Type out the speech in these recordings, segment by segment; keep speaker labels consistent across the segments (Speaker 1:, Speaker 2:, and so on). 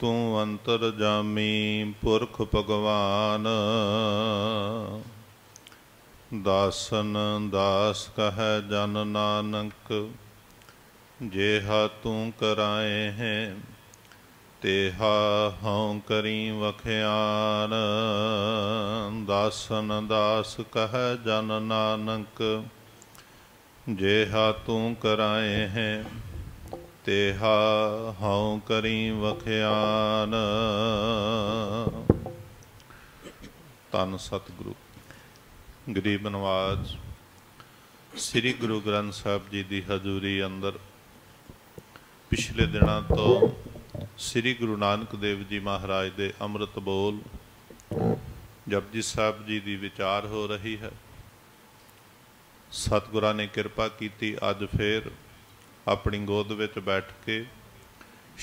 Speaker 1: ਤੂੰ ਅੰਤਰਜਾਮੀ ਪੁਰਖ ਭਗਵਾਨ ਦਾਸਨ ਦਾਸ ਕਹੈ ਜਨ ਨਾਨਕ ਜੇ ਹਾ ਤੂੰ ਕਰਾਏ ਹੈ ਤੇ ਹਾ ਹਉ ਕਰੀ ਵਖਿਆਨ ਦਾਸਨ ਦਾਸ ਕਹੈ ਜਨ ਨਾਨਕ ਜੇ ਹਾ ਤੂੰ ਕਰਾਏ ਹੈ ਤੇਹਾ ਹਉ ਕਰੀ ਵਖਿਆਨ ਤਨ ਸਤਿਗੁਰੂ ਗਰੀਬ ਨਵਾਜ਼ ਸ੍ਰੀ ਗੁਰੂ ਗ੍ਰੰਥ ਸਾਹਿਬ ਜੀ ਦੀ ਹਜ਼ੂਰੀ ਅੰਦਰ ਪਿਛਲੇ ਦਿਨਾਂ ਤੋਂ ਸ੍ਰੀ ਗੁਰੂ ਨਾਨਕ ਦੇਵ ਜੀ ਮਹਾਰਾਜ ਦੇ ਅੰਮ੍ਰਿਤ ਬੋਲ ਜਪਜੀ ਸਾਹਿਬ ਜੀ ਦੀ ਵਿਚਾਰ ਹੋ ਰਹੀ ਹੈ ਸਤਿਗੁਰਾਂ ਨੇ ਕਿਰਪਾ ਕੀਤੀ ਅੱਜ ਫੇਰ ਆਪਣੀ ਗੋਦ ਵਿੱਚ ਬੈਠ ਕੇ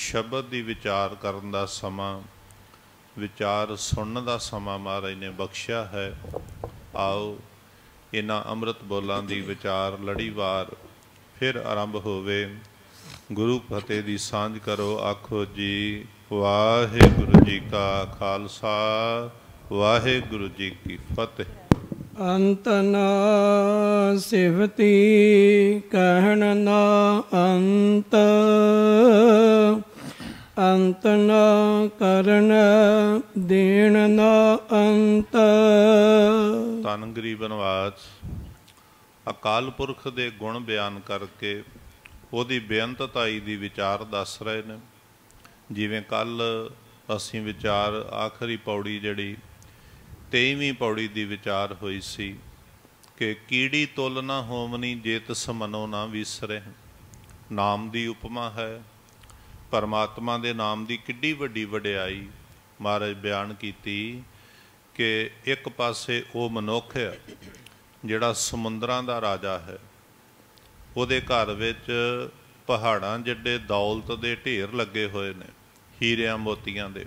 Speaker 1: ਸ਼ਬਦ ਦੀ ਵਿਚਾਰ ਕਰਨ ਦਾ ਸਮਾਂ ਵਿਚਾਰ ਸੁਣਨ ਦਾ ਸਮਾਂ ਮਹਾਰਾਜ ਨੇ ਬਖਸ਼ਿਆ ਹੈ ਆਓ ਇਹਨਾਂ ਅੰਮ੍ਰਿਤ ਬੋਲਾਂ ਦੀ ਵਿਚਾਰ ਲੜੀਵਾਰ ਫਿਰ ਆਰੰਭ ਹੋਵੇ ਗੁਰੂ ਫਤਿਹ ਦੀ ਸਾਂਝ ਕਰੋ ਆਖੋ ਜੀ ਵਾਹਿਗੁਰੂ ਜੀ ਕਾ ਖਾਲਸਾ ਵਾਹਿਗੁਰੂ ਜੀ ਕੀ ਫਤਿਹ
Speaker 2: ਅੰਤ ਨਾ ਸਿਵਤੀ ਕਹਿਣ ਨਾ ਅੰਤ ਅੰਤ ਨਾ ਕਰਨ ਦੇਣ ਨਾ ਅੰਤ
Speaker 1: ਤਨ ਗਰੀਬ ਬਨਵਾਸ ਅਕਾਲ ਪੁਰਖ ਦੇ ਗੁਣ ਬਿਆਨ ਕਰਕੇ ਉਹਦੀ ਬੇਅੰਤਤਾਈ ਦੀ ਵਿਚਾਰ ਦੱਸ ਰਹੇ ਨੇ ਜਿਵੇਂ ਕੱਲ ਅਸੀਂ ਵਿਚਾਰ ਆਖਰੀ ਪੌੜੀ ਜਿਹੜੀ 23ਵੀਂ ਪੌੜੀ ਦੀ ਵਿਚਾਰ ਹੋਈ ਸੀ ਕਿ ਕੀੜੀ ਤੁਲ ਨਾ ਹੋਵਨੀ ਜੇਤ ਸਮਨੋ ਨਾ ਵਿਸਰੇ ਨਾਮ ਦੀ ਉਪਮਾ ਹੈ ਪਰਮਾਤਮਾ ਦੇ ਨਾਮ ਦੀ ਕਿੱਡੀ ਵੱਡੀ ਵਡਿਆਈ ਮਹਾਰਾਜ ਬਿਆਨ ਕੀਤੀ ਕਿ ਇੱਕ ਪਾਸੇ ਉਹ ਮਨੁੱਖ ਜਿਹੜਾ ਸਮੁੰਦਰਾਂ ਦਾ ਰਾਜਾ ਹੈ ਉਹਦੇ ਘਰ ਵਿੱਚ ਪਹਾੜਾਂ ਜਿੱਡੇ ਦੌਲਤ ਦੇ ਢੇਰ ਲੱਗੇ ਹੋਏ ਨੇ ਹੀਰਿਆਂ ਮੋਤੀਆਂ ਦੇ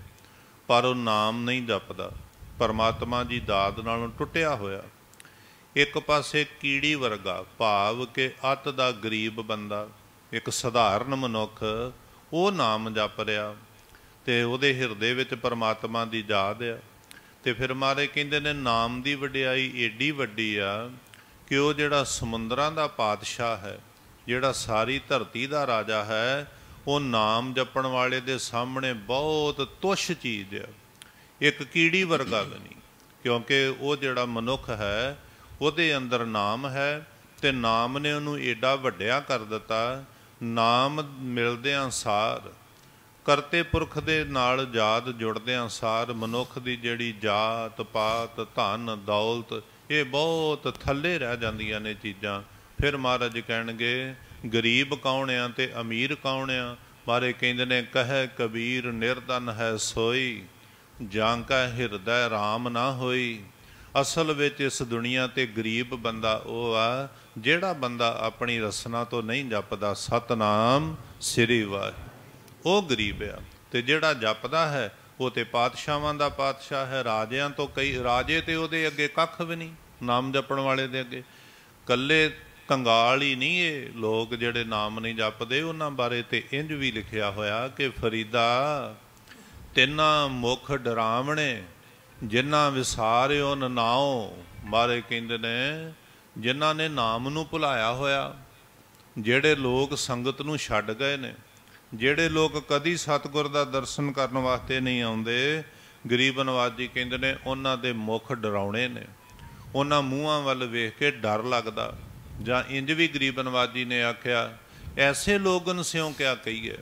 Speaker 1: ਪਰ ਉਹ ਨਾਮ ਨਹੀਂ ਜਪਦਾ ਪਰਮਾਤਮਾ ਦੀ ਦਾਤ ਨਾਲ ਟੁੱਟਿਆ ਹੋਇਆ ਇੱਕ ਪਾਸੇ ਕੀੜੀ ਵਰਗਾ ਭਾਵ ਕਿ ਅਤ ਦਾ ਗਰੀਬ ਬੰਦਾ ਇੱਕ ਸਧਾਰਨ ਮਨੁੱਖ ਉਹ ਨਾਮ ਜਪ ਰਿਹਾ ਤੇ ਉਹਦੇ ਹਿਰਦੇ ਵਿੱਚ ਪਰਮਾਤਮਾ ਦੀ ਯਾਦ ਆ ਤੇ ਫਿਰ ਮਾਰੇ ਕਹਿੰਦੇ ਨੇ ਨਾਮ ਦੀ ਵਡਿਆਈ ਏਡੀ ਵੱਡੀ ਆ ਕਿ ਉਹ ਜਿਹੜਾ ਸਮੁੰਦਰਾਂ ਦਾ ਪਾਤਸ਼ਾਹ ਹੈ ਜਿਹੜਾ ਸਾਰੀ ਧਰਤੀ ਦਾ ਰਾਜਾ ਹੈ ਉਹ ਨਾਮ ਜਪਣ ਵਾਲੇ ਦੇ ਸਾਹਮਣੇ ਬਹੁਤ ਤੁਛ ਚੀਜ਼ ਆ ਇੱਕ ਕੀੜੀ ਵਰਗਾ ਨਹੀਂ ਕਿਉਂਕਿ ਉਹ ਜਿਹੜਾ ਮਨੁੱਖ ਹੈ ਉਹਦੇ ਅੰਦਰ ਨਾਮ ਹੈ ਤੇ ਨਾਮ ਨੇ ਉਹਨੂੰ ਏਡਾ ਵੱਡਿਆ ਕਰ ਦਿੱਤਾ ਨਾਮ ਮਿਲਦੇ ਅਨਸਾਰ ਕਰਤੇ ਪੁਰਖ ਦੇ ਨਾਲ ਜਾਤ ਜੁੜਦੇ ਅਨਸਾਰ ਮਨੁੱਖ ਦੀ ਜਿਹੜੀ ਜਾਤ ਪਾਤ ਧਨ ਦੌਲਤ ਇਹ ਬਹੁਤ ਥੱਲੇ ਰਹਿ ਜਾਂਦੀਆਂ ਨੇ ਚੀਜ਼ਾਂ ਫਿਰ ਮਹਾਰਾਜ ਕਹਿਣਗੇ ਗਰੀਬ ਕੌਣ ਆ ਤੇ ਅਮੀਰ ਕੌਣ ਆ ਮਾਰੇ ਕਹਿੰਦੇ ਨੇ ਕਹੇ ਕਬੀਰ ਨਿਰਦਨ ਹੈ ਸੋਈ ਜਾਂ ਕਾ ਹਿਰਦੈ RAM ਨਾ ਹੋਈ ਅਸਲ ਵਿੱਚ ਇਸ ਦੁਨੀਆ ਤੇ ਗਰੀਬ ਬੰਦਾ ਉਹ ਆ ਜਿਹੜਾ ਬੰਦਾ ਆਪਣੀ ਰਸਨਾ ਤੋਂ ਨਹੀਂ ਜਪਦਾ ਸਤਨਾਮ ਸ੍ਰੀ ਵਾਹਿਗੁਰੂ ਉਹ ਗਰੀਬ ਆ ਤੇ ਜਿਹੜਾ ਜਪਦਾ ਹੈ ਉਹ ਤੇ ਪਾਤਸ਼ਾਹਾਂ ਦਾ ਪਾਤਸ਼ਾਹ ਹੈ ਰਾਜਿਆਂ ਤੋਂ ਕਈ ਰਾਜੇ ਤੇ ਉਹਦੇ ਅੱਗੇ ਕੱਖ ਵੀ ਨਹੀਂ ਨਾਮ ਜਪਣ ਵਾਲੇ ਦੇ ਅੱਗੇ ਕੱਲੇ ਕੰਗਾਲ ਹੀ ਨਹੀਂ ਇਹ ਲੋਕ ਜਿਹੜੇ ਨਾਮ ਨਹੀਂ ਜਪਦੇ ਉਹਨਾਂ ਬਾਰੇ ਤੇ ਇੰਜ ਵੀ ਲਿਖਿਆ ਹੋਇਆ ਕਿ ਫਰੀਦਾ ਤਿੰਨਾ ਮੁਖ ਡਰਾਵਣੇ ਜਿਨ੍ਹਾਂ ਵਿਸਾਰਿਓ ਨਾਉ ਮਾਰੇ ਕਹਿੰਦੇ ਨੇ ਜਿਨ੍ਹਾਂ ਨੇ ਨਾਮ ਨੂੰ ਭੁਲਾਇਆ ਹੋਇਆ ਜਿਹੜੇ ਲੋਕ ਸੰਗਤ ਨੂੰ ਛੱਡ ਗਏ ਨੇ ਜਿਹੜੇ ਲੋਕ ਕਦੀ ਸਤਗੁਰ ਦਾ ਦਰਸ਼ਨ ਕਰਨ ਵਾਸਤੇ ਨਹੀਂ ਆਉਂਦੇ ਗਰੀਬ ਨਵਾਜੀ ਕਹਿੰਦੇ ਨੇ ਉਹਨਾਂ ਦੇ ਮੁਖ ਡਰਾਉਣੇ ਨੇ ਉਹਨਾਂ ਮੂੰਹਾਂ ਵੱਲ ਵੇਖ ਕੇ ਡਰ ਲੱਗਦਾ ਜਾਂ ਇੰਜ ਵੀ ਗਰੀਬ ਨਵਾਜੀ ਨੇ ਆਖਿਆ ਐਸੇ ਲੋਗਨ ਸਿਓ ਕਿਆ ਕਹੀਏ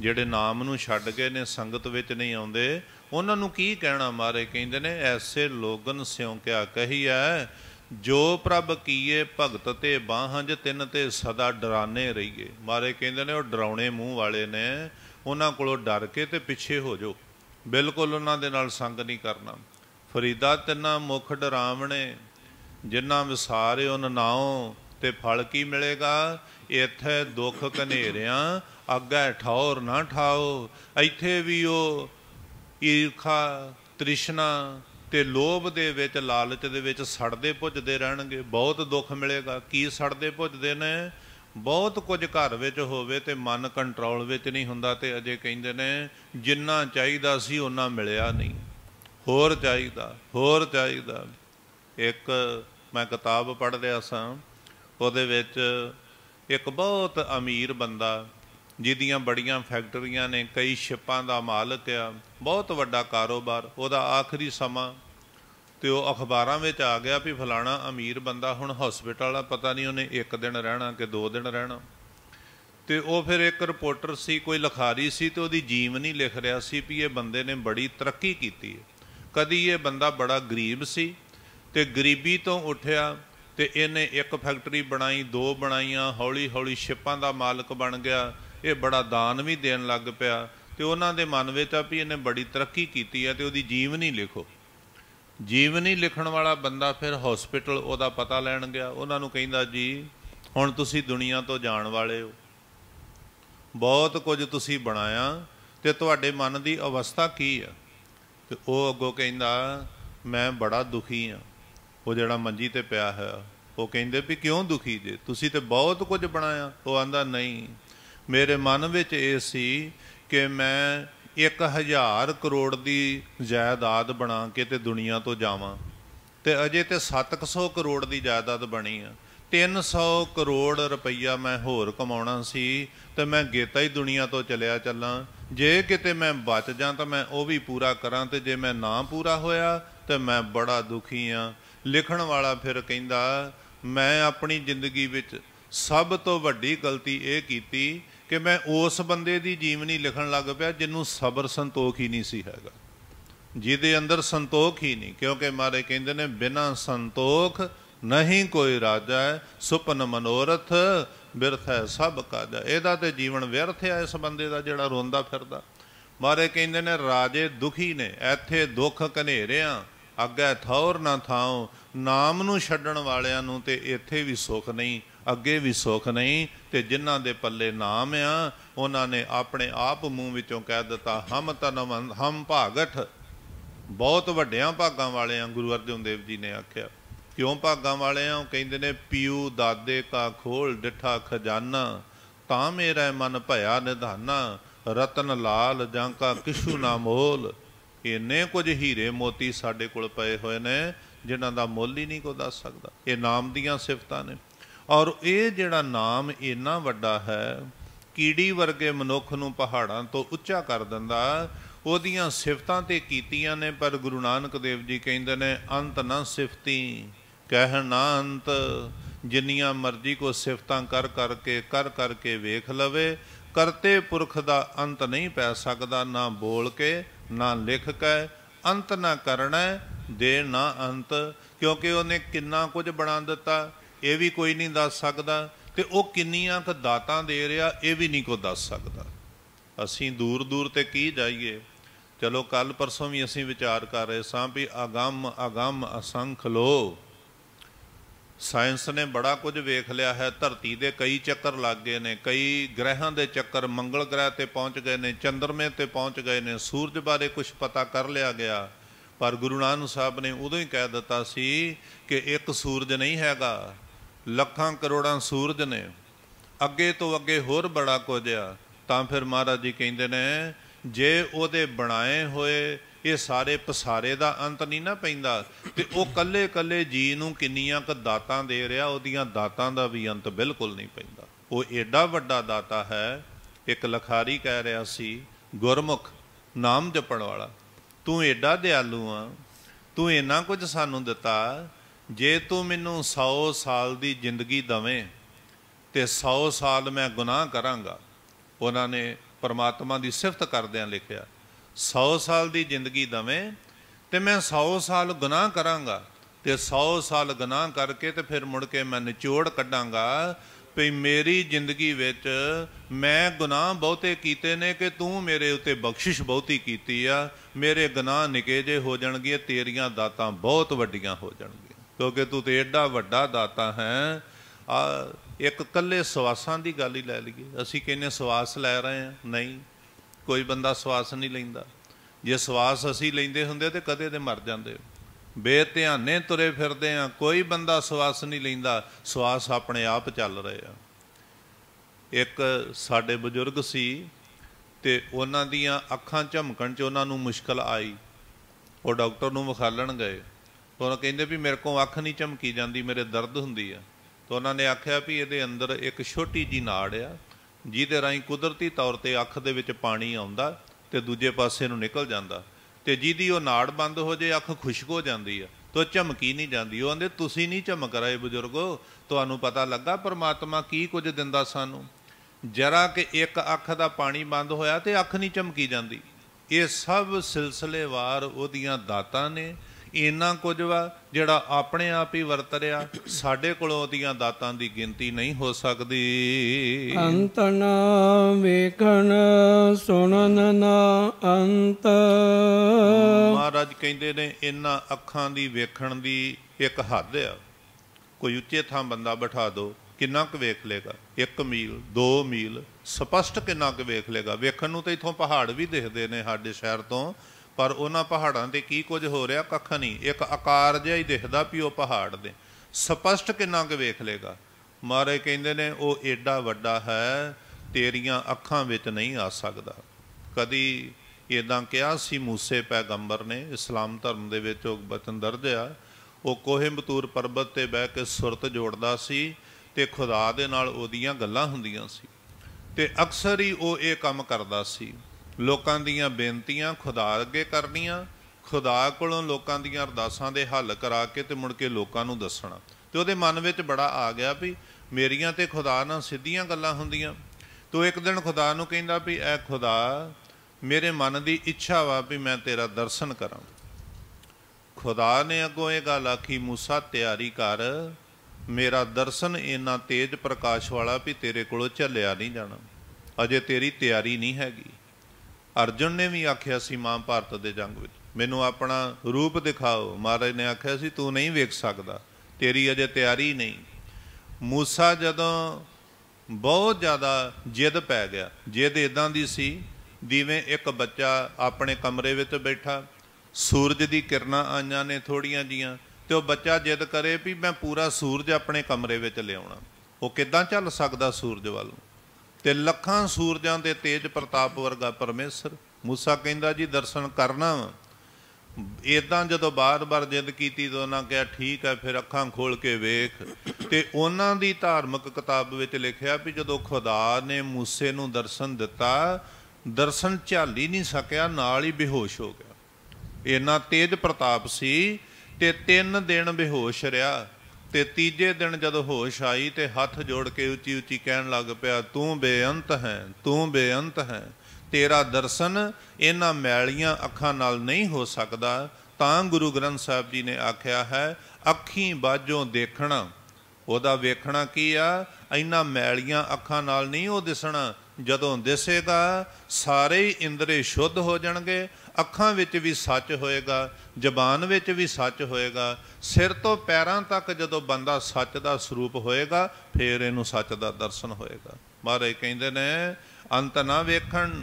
Speaker 1: ਜਿਹੜੇ ਨਾਮ ਨੂੰ ਛੱਡ ਕੇ ਨੇ ਸੰਗਤ ਵਿੱਚ ਨਹੀਂ ਆਉਂਦੇ ਉਹਨਾਂ ਨੂੰ ਕੀ ਕਹਿਣਾ ਮਾਰੇ ਕਹਿੰਦੇ ਨੇ ਐਸੇ ਲੋਗਨ ਸਿਉ ਕਿਆ ਕਹੀ ਹੈ ਜੋ ਪ੍ਰਭ ਕੀਏ ਭਗਤ ਤੇ ਬਾਹੰਜ ਤਿੰਨ ਤੇ ਸਦਾ ਡਰਾਨੇ ਰਹੀਏ ਮਾਰੇ ਕਹਿੰਦੇ ਨੇ ਉਹ ਡਰਾਉਣੇ ਮੂੰਹ ਵਾਲੇ ਨੇ ਉਹਨਾਂ ਕੋਲੋਂ ਡਰ ਕੇ ਤੇ ਪਿੱਛੇ ਹੋ ਜਾਓ ਬਿਲਕੁਲ ਉਹਨਾਂ ਦੇ ਨਾਲ ਸੰਗ ਨਹੀਂ ਕਰਨਾ ਫਰੀਦਾ ਤਿੰਨਾ ਮੁਖ ਡਰਾਵਣੇ ਜਿਨ੍ਹਾਂ ਵਿਸਾਰੇ ਉਹਨਾਂ ਨਾਉ ਤੇ ਫਲ ਕੀ ਮਿਲੇਗਾ ਇੱਥੇ ਦੁੱਖ ਘਨੇਰਿਆਂ ਅੱਗੇ ਠੌਰ ਨਾ ਠਾਓ ਇੱਥੇ ਵੀ ਉਹ ਈਰਖਾ ਤ੍ਰਿਸ਼ਨਾ ਤੇ ਲੋਭ ਦੇ ਵਿੱਚ ਲਾਲਚ ਦੇ ਵਿੱਚ ਸੜਦੇ ਭੁੱਜਦੇ ਰਹਿਣਗੇ ਬਹੁਤ ਦੁੱਖ ਮਿਲੇਗਾ ਕੀ ਸੜਦੇ ਭੁੱਜਦੇ ਨੇ ਬਹੁਤ ਕੁਝ ਘਰ ਵਿੱਚ ਹੋਵੇ ਤੇ ਮਨ ਕੰਟਰੋਲ ਵਿੱਚ ਨਹੀਂ ਹੁੰਦਾ ਤੇ ਅਜੇ ਕਹਿੰਦੇ ਨੇ ਜਿੰਨਾ ਚਾਹੀਦਾ ਸੀ ਉਹਨਾਂ ਮਿਲਿਆ ਨਹੀਂ ਹੋਰ ਚਾਹੀਦਾ ਹੋਰ ਚਾਹੀਦਾ ਇੱਕ ਮੈਂ ਕਿਤਾਬ ਪੜ੍ਹ ਰਿਹਾ ਸਾਂ ਉਹਦੇ ਵਿੱਚ ਇੱਕ ਬਹੁਤ ਅਮੀਰ ਬੰਦਾ ਜਿਹਦੀਆਂ ਬੜੀਆਂ ਫੈਕਟਰੀਆਂ ਨੇ ਕਈ ਸ਼ਿਪਾਂ ਦਾ ਮਾਲਕ ਆ ਬਹੁਤ ਵੱਡਾ ਕਾਰੋਬਾਰ ਉਹਦਾ ਆਖਰੀ ਸਮਾਂ ਤੇ ਉਹ ਅਖਬਾਰਾਂ ਵਿੱਚ ਆ ਗਿਆ ਵੀ ਫਲਾਣਾ ਅਮੀਰ ਬੰਦਾ ਹੁਣ ਹਸਪੀਟਲ ਆ ਪਤਾ ਨਹੀਂ ਉਹਨੇ ਇੱਕ ਦਿਨ ਰਹਿਣਾ ਕਿ ਦੋ ਦਿਨ ਰਹਿਣਾ ਤੇ ਉਹ ਫਿਰ ਇੱਕ ਰਿਪੋਰਟਰ ਸੀ ਕੋਈ ਲਖਾਰੀ ਸੀ ਤੇ ਉਹਦੀ ਜੀਵਨੀ ਲਿਖ ਰਿਹਾ ਸੀ ਵੀ ਇਹ ਬੰਦੇ ਨੇ ਬੜੀ ਤਰੱਕੀ ਕੀਤੀ ਹੈ ਕਦੀ ਇਹ ਬੰਦਾ ਬੜਾ ਗਰੀਬ ਸੀ ਤੇ ਗਰੀਬੀ ਤੋਂ ਉੱਠਿਆ ਤੇ ਇਹਨੇ ਇੱਕ ਫੈਕਟਰੀ ਬਣਾਈ ਦੋ ਬਣਾਈਆਂ ਹੌਲੀ ਹੌਲੀ ਸ਼ਿਪਾਂ ਦਾ ਮਾਲਕ ਬਣ ਗਿਆ ਇਹ ਬੜਾ ਦਾਨ ਵੀ ਦੇਣ ਲੱਗ ਪਿਆ ਤੇ ਉਹਨਾਂ ਦੇ ਮਨ ਵਿੱਚ ਆ ਵੀ ਇਹਨੇ ਬੜੀ ਤਰੱਕੀ ਕੀਤੀ ਹੈ ਤੇ ਉਹਦੀ ਜੀਵਨੀ ਲਿਖੋ ਜੀਵਨੀ ਲਿਖਣ ਵਾਲਾ ਬੰਦਾ ਫਿਰ ਹਸਪੀਟਲ ਉਹਦਾ ਪਤਾ ਲੈਣ ਗਿਆ ਉਹਨਾਂ ਨੂੰ ਕਹਿੰਦਾ ਜੀ ਹੁਣ ਤੁਸੀਂ ਦੁਨੀਆ ਤੋਂ ਜਾਣ ਵਾਲੇ ਹੋ ਬਹੁਤ ਕੁਝ ਤੁਸੀਂ ਬਣਾਇਆ ਤੇ ਤੁਹਾਡੇ ਮਨ ਦੀ ਅਵਸਥਾ ਕੀ ਆ ਤੇ ਉਹ ਅੱਗੋਂ ਕਹਿੰਦਾ ਮੈਂ ਬੜਾ ਦੁਖੀ ਆ ਉਹ ਜਿਹੜਾ ਮੰਜੀ ਤੇ ਪਿਆ ਹੋਇਆ ਉਹ ਕਹਿੰਦੇ ਵੀ ਕਿਉਂ ਦੁਖੀ ਜੇ ਤੁਸੀਂ ਤੇ ਬਹੁਤ ਕੁਝ ਬਣਾਇਆ ਉਹ ਆਂਦਾ ਨਹੀਂ ਮੇਰੇ ਮਨ ਵਿੱਚ ਇਹ ਸੀ ਕਿ ਮੈਂ 1000 ਕਰੋੜ ਦੀ ਜਾਇਦਾਦ ਬਣਾ ਕੇ ਤੇ ਦੁਨੀਆ ਤੋਂ ਜਾਵਾਂ ਤੇ ਅਜੇ ਤੇ 700 ਕਰੋੜ ਦੀ ਜਾਇਦਾਦ ਬਣੀ ਆ 300 ਕਰੋੜ ਰੁਪਈਆ ਮੈਂ ਹੋਰ ਕਮਾਉਣਾ ਸੀ ਤੇ ਮੈਂ ਗੇਤਾ ਹੀ ਦੁਨੀਆ ਤੋਂ ਚਲਿਆ ਚੱਲਾਂ ਜੇ ਕਿਤੇ ਮੈਂ ਬਚ ਜਾਂ ਤਾਂ ਮੈਂ ਉਹ ਵੀ ਪੂਰਾ ਕਰਾਂ ਤੇ ਜੇ ਮੈਂ ਨਾ ਪੂਰਾ ਹੋਇਆ ਤੇ ਮੈਂ ਬੜਾ ਦੁਖੀ ਆ ਲਿਖਣ ਵਾਲਾ ਫਿਰ ਕਹਿੰਦਾ ਮੈਂ ਆਪਣੀ ਜ਼ਿੰਦਗੀ ਵਿੱਚ ਸਭ ਤੋਂ ਵੱਡੀ ਗਲਤੀ ਇਹ ਕੀਤੀ ਕਿ ਮੈਂ ਉਸ ਬੰਦੇ ਦੀ ਜੀਵਨੀ ਲਿਖਣ ਲੱਗ ਪਿਆ ਜਿਹਨੂੰ ਸਬਰ ਸੰਤੋਖ ਹੀ ਨਹੀਂ ਸੀ ਹੈਗਾ ਜਿਹਦੇ ਅੰਦਰ ਸੰਤੋਖ ਹੀ ਨਹੀਂ ਕਿਉਂਕਿ ਮਾਰੇ ਕਹਿੰਦੇ ਨੇ ਬਿਨਾਂ ਸੰਤੋਖ ਨਹੀਂ ਕੋਈ ਰਾਜਾ ਸੁਪਨ ਮਨੋਰਥ ਬਿਰਥ ਹੈ ਸਭ ਕਾਜਾ ਇਹਦਾ ਤੇ ਜੀਵਨ ਵਿਅਰਥ ਹੈ ਇਸ ਬੰਦੇ ਦਾ ਜਿਹੜਾ ਰੋਂਦਾ ਫਿਰਦਾ ਮਾਰੇ ਕਹਿੰਦੇ ਨੇ ਰਾਜੇ ਦੁਖੀ ਨੇ ਇੱਥੇ ਦੁੱਖ ਕਨੇਰਿਆਂ ਅੱਗੇ ਥੌਰ ਨਾ ਥਾਉ ਨਾਮ ਨੂੰ ਛੱਡਣ ਵਾਲਿਆਂ ਨੂੰ ਤੇ ਇੱਥੇ ਵੀ ਸੁਖ ਨਹੀਂ ਅੱਗੇ ਵੀ ਸੁੱਖ ਨਹੀਂ ਤੇ ਜਿਨ੍ਹਾਂ ਦੇ ਪੱਲੇ ਨਾਮ ਆ ਉਹਨਾਂ ਨੇ ਆਪਣੇ ਆਪ ਮੂੰਹ ਵਿੱਚੋਂ ਕਹਿ ਦਿੱਤਾ ਹਮ ਤਨ ਹਮ ਭਾਗਠ ਬਹੁਤ ਵੱਡਿਆਂ ਭਾਗਾਂ ਵਾਲੇ ਆ ਗੁਰੂ ਅਰਜਨ ਦੇਵ ਜੀ ਨੇ ਆਖਿਆ ਕਿਉਂ ਭਾਗਾਂ ਵਾਲੇ ਆ ਕਹਿੰਦੇ ਨੇ ਪੀਊ ਦਾਦੇ ਕਾ ਖੋਲ ਡਿਠਾ ਖਜ਼ਾਨਾ ਤਾਂ ਮੇਰਾ ਮਨ ਭਇਆ ਨਿਧਾਨਾ ਰਤਨ ਲਾਲ ਜਾਂ ਕਾ ਕਿਸ਼ੂ ਨਾ ਮੋਲ ਇੰਨੇ ਕੁਝ ਹੀਰੇ ਮੋਤੀ ਸਾਡੇ ਕੋਲ ਪਏ ਹੋਏ ਨੇ ਜਿਨ੍ਹਾਂ ਦਾ ਮੁੱਲ ਹੀ ਨਹੀਂ ਕੋ ਦੱਸ ਸਕਦਾ ਇਹ ਨਾਮ ਦੀਆਂ ਸਿਫਤਾਂ ਨੇ ਔਰ ਇਹ ਜਿਹੜਾ ਨਾਮ ਇੰਨਾ ਵੱਡਾ ਹੈ ਕੀੜੀ ਵਰਗੇ ਮਨੁੱਖ ਨੂੰ ਪਹਾੜਾਂ ਤੋਂ ਉੱਚਾ ਕਰ ਦਿੰਦਾ ਉਹਦੀਆਂ ਸਿਫਤਾਂ ਤੇ ਕੀਤੀਆਂ ਨੇ ਪਰ ਗੁਰੂ ਨਾਨਕ ਦੇਵ ਜੀ ਕਹਿੰਦੇ ਨੇ ਅੰਤ ਨਾ ਸਿਫਤੀ ਕਹਿ ਨਾ ਅੰਤ ਜਿੰਨੀਆਂ ਮਰਜ਼ੀ ਕੋ ਸਿਫਤਾਂ ਕਰ ਕਰਕੇ ਕਰ ਕਰਕੇ ਵੇਖ ਲਵੇ ਕਰਤੇ ਪੁਰਖ ਦਾ ਅੰਤ ਨਹੀਂ ਪੈ ਸਕਦਾ ਨਾ ਬੋਲ ਕੇ ਨਾ ਲਿਖ ਕੇ ਅੰਤ ਨਾ ਕਰਨਾ ਦੇ ਨਾ ਅੰਤ ਕਿਉਂਕਿ ਉਹਨੇ ਕਿੰਨਾ ਕੁਝ ਬਣਾ ਦਿੱਤਾ ਇਹ ਵੀ ਕੋਈ ਨਹੀਂ ਦੱਸ ਸਕਦਾ ਤੇ ਉਹ ਕਿੰਨੀਆਂ ਕ ਦਾਤਾਂ ਦੇ ਰਿਹਾ ਇਹ ਵੀ ਨਹੀਂ ਕੋ ਦੱਸ ਸਕਦਾ ਅਸੀਂ ਦੂਰ ਦੂਰ ਤੇ ਕੀ ਜਾਈਏ ਚਲੋ ਕੱਲ ਪਰਸੋਂ ਵੀ ਅਸੀਂ ਵਿਚਾਰ ਕਰ ਰਹੇ ਸਾਂ ਵੀ ਅਗੰਮ ਅਗੰਮ ਅਸੰਖ ਲੋ ਸਾਇੰਸ ਨੇ ਬੜਾ ਕੁਝ ਵੇਖ ਲਿਆ ਹੈ ਧਰਤੀ ਦੇ ਕਈ ਚੱਕਰ ਲੱਗ ਗਏ ਨੇ ਕਈ ਗ੍ਰਹਿਾਂ ਦੇ ਚੱਕਰ ਮੰਗਲ ਗ੍ਰਹਿ ਤੇ ਪਹੁੰਚ ਗਏ ਨੇ ਚੰਦਰਮੇ ਤੇ ਪਹੁੰਚ ਗਏ ਨੇ ਸੂਰਜ ਬਾਰੇ ਕੁਝ ਪਤਾ ਕਰ ਲਿਆ ਗਿਆ ਪਰ ਗੁਰੂ ਨਾਨਕ ਸਾਹਿਬ ਨੇ ਉਦੋਂ ਹੀ ਕਹਿ ਦਿੱਤਾ ਸੀ ਕਿ ਇੱਕ ਸੂਰਜ ਨਹੀਂ ਹੈਗਾ ਲੱਖਾਂ ਕਰੋੜਾਂ ਸੂਰਜ ਨੇ ਅੱਗੇ ਤੋਂ ਅੱਗੇ ਹੋਰ ਬੜਾ ਕੁਝ ਆ ਤਾਂ ਫਿਰ ਮਹਾਰਾਜ ਜੀ ਕਹਿੰਦੇ ਨੇ ਜੇ ਉਹਦੇ ਬਣਾਏ ਹੋਏ ਇਹ ਸਾਰੇ ਪਸਾਰੇ ਦਾ ਅੰਤ ਨਹੀਂ ਨਾ ਪੈਂਦਾ ਤੇ ਉਹ ਕੱਲੇ ਕੱਲੇ ਜੀ ਨੂੰ ਕਿੰਨੀਆਂ ਕ ਦਾਤਾਂ ਦੇ ਰਿਹਾ ਉਹਦੀਆਂ ਦਾਤਾਂ ਦਾ ਵੀ ਅੰਤ ਬਿਲਕੁਲ ਨਹੀਂ ਪੈਂਦਾ ਉਹ ਏਡਾ ਵੱਡਾ ਦਾਤਾ ਹੈ ਇੱਕ ਲਖਾਰੀ ਕਹਿ ਰਿਹਾ ਸੀ ਗੁਰਮੁਖ ਨਾਮ ਜਪਣ ਵਾਲਾ ਤੂੰ ਏਡਾ ਦਿਆਲੂ ਆ ਤੂੰ ਇੰਨਾ ਕੁਝ ਸਾਨੂੰ ਦਿੱਤਾ ਜੇ ਤੂੰ ਮੈਨੂੰ 100 ਸਾਲ ਦੀ ਜ਼ਿੰਦਗੀ ਦਵੇਂ ਤੇ 100 ਸਾਲ ਮੈਂ ਗੁਨਾਹ ਕਰਾਂਗਾ ਉਹਨਾਂ ਨੇ ਪਰਮਾਤਮਾ ਦੀ ਸਿਫਤ ਕਰਦਿਆਂ ਲਿਖਿਆ 100 ਸਾਲ ਦੀ ਜ਼ਿੰਦਗੀ ਦਵੇਂ ਤੇ ਮੈਂ 100 ਸਾਲ ਗੁਨਾਹ ਕਰਾਂਗਾ ਤੇ 100 ਸਾਲ ਗੁਨਾਹ ਕਰਕੇ ਤੇ ਫਿਰ ਮੁੜ ਕੇ ਮੈਂ ਨਿਚੋੜ ਕੱਢਾਂਗਾ ਵੀ ਮੇਰੀ ਜ਼ਿੰਦਗੀ ਵਿੱਚ ਮੈਂ ਗੁਨਾਹ ਬਹੁਤੇ ਕੀਤੇ ਨੇ ਕਿ ਤੂੰ ਮੇਰੇ ਉੱਤੇ ਬਖਸ਼ਿਸ਼ ਬਹੁਤੀ ਕੀਤੀ ਆ ਮੇਰੇ ਗੁਨਾਹ ਨਿਕੇ ਜੇ ਹੋ ਜਾਣਗੇ ਤੇਰੀਆਂ ਦਾਤਾਂ ਬਹੁਤ ਵੱਡੀਆਂ ਹੋ ਜਾਣਗੀਆਂ ਕਿਉਂਕਿ ਤੂੰ ਤੇ ਐਡਾ ਵੱਡਾ ਦਾਤਾ ਹੈ ਆ ਇੱਕ ਕੱਲੇ ਸਵਾਸਾਂ ਦੀ ਗੱਲ ਹੀ ਲੈ ਲਈਏ ਅਸੀਂ ਕਹਿੰਨੇ ਸਵਾਸ ਲੈ ਰਹੇ ਹਾਂ ਨਹੀਂ ਕੋਈ ਬੰਦਾ ਸਵਾਸ ਨਹੀਂ ਲੈਂਦਾ ਜੇ ਸਵਾਸ ਅਸੀਂ ਲੈਂਦੇ ਹੁੰਦੇ ਤੇ ਕਦੇ ਤੇ ਮਰ ਜਾਂਦੇ ਬੇਧਿਆਨੇ ਤੁਰੇ ਫਿਰਦੇ ਆ ਕੋਈ ਬੰਦਾ ਸਵਾਸ ਨਹੀਂ ਲੈਂਦਾ ਸਵਾਸ ਆਪਣੇ ਆਪ ਚੱਲ ਰਹੇ ਆ ਇੱਕ ਸਾਡੇ ਬਜ਼ੁਰਗ ਸੀ ਤੇ ਉਹਨਾਂ ਦੀਆਂ ਅੱਖਾਂ ਝਮਕਣ 'ਚ ਉਹਨਾਂ ਨੂੰ ਮੁਸ਼ਕਲ ਆਈ ਉਹ ਡਾਕਟਰ ਨੂੰ ਵਿਖਾਲਣ ਗਏ ਤੋਂ ਉਹ ਕਹਿੰਦੇ ਵੀ ਮੇਰੇ ਕੋਲ ਅੱਖ ਨਹੀਂ ਚਮਕੀ ਜਾਂਦੀ ਮੇਰੇ ਦਰਦ ਹੁੰਦੀ ਆ ਤੋਂ ਉਹਨਾਂ ਨੇ ਆਖਿਆ ਵੀ ਇਹਦੇ ਅੰਦਰ ਇੱਕ ਛੋਟੀ ਜੀ ਨਾੜ ਆ ਜਿਹਦੇ ਰਾਹੀਂ ਕੁਦਰਤੀ ਤੌਰ ਤੇ ਅੱਖ ਦੇ ਵਿੱਚ ਪਾਣੀ ਆਉਂਦਾ ਤੇ ਦੂਜੇ ਪਾਸੇ ਨੂੰ ਨਿਕਲ ਜਾਂਦਾ ਤੇ ਜਿਹਦੀ ਉਹ ਨਾੜ ਬੰਦ ਹੋ ਜੇ ਅੱਖ ਖੁਸ਼ਕ ਹੋ ਜਾਂਦੀ ਆ ਤੋ ਚਮਕੀ ਨਹੀਂ ਜਾਂਦੀ ਉਹ ਕਹਿੰਦੇ ਤੁਸੀਂ ਨਹੀਂ ਚਮਕ ਰਹੇ ਬਜ਼ੁਰਗੋ ਤੁਹਾਨੂੰ ਪਤਾ ਲੱਗਾ ਪਰਮਾਤਮਾ ਕੀ ਕੁਝ ਦਿੰਦਾ ਸਾਨੂੰ ਜਰਾ ਕਿ ਇੱਕ ਅੱਖ ਦਾ ਪਾਣੀ ਬੰਦ ਹੋਇਆ ਤੇ ਅੱਖ ਨਹੀਂ ਚਮਕੀ ਜਾਂਦੀ ਇਹ ਸਭ ਸਿਲਸਿਲੇਵਾਰ ਉਹਦੀਆਂ ਦਾਤਾਂ ਨੇ ਇੰਨਾ ਕੁਝ ਵਾ ਜਿਹੜਾ ਆਪਣੇ ਆਪ ਹੀ ਵਰਤ ਰਿਆ ਸਾਡੇ ਕੋਲੋਂ ਉਹਦੀਆਂ ਦਾਤਾਂ ਦੀ ਗਿਣਤੀ ਨਹੀਂ ਹੋ ਸਕਦੀ
Speaker 2: ਅੰਤਨ ਵੇਖਣ ਸੁਣਨ ਨਾ ਅੰਤ ਮਹਾਰਾਜ
Speaker 1: ਕਹਿੰਦੇ ਨੇ ਇੰਨਾ ਅੱਖਾਂ ਦੀ ਵੇਖਣ ਦੀ ਇੱਕ ਹੱਦ ਆ ਕੋਈ ਉੱਚੇ ਥਾਂ ਬੰਦਾ ਬਿਠਾ ਦਿਓ ਕਿੰਨਾ ਕੁ ਵੇਖ ਲੇਗਾ 1 ਮੀਲ 2 ਮੀਲ ਸਪਸ਼ਟ ਕਿੰਨਾ ਕੁ ਵੇਖ ਲੇਗਾ ਵੇਖਣ ਨੂੰ ਤਾਂ ਇਥੋਂ ਪਹਾੜ ਵੀ ਦਿਖਦੇ ਨੇ ਸਾਡੇ ਸ਼ਹਿਰ ਤੋਂ ਪਰ ਉਹਨਾਂ ਪਹਾੜਾਂ ਤੇ ਕੀ ਕੁਝ ਹੋ ਰਿਹਾ ਕੱਖ ਨਹੀਂ ਇੱਕ ਆਕਾਰ ਜਿਹਾ ਹੀ ਦਿਖਦਾ ਪਿਓ ਪਹਾੜ ਦੇ ਸਪਸ਼ਟ ਕਿੰਨਾ ਕੁ ਵੇਖ ਲੇਗਾ ਮਾਰੇ ਕਹਿੰਦੇ ਨੇ ਉਹ ਏਡਾ ਵੱਡਾ ਹੈ ਤੇਰੀਆਂ ਅੱਖਾਂ ਵਿੱਚ ਨਹੀਂ ਆ ਸਕਦਾ ਕਦੀ ਇਦਾਂ ਕਿਹਾ ਸੀ موسی ਪੈਗੰਬਰ ਨੇ ਇਸਲਾਮ ਧਰਮ ਦੇ ਵਿੱਚ ਉਹ ਬਚਨ ਦਰਜ ਆ ਉਹ ਕੋਹਿੰਬਤੂਰ ਪਰਬਤ ਤੇ ਬਹਿ ਕੇ ਸੁਰਤ ਜੋੜਦਾ ਸੀ ਤੇ ਖੁਦਾ ਦੇ ਨਾਲ ਉਹਦੀਆਂ ਗੱਲਾਂ ਹੁੰਦੀਆਂ ਸੀ ਤੇ ਅਕਸਰ ਹੀ ਉਹ ਇਹ ਕੰਮ ਕਰਦਾ ਸੀ ਲੋਕਾਂ ਦੀਆਂ ਬੇਨਤੀਆਂ ਖੁਦਾ ਅੱਗੇ ਕਰਨੀਆਂ ਖੁਦਾ ਕੋਲੋਂ ਲੋਕਾਂ ਦੀਆਂ ਅਰਦਾਸਾਂ ਦੇ ਹੱਲ ਕਰਾ ਕੇ ਤੇ ਮੁੜ ਕੇ ਲੋਕਾਂ ਨੂੰ ਦੱਸਣਾ ਤੇ ਉਹਦੇ ਮਨ ਵਿੱਚ ਬੜਾ ਆ ਗਿਆ ਵੀ ਮੇਰੀਆਂ ਤੇ ਖੁਦਾ ਨਾਲ ਸਿੱਧੀਆਂ ਗੱਲਾਂ ਹੁੰਦੀਆਂ ਤੋ ਇੱਕ ਦਿਨ ਖੁਦਾ ਨੂੰ ਕਹਿੰਦਾ ਵੀ ਐ ਖੁਦਾ ਮੇਰੇ ਮਨ ਦੀ ਇੱਛਾ ਵਾ ਵੀ ਮੈਂ ਤੇਰਾ ਦਰਸ਼ਨ ਕਰਾਂ ਖੁਦਾ ਨੇ ਅੱਗੋਂ ਇਹ ਗੱਲ ਆਖੀ موسی ਤਿਆਰੀ ਕਰ ਮੇਰਾ ਦਰਸ਼ਨ ਇੰਨਾ ਤੇਜ ਪ੍ਰਕਾਸ਼ ਵਾਲਾ ਵੀ ਤੇਰੇ ਕੋਲੋਂ ਚੱਲਿਆ ਨਹੀਂ ਜਾਣਾ ਅਜੇ ਤੇਰੀ ਤਿਆਰੀ ਨਹੀਂ ਹੈਗੀ ਅਰਜੁਨ ਨੇ ਵੀ ਆਖਿਆ ਸੀ ਮਾਂ ਭਾਰਤ ਦੇ ਜੰਗ ਵਿੱਚ ਮੈਨੂੰ ਆਪਣਾ ਰੂਪ ਦਿਖਾਓ ਮਹਾਰਾਜ ਨੇ ਆਖਿਆ ਸੀ ਤੂੰ ਨਹੀਂ ਵੇਖ ਸਕਦਾ ਤੇਰੀ ਅਜੇ ਤਿਆਰੀ ਨਹੀਂ موسی ਜਦੋਂ ਬਹੁਤ ਜ਼ਿਆਦਾ ਜਿੱਦ ਪੈ ਗਿਆ ਜਿੱਦ ਇਦਾਂ ਦੀ ਸੀ ਦੀਵੇਂ ਇੱਕ ਬੱਚਾ ਆਪਣੇ ਕਮਰੇ ਵਿੱਚ ਬੈਠਾ ਸੂਰਜ ਦੀ ਕਿਰਨਾਂ ਆਈਆਂ ਨੇ ਥੋੜੀਆਂ ਜੀਆਂ ਤੇ ਉਹ ਬੱਚਾ ਜਿੱਦ ਕਰੇ ਵੀ ਮੈਂ ਪੂਰਾ ਸੂਰਜ ਆਪਣੇ ਕਮਰੇ ਵਿੱਚ ਲਿਆਉਣਾ ਉਹ ਕਿਦਾਂ ਚੱਲ ਸਕਦਾ ਸੂਰਜ ਨੂੰ ਤੇ ਲੱਖਾਂ ਸੂਰਜਾਂ ਦੇ ਤੇਜ ਪ੍ਰਤਾਪ ਵਰਗਾ ਪਰਮੇਸ਼ਰ موسی ਕਹਿੰਦਾ ਜੀ ਦਰਸ਼ਨ ਕਰਨਾ ਇਦਾਂ ਜਦੋਂ ਬਾਰ-ਬਾਰ ਜਿੱਦ ਕੀਤੀ ਤਾਂ ਉਹਨਾਂ ਕਿਹਾ ਠੀਕ ਹੈ ਫਿਰ ਅੱਖਾਂ ਖੋਲ ਕੇ ਵੇਖ ਤੇ ਉਹਨਾਂ ਦੀ ਧਾਰਮਿਕ ਕਿਤਾਬ ਵਿੱਚ ਲਿਖਿਆ ਵੀ ਜਦੋਂ ਖੁਦਾ ਨੇ موسی ਨੂੰ ਦਰਸ਼ਨ ਦਿੱਤਾ ਦਰਸ਼ਨ ਝੱਲ ਹੀ ਨਹੀਂ ਸਕਿਆ ਨਾਲ ਹੀ ਬੇਹੋਸ਼ ਹੋ ਗਿਆ ਇੰਨਾ ਤੇਜ ਪ੍ਰਤਾਪ ਸੀ ਤੇ 3 ਦਿਨ ਬੇਹੋਸ਼ ਰਿਹਾ ਤੇ ਤੀਜੇ ਦਿਨ ਜਦ ਹੋਸ਼ ਆਈ ਤੇ ਹੱਥ ਜੋੜ ਕੇ ਉੱਚੀ ਉੱਚੀ ਕਹਿਣ ਲੱਗ ਪਿਆ ਤੂੰ ਬੇਅੰਤ ਹੈ ਤੂੰ ਬੇਅੰਤ ਹੈ ਤੇਰਾ ਦਰਸ਼ਨ ਇਹਨਾਂ ਮੈਲੀਆਂ ਅੱਖਾਂ ਨਾਲ ਨਹੀਂ ਹੋ ਸਕਦਾ ਤਾਂ ਗੁਰੂ ਗ੍ਰੰਥ ਸਾਹਿਬ ਜੀ ਨੇ ਆਖਿਆ ਹੈ ਅੱਖੀਂ ਬਾਝੋਂ ਦੇਖਣਾ ਉਹਦਾ ਵੇਖਣਾ ਕੀ ਆ ਇੰਨਾ ਮੈਲੀਆਂ ਅੱਖਾਂ ਨਾਲ ਨਹੀਂ ਉਹ ਦਿਸਣਾ ਜਦੋਂ ਦਿਸੇਗਾ ਸਾਰੇ ਇੰਦਰੇ ਸ਼ੁੱਧ ਹੋ ਜਾਣਗੇ ਅੱਖਾਂ ਵਿੱਚ ਵੀ ਸੱਚ ਹੋਏਗਾ ਜ਼ਬਾਨ ਵਿੱਚ ਵੀ ਸੱਚ ਹੋਏਗਾ ਸਿਰ ਤੋਂ ਪੈਰਾਂ ਤੱਕ ਜਦੋਂ ਬੰਦਾ ਸੱਚ ਦਾ ਸਰੂਪ ਹੋਏਗਾ ਫਿਰ ਇਹਨੂੰ ਸੱਚ ਦਾ ਦਰਸ਼ਨ ਹੋਏਗਾ ਮਹਾਰਾਜ ਕਹਿੰਦੇ ਨੇ ਅੰਤ ਨਾ ਵੇਖਣ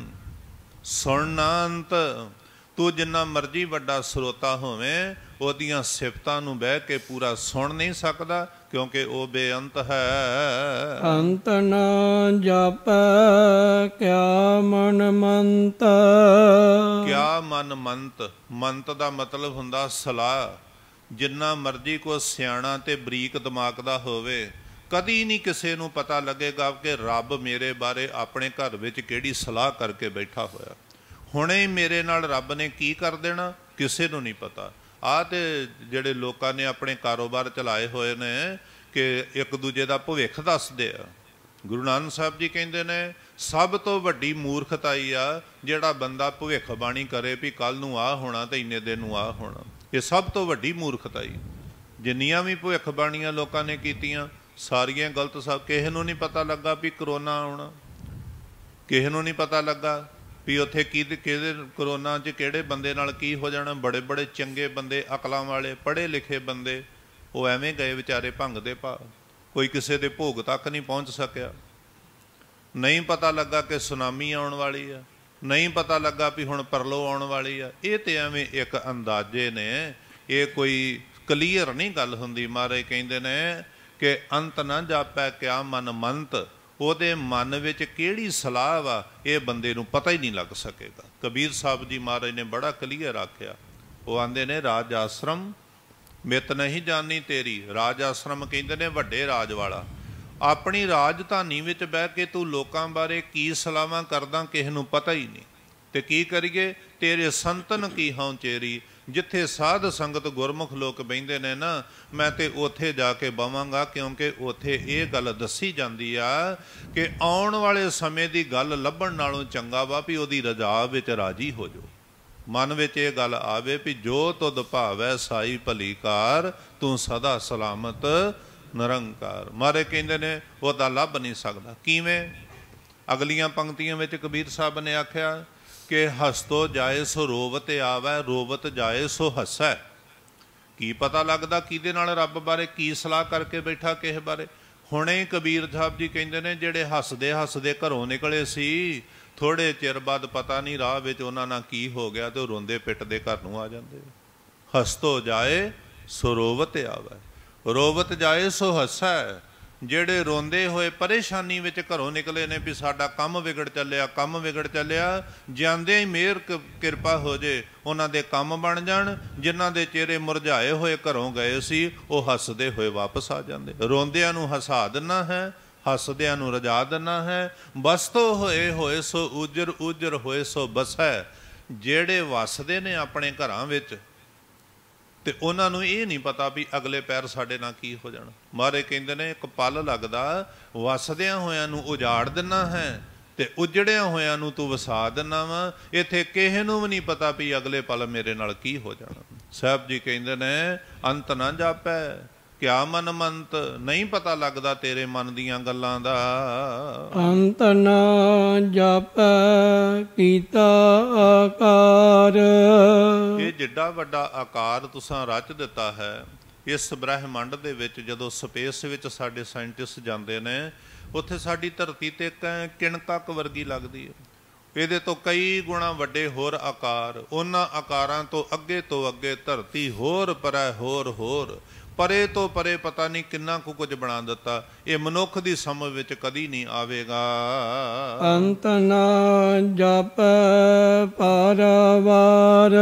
Speaker 1: ਸੁਣਨਾ ਅੰਤ ਤੂੰ ਜਿੰਨਾ ਮਰਜੀ ਵੱਡਾ ਸਰੋਤਾ ਹੋਵੇਂ ਉਹਦੀਆਂ ਸਿਫਤਾਂ ਨੂੰ ਬਹਿ ਕੇ ਪੂਰਾ ਸੁਣ ਨਹੀਂ ਸਕਦਾ ਕਿਉਂਕਿ ਉਹ ਬੇਅੰਤ ਹੈ ਅੰਤ
Speaker 2: ਨਾ ਜਪ ਕਿਆ ਮਨ ਮੰਤ ਕਿਆ
Speaker 1: ਮਨ ਮੰਤ ਮੰਤ ਦਾ ਮਤਲਬ ਹੁੰਦਾ ਸਲਾਹ ਜਿੰਨਾ ਮਰਜੀ ਕੋ ਸਿਆਣਾ ਤੇ ਬਰੀਕ ਦਿਮਾਗ ਦਾ ਹੋਵੇ ਕਦੀ ਨਹੀਂ ਕਿਸੇ ਨੂੰ ਪਤਾ ਲੱਗੇਗਾ ਕਿ ਰੱਬ ਮੇਰੇ ਬਾਰੇ ਆਪਣੇ ਘਰ ਵਿੱਚ ਕਿਹੜੀ ਸਲਾਹ ਕਰਕੇ ਬੈਠਾ ਹੋਇਆ ਹੁਣੇ ਮੇਰੇ ਨਾਲ ਰੱਬ ਨੇ ਕੀ ਕਰ ਦੇਣਾ ਕਿਸੇ ਨੂੰ ਨਹੀਂ ਪਤਾ ਆ ਤੇ ਜਿਹੜੇ ਲੋਕਾਂ ਨੇ ਆਪਣੇ ਕਾਰੋਬਾਰ ਚਲਾਏ ਹੋਏ ਨੇ ਕਿ ਇੱਕ ਦੂਜੇ ਦਾ ਭਵਿੱਖ ਦੱਸਦੇ ਆ ਗੁਰੂ ਨਾਨਕ ਸਾਹਿਬ ਜੀ ਕਹਿੰਦੇ ਨੇ ਸਭ ਤੋਂ ਵੱਡੀ ਮੂਰਖਤਾਈ ਆ ਜਿਹੜਾ ਬੰਦਾ ਭਵਿੱਖ ਬਾਣੀ ਕਰੇ ਵੀ ਕੱਲ ਨੂੰ ਆ ਹੋਣਾ ਤੇ ਇੰਨੇ ਦਿਨ ਨੂੰ ਆ ਹੋਣਾ ਇਹ ਸਭ ਤੋਂ ਵੱਡੀ ਮੂਰਖਤਾਈ ਜਿੰਨੀਆਂ ਵੀ ਭਵਿੱਖ ਬਾਣੀਆਂ ਲੋਕਾਂ ਨੇ ਕੀਤੀਆਂ ਸਾਰੀਆਂ ਗਲਤ ਸਭ ਕਿਸੇ ਨੂੰ ਨਹੀਂ ਪਤਾ ਲੱਗਾ ਵੀ ਕਰੋਨਾ ਆਉਣਾ ਕਿਸੇ ਨੂੰ ਨਹੀਂ ਪਤਾ ਲੱਗਾ ਵੀ ਉੱਥੇ ਕੀ ਕਿਹਦੇ ਕਰੋਨਾ 'ਚ ਕਿਹੜੇ ਬੰਦੇ ਨਾਲ ਕੀ ਹੋ ਜਾਣਾ ਬੜੇ ਬੜੇ ਚੰਗੇ ਬੰਦੇ ਅਕਲਾਂ ਵਾਲੇ ਪੜ੍ਹੇ ਲਿਖੇ ਬੰਦੇ ਉਹ ਐਵੇਂ ਗਏ ਵਿਚਾਰੇ ਭੰਗ ਦੇ ਪਾ ਕੋਈ ਕਿਸੇ ਦੇ ਭੋਗ ਤੱਕ ਨਹੀਂ ਪਹੁੰਚ ਸਕਿਆ ਨਹੀਂ ਪਤਾ ਲੱਗਾ ਕਿ ਸੁਨਾਮੀ ਆਉਣ ਵਾਲੀ ਆ ਨਹੀਂ ਪਤਾ ਲੱਗਾ ਵੀ ਹੁਣ ਪਰਲੋ ਆਉਣ ਵਾਲੀ ਆ ਇਹ ਤੇ ਐਵੇਂ ਇੱਕ ਅੰਦਾਜ਼ੇ ਨੇ ਇਹ ਕੋਈ ਕਲੀਅਰ ਨਹੀਂ ਗੱਲ ਹੁੰਦੀ ਮਾਰੇ ਕਹਿੰਦੇ ਨੇ ਕਿ ਅੰਤ ਨਾ ਜਾਪੈ ਕਿਆ ਮਨ ਮੰਤ ਉਹਦੇ ਮਨ ਵਿੱਚ ਕਿਹੜੀ ਸਲਾਹ ਵਾ ਇਹ ਬੰਦੇ ਨੂੰ ਪਤਾ ਹੀ ਨਹੀਂ ਲੱਗ ਸਕੇਗਾ ਕਬੀਰ ਸਾਹਿਬ ਜੀ ਮਹਾਰਾਜ ਨੇ ਬੜਾ ਕਲੀਅਰ ਆਖਿਆ ਉਹ ਆਂਦੇ ਨੇ ਰਾਜ ਆਸ਼ਰਮ ਮਿਤ ਨਹੀਂ ਜਾਣੀ ਤੇਰੀ ਰਾਜ ਆਸ਼ਰਮ ਕਹਿੰਦੇ ਨੇ ਵੱਡੇ ਰਾਜ ਵਾਲਾ ਆਪਣੀ ਰਾਜਧਾਨੀ ਵਿੱਚ ਬਹਿ ਕੇ ਤੂੰ ਲੋਕਾਂ ਬਾਰੇ ਕੀ ਸਲਾਹਾਂ ਕਰਦਾ ਕਿਸੇ ਨੂੰ ਪਤਾ ਹੀ ਨਹੀਂ ਤੇ ਕੀ ਕਰੀਏ ਤੇਰੇ ਸੰਤਨ ਕੀ ਹਾਂ ਚੇਰੀ ਜਿੱਥੇ ਸਾਧ ਸੰਗਤ ਗੁਰਮੁਖ ਲੋਕ ਬੈਂਦੇ ਨੇ ਨਾ ਮੈਂ ਤੇ ਉਥੇ ਜਾ ਕੇ ਬਵਾਂਗਾ ਕਿਉਂਕਿ ਉਥੇ ਇਹ ਗੱਲ ਦੱਸੀ ਜਾਂਦੀ ਆ ਕਿ ਆਉਣ ਵਾਲੇ ਸਮੇਂ ਦੀ ਗੱਲ ਲੱਭਣ ਨਾਲੋਂ ਚੰਗਾ ਵਾ ਵੀ ਉਹਦੀ ਰਜਾ ਵਿੱਚ ਰਾਜੀ ਹੋ ਜਾਓ ਮਨ ਵਿੱਚ ਇਹ ਗੱਲ ਆਵੇ ਵੀ ਜੋ ਤੁਧ ਭਾਵੈ ਸਾਈ ਭਲੀ ਕਾਰ ਤੂੰ ਸਦਾ ਸਲਾਮਤ ਨਿਰੰਕਾਰ ਮਾਰੇ ਕਹਿੰਦੇ ਨੇ ਉਹ ਤਾਂ ਲੱਭ ਨਹੀਂ ਸਕਦਾ ਕਿਵੇਂ ਅਗਲੀਆਂ ਪੰਕਤੀਆਂ ਵਿੱਚ ਕਬੀਰ ਸਾਹਿਬ ਨੇ ਆਖਿਆ ਕਿ ਹਸਤੋ ਜਾਏ ਸੋ ਰੋਵਤ ਆਵੇ ਰੋਵਤ ਜਾਏ ਸੋ ਹੱਸੈ ਕੀ ਪਤਾ ਲੱਗਦਾ ਕਿਹਦੇ ਨਾਲ ਰੱਬ ਬਾਰੇ ਕੀ ਸਲਾਹ ਕਰਕੇ ਬੈਠਾ ਕਿਸੇ ਬਾਰੇ ਹੁਣੇ ਕਬੀਰ ਸਾਹਿਬ ਜੀ ਕਹਿੰਦੇ ਨੇ ਜਿਹੜੇ ਹੱਸਦੇ ਹੱਸਦੇ ਘਰੋਂ ਨਿਕਲੇ ਸੀ ਥੋੜੇ ਚਿਰ ਬਾਅਦ ਪਤਾ ਨਹੀਂ ਰਾਹ ਵਿੱਚ ਉਹਨਾਂ ਨਾਲ ਕੀ ਹੋ ਗਿਆ ਤੇ ਰੋਂਦੇ ਪਿੱਟਦੇ ਘਰ ਨੂੰ ਆ ਜਾਂਦੇ ਹਸਤੋ ਜਾਏ ਸਰੋਵਤ ਆਵੇ ਰੋਵਤ ਜਾਏ ਸੋ ਹੱਸੈ ਜਿਹੜੇ ਰੋਂਦੇ ਹੋਏ ਪਰੇਸ਼ਾਨੀ ਵਿੱਚ ਘਰੋਂ ਨਿਕਲੇ ਨੇ ਵੀ ਸਾਡਾ ਕੰਮ ਵਿਗੜ ਚੱਲਿਆ ਕੰਮ ਵਿਗੜ ਚੱਲਿਆ ਜਾਂਦੇ ਹੀ ਮਿਹਰ ਕਿਰਪਾ ਹੋ ਜੇ ਉਹਨਾਂ ਦੇ ਕੰਮ ਬਣ ਜਾਣ ਜਿਨ੍ਹਾਂ ਦੇ ਚਿਹਰੇ ਮੁਰਝਾਏ ਹੋਏ ਘਰੋਂ ਗਏ ਸੀ ਉਹ ਹੱਸਦੇ ਹੋਏ ਵਾਪਸ ਆ ਜਾਂਦੇ ਰੋਂਦਿਆਂ ਨੂੰ ਹਸਾ ਦਿੰਨਾ ਹੈ ਹੱਸਦਿਆਂ ਨੂੰ ਰਜਾ ਦਿੰਨਾ ਹੈ ਬਸਤੋ ਹੋਏ ਹੋਏ ਸੋ ਉਜਰ ਉਜਰ ਹੋਏ ਸੋ ਬਸੈ ਜਿਹੜੇ ਵਸਦੇ ਨੇ ਆਪਣੇ ਘਰਾਂ ਵਿੱਚ ਤੇ ਉਹਨਾਂ ਨੂੰ ਇਹ ਨਹੀਂ ਪਤਾ ਵੀ ਅਗਲੇ ਪੈਰ ਸਾਡੇ ਨਾਲ ਕੀ ਹੋ ਜਾਣਾ ਮਾਰੇ ਕਹਿੰਦੇ ਨੇ ਇੱਕ ਪਲ ਲੱਗਦਾ ਵਸਦਿਆਂ ਹੋਇਆਂ ਨੂੰ ਉਜਾੜ ਦਿੰਨਾ ਹੈ ਤੇ ਉਜੜਿਆਂ ਹੋਇਆਂ ਨੂੰ ਤੂੰ ਵਸਾ ਦਿੰਨਾ ਵਾ ਇੱਥੇ ਕਿਸੇ ਨੂੰ ਵੀ ਨਹੀਂ ਪਤਾ ਵੀ ਅਗਲੇ ਪਲ ਮੇਰੇ ਨਾਲ ਕੀ ਹੋ ਜਾਣਾ ਸਾਹਿਬ ਜੀ ਕਹਿੰਦੇ ਨੇ ਅੰਤ ਨਾ ਜਾਪੈ ਕਿਆ ਮਨ ਮੰਤ ਨਹੀਂ ਪਤਾ ਲੱਗਦਾ ਤੇਰੇ ਮਨ ਦੀਆਂ ਗੱਲਾਂ ਦਾ
Speaker 2: ਅੰਤ ਨਾ ਜਪ ਕੀਤਾ ਆਕਾਰ ਇਹ
Speaker 1: ਜਿੱਡਾ ਵੱਡਾ ਆਕਾਰ ਤੁਸੀਂ ਰਚ ਦਿੱਤਾ ਹੈ ਇਸ ਬ੍ਰਹਿਮੰਡ ਦੇ ਵਿੱਚ ਜਦੋਂ ਸਪੇਸ ਵਿੱਚ ਸਾਡੇ ਸਾਇੰਟਿਸਟ ਜਾਂਦੇ ਨੇ ਉੱਥੇ ਸਾਡੀ ਧਰਤੀ ਤੇ ਕਿਣਕਕ ਵਰਗੀ ਲੱਗਦੀ ਹੈ ਇਹਦੇ ਤੋਂ ਕਈ ਗੁਣਾ ਵੱਡੇ ਹੋਰ ਆਕਾਰ ਉਹਨਾਂ ਆਕਾਰਾਂ ਤੋਂ ਅੱਗੇ ਤੋਂ ਅੱਗੇ ਧਰਤੀ ਹੋਰ ਪਰੈ ਹੋਰ ਹੋਰ ਪਰੇ ਤੋਂ ਪਰੇ ਪਤਾ ਨਹੀਂ ਕਿੰਨਾ ਕੁ ਕੁਝ ਬਣਾ ਦਿੱਤਾ ਇਹ ਮਨੁੱਖ ਦੀ ਸਮਝ ਵਿੱਚ ਕਦੀ ਨਹੀਂ ਆਵੇਗਾ ਅੰਤ
Speaker 2: ਨਾ ਜਪ ਪਰਵਾਰ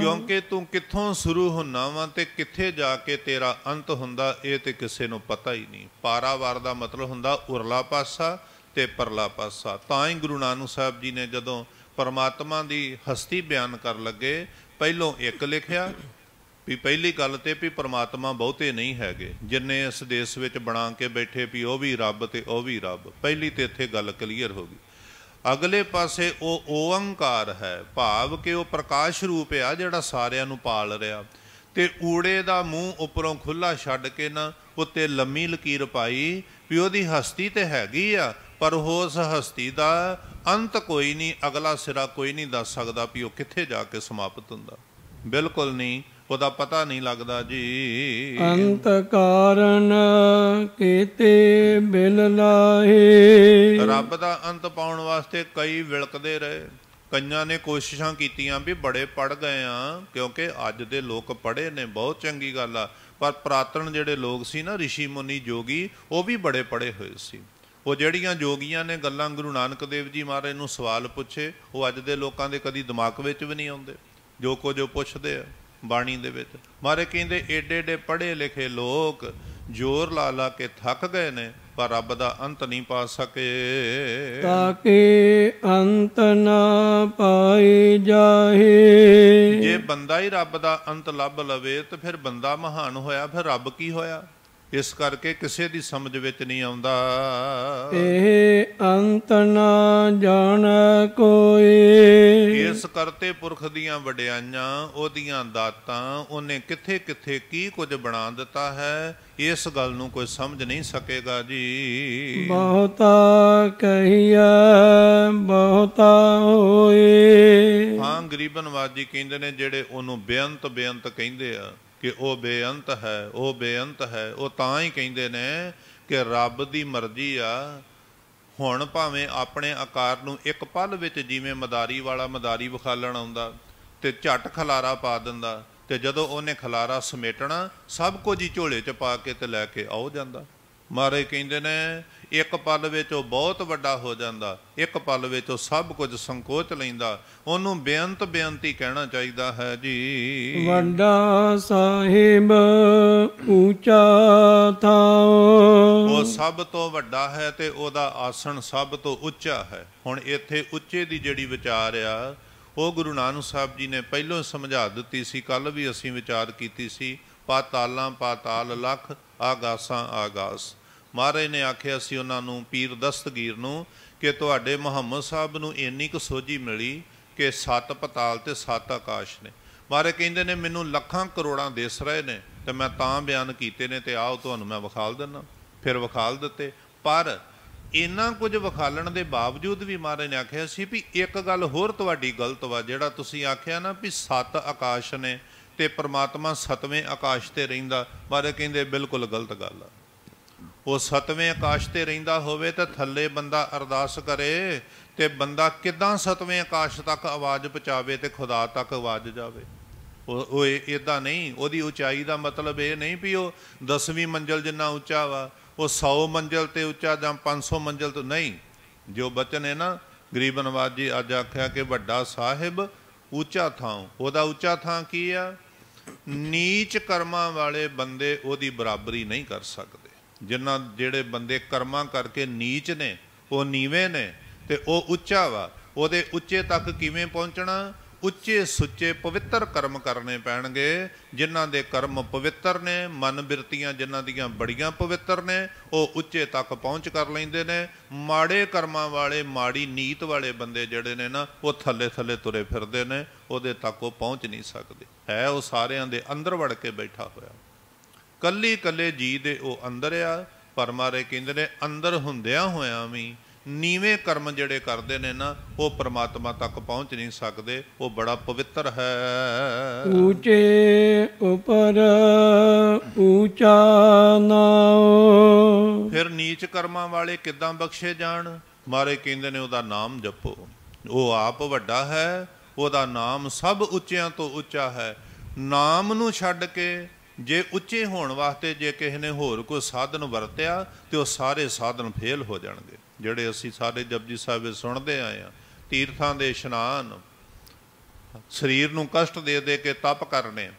Speaker 2: ਕਿਉਂਕਿ
Speaker 1: ਤੂੰ ਕਿੱਥੋਂ ਸ਼ੁਰੂ ਹੁੰਨਾ ਵਾਂ ਤੇ ਕਿੱਥੇ ਜਾ ਕੇ ਤੇਰਾ ਅੰਤ ਹੁੰਦਾ ਇਹ ਤੇ ਕਿਸੇ ਨੂੰ ਪਤਾ ਹੀ ਨਹੀਂ ਪਾਰਾਵਾਰ ਦਾ ਮਤਲਬ ਹੁੰਦਾ ਉਰਲਾ ਪਾਸਾ ਤੇ ਪਰਲਾ ਪਾਸਾ ਤਾਂ ਹੀ ਗੁਰੂ ਨਾਨਕ ਸਾਹਿਬ ਜੀ ਨੇ ਜਦੋਂ ਪਰਮਾਤਮਾ ਦੀ ਹਸਤੀ ਬਿਆਨ ਕਰਨ ਲੱਗੇ ਪਹਿਲੋਂ ਇੱਕ ਲਿਖਿਆ ਵੀ ਪਹਿਲੀ ਗੱਲ ਤੇ ਵੀ ਪ੍ਰਮਾਤਮਾ ਬਹੁਤੇ ਨਹੀਂ ਹੈਗੇ ਜਿੰਨੇ ਇਸ ਦੇਸ਼ ਵਿੱਚ ਬਣਾ ਕੇ ਬੈਠੇ ਵੀ ਉਹ ਵੀ ਰੱਬ ਤੇ ਉਹ ਵੀ ਰੱਬ ਪਹਿਲੀ ਤੇ ਇੱਥੇ ਗੱਲ ਕਲੀਅਰ ਹੋ ਗਈ ਅਗਲੇ ਪਾਸੇ ਉਹ ਓੰਕਾਰ ਹੈ ਭਾਵ ਕਿ ਉਹ ਪ੍ਰਕਾਸ਼ ਰੂਪ ਆ ਜਿਹੜਾ ਸਾਰਿਆਂ ਨੂੰ ਪਾਲ ਰਿਹਾ ਤੇ ਊੜੇ ਦਾ ਮੂੰਹ ਉੱਪਰੋਂ ਖੁੱਲਾ ਛੱਡ ਕੇ ਨਾ ਉੱਤੇ ਲੰਮੀ ਲਕੀਰ ਪਾਈ ਵੀ ਉਹਦੀ ਹਸਤੀ ਤੇ ਹੈਗੀ ਆ ਪਰ ਉਸ ਹਸਤੀ ਦਾ ਅੰਤ ਕੋਈ ਨਹੀਂ ਅਗਲਾ ਸਿਰਾ ਕੋਈ ਨਹੀਂ ਦੱਸ ਸਕਦਾ ਵੀ ਉਹ ਕਿੱਥੇ ਜਾ ਕੇ ਸਮਾਪਤ ਹੁੰਦਾ ਬਿਲਕੁਲ ਨਹੀਂ ਉਹਦਾ ਪਤਾ ਨਹੀਂ ਲੱਗਦਾ ਜੀ ਅੰਤ
Speaker 2: ਕਾਰਨ ਕੀਤੇ ਬਿਲ ਲਾਹੇ ਰੱਬ ਦਾ
Speaker 1: ਅੰਤ ਪਾਉਣ ਵਾਸਤੇ ਕਈ ਵਿਲਕਦੇ ਰਹੇ ਕਈਆਂ ਨੇ ਕੋਸ਼ਿਸ਼ਾਂ ਕੀਤੀਆਂ ਵੀ ਬੜੇ ਪੜ ਗਏ ਆ ਕਿਉਂਕਿ ਅੱਜ ਦੇ ਲੋਕ ਪੜੇ ਨੇ ਬਹੁਤ ਚੰਗੀ ਗੱਲ ਆ ਪਰ ਪ੍ਰਾਤਨ ਜਿਹੜੇ ਲੋਕ ਸੀ ਨਾ ઋષਿ ਮੁਨੀ ਜੋਗੀ ਉਹ ਵੀ ਬੜੇ ਪੜੇ ਹੋਏ ਸੀ ਉਹ ਜਿਹੜੀਆਂ ਜੋਗੀਆਂ ਨੇ ਗੱਲਾਂ ਗੁਰੂ ਨਾਨਕ ਦੇਵ ਜੀ ਮਹਾਰਾਜ ਨੂੰ ਸਵਾਲ ਪੁੱਛੇ ਉਹ ਅੱਜ ਦੇ ਲੋਕਾਂ ਦੇ ਕਦੀ ਦਿਮਾਗ ਵਿੱਚ ਵੀ ਨਹੀਂ ਆਉਂਦੇ ਜੋ ਕੁਝ ਉਹ ਪੁੱਛਦੇ ਆ ਬਾਣੀ ਦੇ ਵਿੱਚ ਮਾਰੇ ਕਹਿੰਦੇ ਏਡੇ ਏਡੇ ਪੜ੍ਹੇ ਲਿਖੇ ਲੋਕ ਜੋਰ ਲਾ ਲਾ ਕੇ ਥੱਕ ਗਏ ਨੇ ਪਰ ਰੱਬ ਦਾ ਅੰਤ ਨਹੀਂ ਪਾ ਸਕੇ ਤਾਂ
Speaker 2: ਕਿ ਅੰਤ ਨਾ ਪਾਈ ਜਾਹੇ ਜੇ
Speaker 1: ਬੰਦਾ ਹੀ ਰੱਬ ਦਾ ਅੰਤ ਲੱਭ ਲਵੇ ਤਾਂ ਫਿਰ ਬੰਦਾ ਮਹਾਨ ਹੋਇਆ ਫਿਰ ਰੱਬ ਕੀ ਹੋਇਆ ਇਸ ਕਰਕੇ ਕਿਸੇ ਦੀ ਸਮਝ ਵਿੱਚ ਨਹੀਂ ਆਉਂਦਾ
Speaker 2: ਇਹ ਅੰਤ ਨਾ ਜਾਣ ਕੋਈ ਇਸ
Speaker 1: ਕਰਤੇ ਪੁਰਖ ਦੀਆਂ ਵਡਿਆਈਆਂ ਉਹਦੀਆਂ ਦਾਤਾਂ ਉਹਨੇ ਕਿੱਥੇ ਕਿੱਥੇ ਕੀ ਕੁਝ ਬਣਾ ਦਿੱਤਾ ਹੈ ਇਸ ਗੱਲ ਨੂੰ ਕੋਈ ਸਮਝ ਨਹੀਂ ਸਕੇਗਾ ਜੀ
Speaker 2: ਬਹੁਤਾ ਕਹੀਆ ਬਹੁਤਾ ਹੋਏ ਹਾਂ
Speaker 1: ਗਰੀਬਨਵਾਦੀ ਕਹਿੰਦੇ ਨੇ ਜਿਹੜੇ ਉਹਨੂੰ ਬੇਅੰਤ ਬੇਅੰਤ ਕਹਿੰਦੇ ਆ ਕਿ ਉਹ ਬੇਅੰਤ ਹੈ ਉਹ ਬੇਅੰਤ ਹੈ ਉਹ ਤਾਂ ਹੀ ਕਹਿੰਦੇ ਨੇ ਕਿ ਰੱਬ ਦੀ ਮਰਜ਼ੀ ਆ ਹੁਣ ਭਾਵੇਂ ਆਪਣੇ ਆਕਾਰ ਨੂੰ ਇੱਕ ਪਲ ਵਿੱਚ ਜਿਵੇਂ ਮਦਾਰੀ ਵਾਲਾ ਮਦਾਰੀ ਵਿਖਾਲਣ ਆਉਂਦਾ ਤੇ ਝਟ ਖਲਾਰਾ ਪਾ ਦਿੰਦਾ ਤੇ ਜਦੋਂ ਉਹਨੇ ਖਲਾਰਾ ਸਮੇਟਣਾ ਸਭ ਕੁਝ ਹੀ ਝੋਲੇ 'ਚ ਪਾ ਕੇ ਤੇ ਲੈ ਕੇ ਆਉ ਜਾਂਦਾ ਮਹਾਰਾਜ ਕਹਿੰਦੇ ਨੇ ਇੱਕ ਪਲ ਵਿੱਚ ਉਹ ਬਹੁਤ ਵੱਡਾ ਹੋ ਜਾਂਦਾ ਇੱਕ ਪਲ ਵਿੱਚ ਉਹ ਸਭ ਕੁਝ ਸੰਕੋਚ ਲੈਂਦਾ ਉਹਨੂੰ ਬੇਅੰਤ ਬੇਅੰਤੀ ਕਹਿਣਾ ਚਾਹੀਦਾ ਹੈ ਜੀ
Speaker 2: ਵੱਡਾ ਸਾਹਿਬ ਉੱਚਾ ਥਾਉ ਉਹ ਸਭ
Speaker 1: ਤੋਂ ਵੱਡਾ ਹੈ ਤੇ ਉਹਦਾ ਆਸਣ ਸਭ ਤੋਂ ਉੱਚਾ ਹੈ ਹੁਣ ਇੱਥੇ ਉੱਚੇ ਦੀ ਜਿਹੜੀ ਵਿਚਾਰ ਆ ਉਹ ਗੁਰੂ ਨਾਨਕ ਸਾਹਿਬ ਜੀ ਨੇ ਪਹਿਲਾਂ ਸਮਝਾ ਦਿੱਤੀ ਸੀ ਕੱਲ ਵੀ ਅਸੀਂ ਵਿਚਾਰ ਕੀਤੀ ਸੀ ਪਾਤਾਲਾਂ ਪਾਤਾਲ ਲੱਖ ਆਗਾਸਾਂ ਆਗਾਸ ਮਹਾਰਾਜ ਨੇ ਆਖਿਆ ਸੀ ਉਹਨਾਂ ਨੂੰ ਪੀਰ ਦਸਤਗੀਰ ਨੂੰ ਕਿ ਤੁਹਾਡੇ ਮੁਹੰਮਦ ਸਾਹਿਬ ਨੂੰ ਇੰਨੀ ਕੁ ਸੋਝੀ ਮਿਲੀ ਕਿ ਸੱਤ ਪਤਾਲ ਤੇ ਸੱਤ ਆਕਾਸ਼ ਨੇ ਮਾਰੇ ਕਹਿੰਦੇ ਨੇ ਮੈਨੂੰ ਲੱਖਾਂ ਕਰੋੜਾਂ ਦੇਸ ਰਹੇ ਨੇ ਤੇ ਮੈਂ ਤਾਂ ਬਿਆਨ ਕੀਤੇ ਨੇ ਤੇ ਆਓ ਤੁਹਾਨੂੰ ਮੈਂ ਵਿਖਾਲ ਦਿੰਨਾ ਫਿਰ ਵਿਖਾਲ ਦਿੱਤੇ ਪਰ ਇੰਨਾ ਕੁਝ ਵਿਖਾਲਣ ਦੇ ਬਾਵਜੂਦ ਵੀ ਮਹਾਰਾਜ ਨੇ ਆਖਿਆ ਸੀ ਵੀ ਇੱਕ ਗੱਲ ਹੋਰ ਤੁਹਾਡੀ ਗਲਤ ਵਾ ਜਿਹੜਾ ਤੁਸੀਂ ਆਖਿਆ ਨਾ ਵੀ ਸੱਤ ਆਕਾਸ਼ ਨੇ ਤੇ ਪ੍ਰਮਾਤਮਾ ਸਤਵੇਂ ਆਕਾਸ਼ ਤੇ ਰਹਿੰਦਾ ਪਰ ਕਹਿੰਦੇ ਬਿਲਕੁਲ ਗਲਤ ਗੱਲ ਆ ਉਹ ਸਤਵੇਂ ਆਕਾਸ਼ ਤੇ ਰਹਿੰਦਾ ਹੋਵੇ ਤਾਂ ਥੱਲੇ ਬੰਦਾ ਅਰਦਾਸ ਕਰੇ ਤੇ ਬੰਦਾ ਕਿਦਾਂ ਸਤਵੇਂ ਆਕਾਸ਼ ਤੱਕ ਆਵਾਜ਼ ਪਹੁੰਚਾਵੇ ਤੇ ਖੁਦਾ ਤੱਕ ਆਵਾਜ਼ ਜਾਵੇ ਉਹ ਇਦਾਂ ਨਹੀਂ ਉਹਦੀ ਉਚਾਈ ਦਾ ਮਤਲਬ ਇਹ ਨਹੀਂ ਵੀ ਉਹ 10ਵੀਂ ਮੰਜ਼ਲ ਜਿੰਨਾ ਉੱਚਾ ਵਾ ਉਹ 100 ਮੰਜ਼ਲ ਤੇ ਉੱਚਾ ਜਾਂ 500 ਮੰਜ਼ਲ ਤੋਂ ਨਹੀਂ ਜੋ ਬਚਨ ਹੈ ਨਾ ਗਰੀਬ ਨਵਾਜ ਜੀ ਅੱਜ ਆਖਿਆ ਕਿ ਵੱਡਾ ਸਾਹਿਬ ਉੱਚਾ ਥਾਂ ਉਹਦਾ ਉੱਚਾ ਥਾਂ ਕੀ ਆ ਨੀਚ ਕਰਮਾਂ ਵਾਲੇ ਬੰਦੇ ਉਹਦੀ ਬਰਾਬਰੀ ਨਹੀਂ ਕਰ ਸਕਦੇ ਜਿਨ੍ਹਾਂ ਜਿਹੜੇ ਬੰਦੇ ਕਰਮਾਂ ਕਰਕੇ ਨੀਚ ਨੇ ਉਹ ਨੀਵੇਂ ਨੇ ਤੇ ਉਹ ਉੱਚਾ ਵਾ ਉਹਦੇ ਉੱਚੇ ਤੱਕ ਕਿਵੇਂ ਪਹੁੰਚਣਾ ਉੱਚੇ ਸੁੱਚੇ ਪਵਿੱਤਰ ਕਰਮ ਕਰਨੇ ਪੈਣਗੇ ਜਿਨ੍ਹਾਂ ਦੇ ਕਰਮ ਪਵਿੱਤਰ ਨੇ ਮਨ ਬਿਰਤੀਆਂ ਜਿਨ੍ਹਾਂ ਦੀਆਂ ਬੜੀਆਂ ਪਵਿੱਤਰ ਨੇ ਉਹ ਉੱਚੇ ਤੱਕ ਪਹੁੰਚ ਕਰ ਲੈਂਦੇ ਨੇ ਮਾੜੇ ਕਰਮਾਂ ਵਾਲੇ ਮਾੜੀ ਨੀਤ ਵਾਲੇ ਬੰਦੇ ਜਿਹੜੇ ਨੇ ਨਾ ਉਹ ਥੱਲੇ ਥੱਲੇ ਤੁਰੇ ਫਿਰਦੇ ਨੇ ਉਹਦੇ ਤੱਕ ਉਹ ਪਹੁੰਚ ਨਹੀਂ ਸਕਦੇ ਹੈ ਉਹ ਸਾਰਿਆਂ ਦੇ ਅੰਦਰ ਵੜ ਕੇ ਬੈਠਾ ਹੋਇਆ ਕੱਲੀ ਕੱਲੇ ਜੀ ਦੇ ਉਹ ਅੰਦਰ ਆ ਪਰ ਮਾਰੇ ਕਹਿੰਦੇ ਨੇ ਅੰਦਰ ਹੁੰਦਿਆਂ ਹੋਇਆਂ ਵੀ ਨੀਵੇਂ ਕਰਮ ਜਿਹੜੇ ਕਰਦੇ ਨੇ ਨਾ ਉਹ ਪ੍ਰਮਾਤਮਾ ਤੱਕ ਪਹੁੰਚ ਨਹੀਂ ਸਕਦੇ ਉਹ ਬੜਾ ਪਵਿੱਤਰ ਹੈ
Speaker 2: ਉੱਚੇ ਉਪਰ ਉੱਚਾ ਨਾਉ ਫਿਰ
Speaker 1: ਨੀਚ ਕਰਮਾਂ ਵਾਲੇ ਕਿਦਾਂ ਬਖਸ਼ੇ ਜਾਣ ਮਾਰੇ ਕਹਿੰਦੇ ਨੇ ਉਹਦਾ ਨਾਮ ਜਪੋ ਉਹ ਆਪ ਵੱਡਾ ਹੈ ਉਹਦਾ ਨਾਮ ਸਭ ਉੱਚਿਆਂ ਤੋਂ ਉੱਚਾ ਹੈ ਨਾਮ ਨੂੰ ਛੱਡ ਕੇ ਜੇ ਉੱਚੇ ਹੋਣ ਵਾਸਤੇ ਜੇ ਕਿਸੇ ਨੇ ਹੋਰ ਕੋਈ ਸਾਧਨ ਵਰਤਿਆ ਤੇ ਉਹ ਸਾਰੇ ਸਾਧਨ ਫੇਲ ਹੋ ਜਾਣਗੇ ਜਿਹੜੇ ਅਸੀਂ ਸਾਰੇ ਜਪਜੀ ਸਾਹਿਬ ਵਿੱਚ ਸੁਣਦੇ ਆਏ ਆ ਤੀਰਥਾਂ ਦੇ ਇਸ਼ਨਾਨ ਸਰੀਰ ਨੂੰ ਕਸ਼ਟ ਦੇ ਦੇ ਕੇ ਤਪ ਕਰਨੇ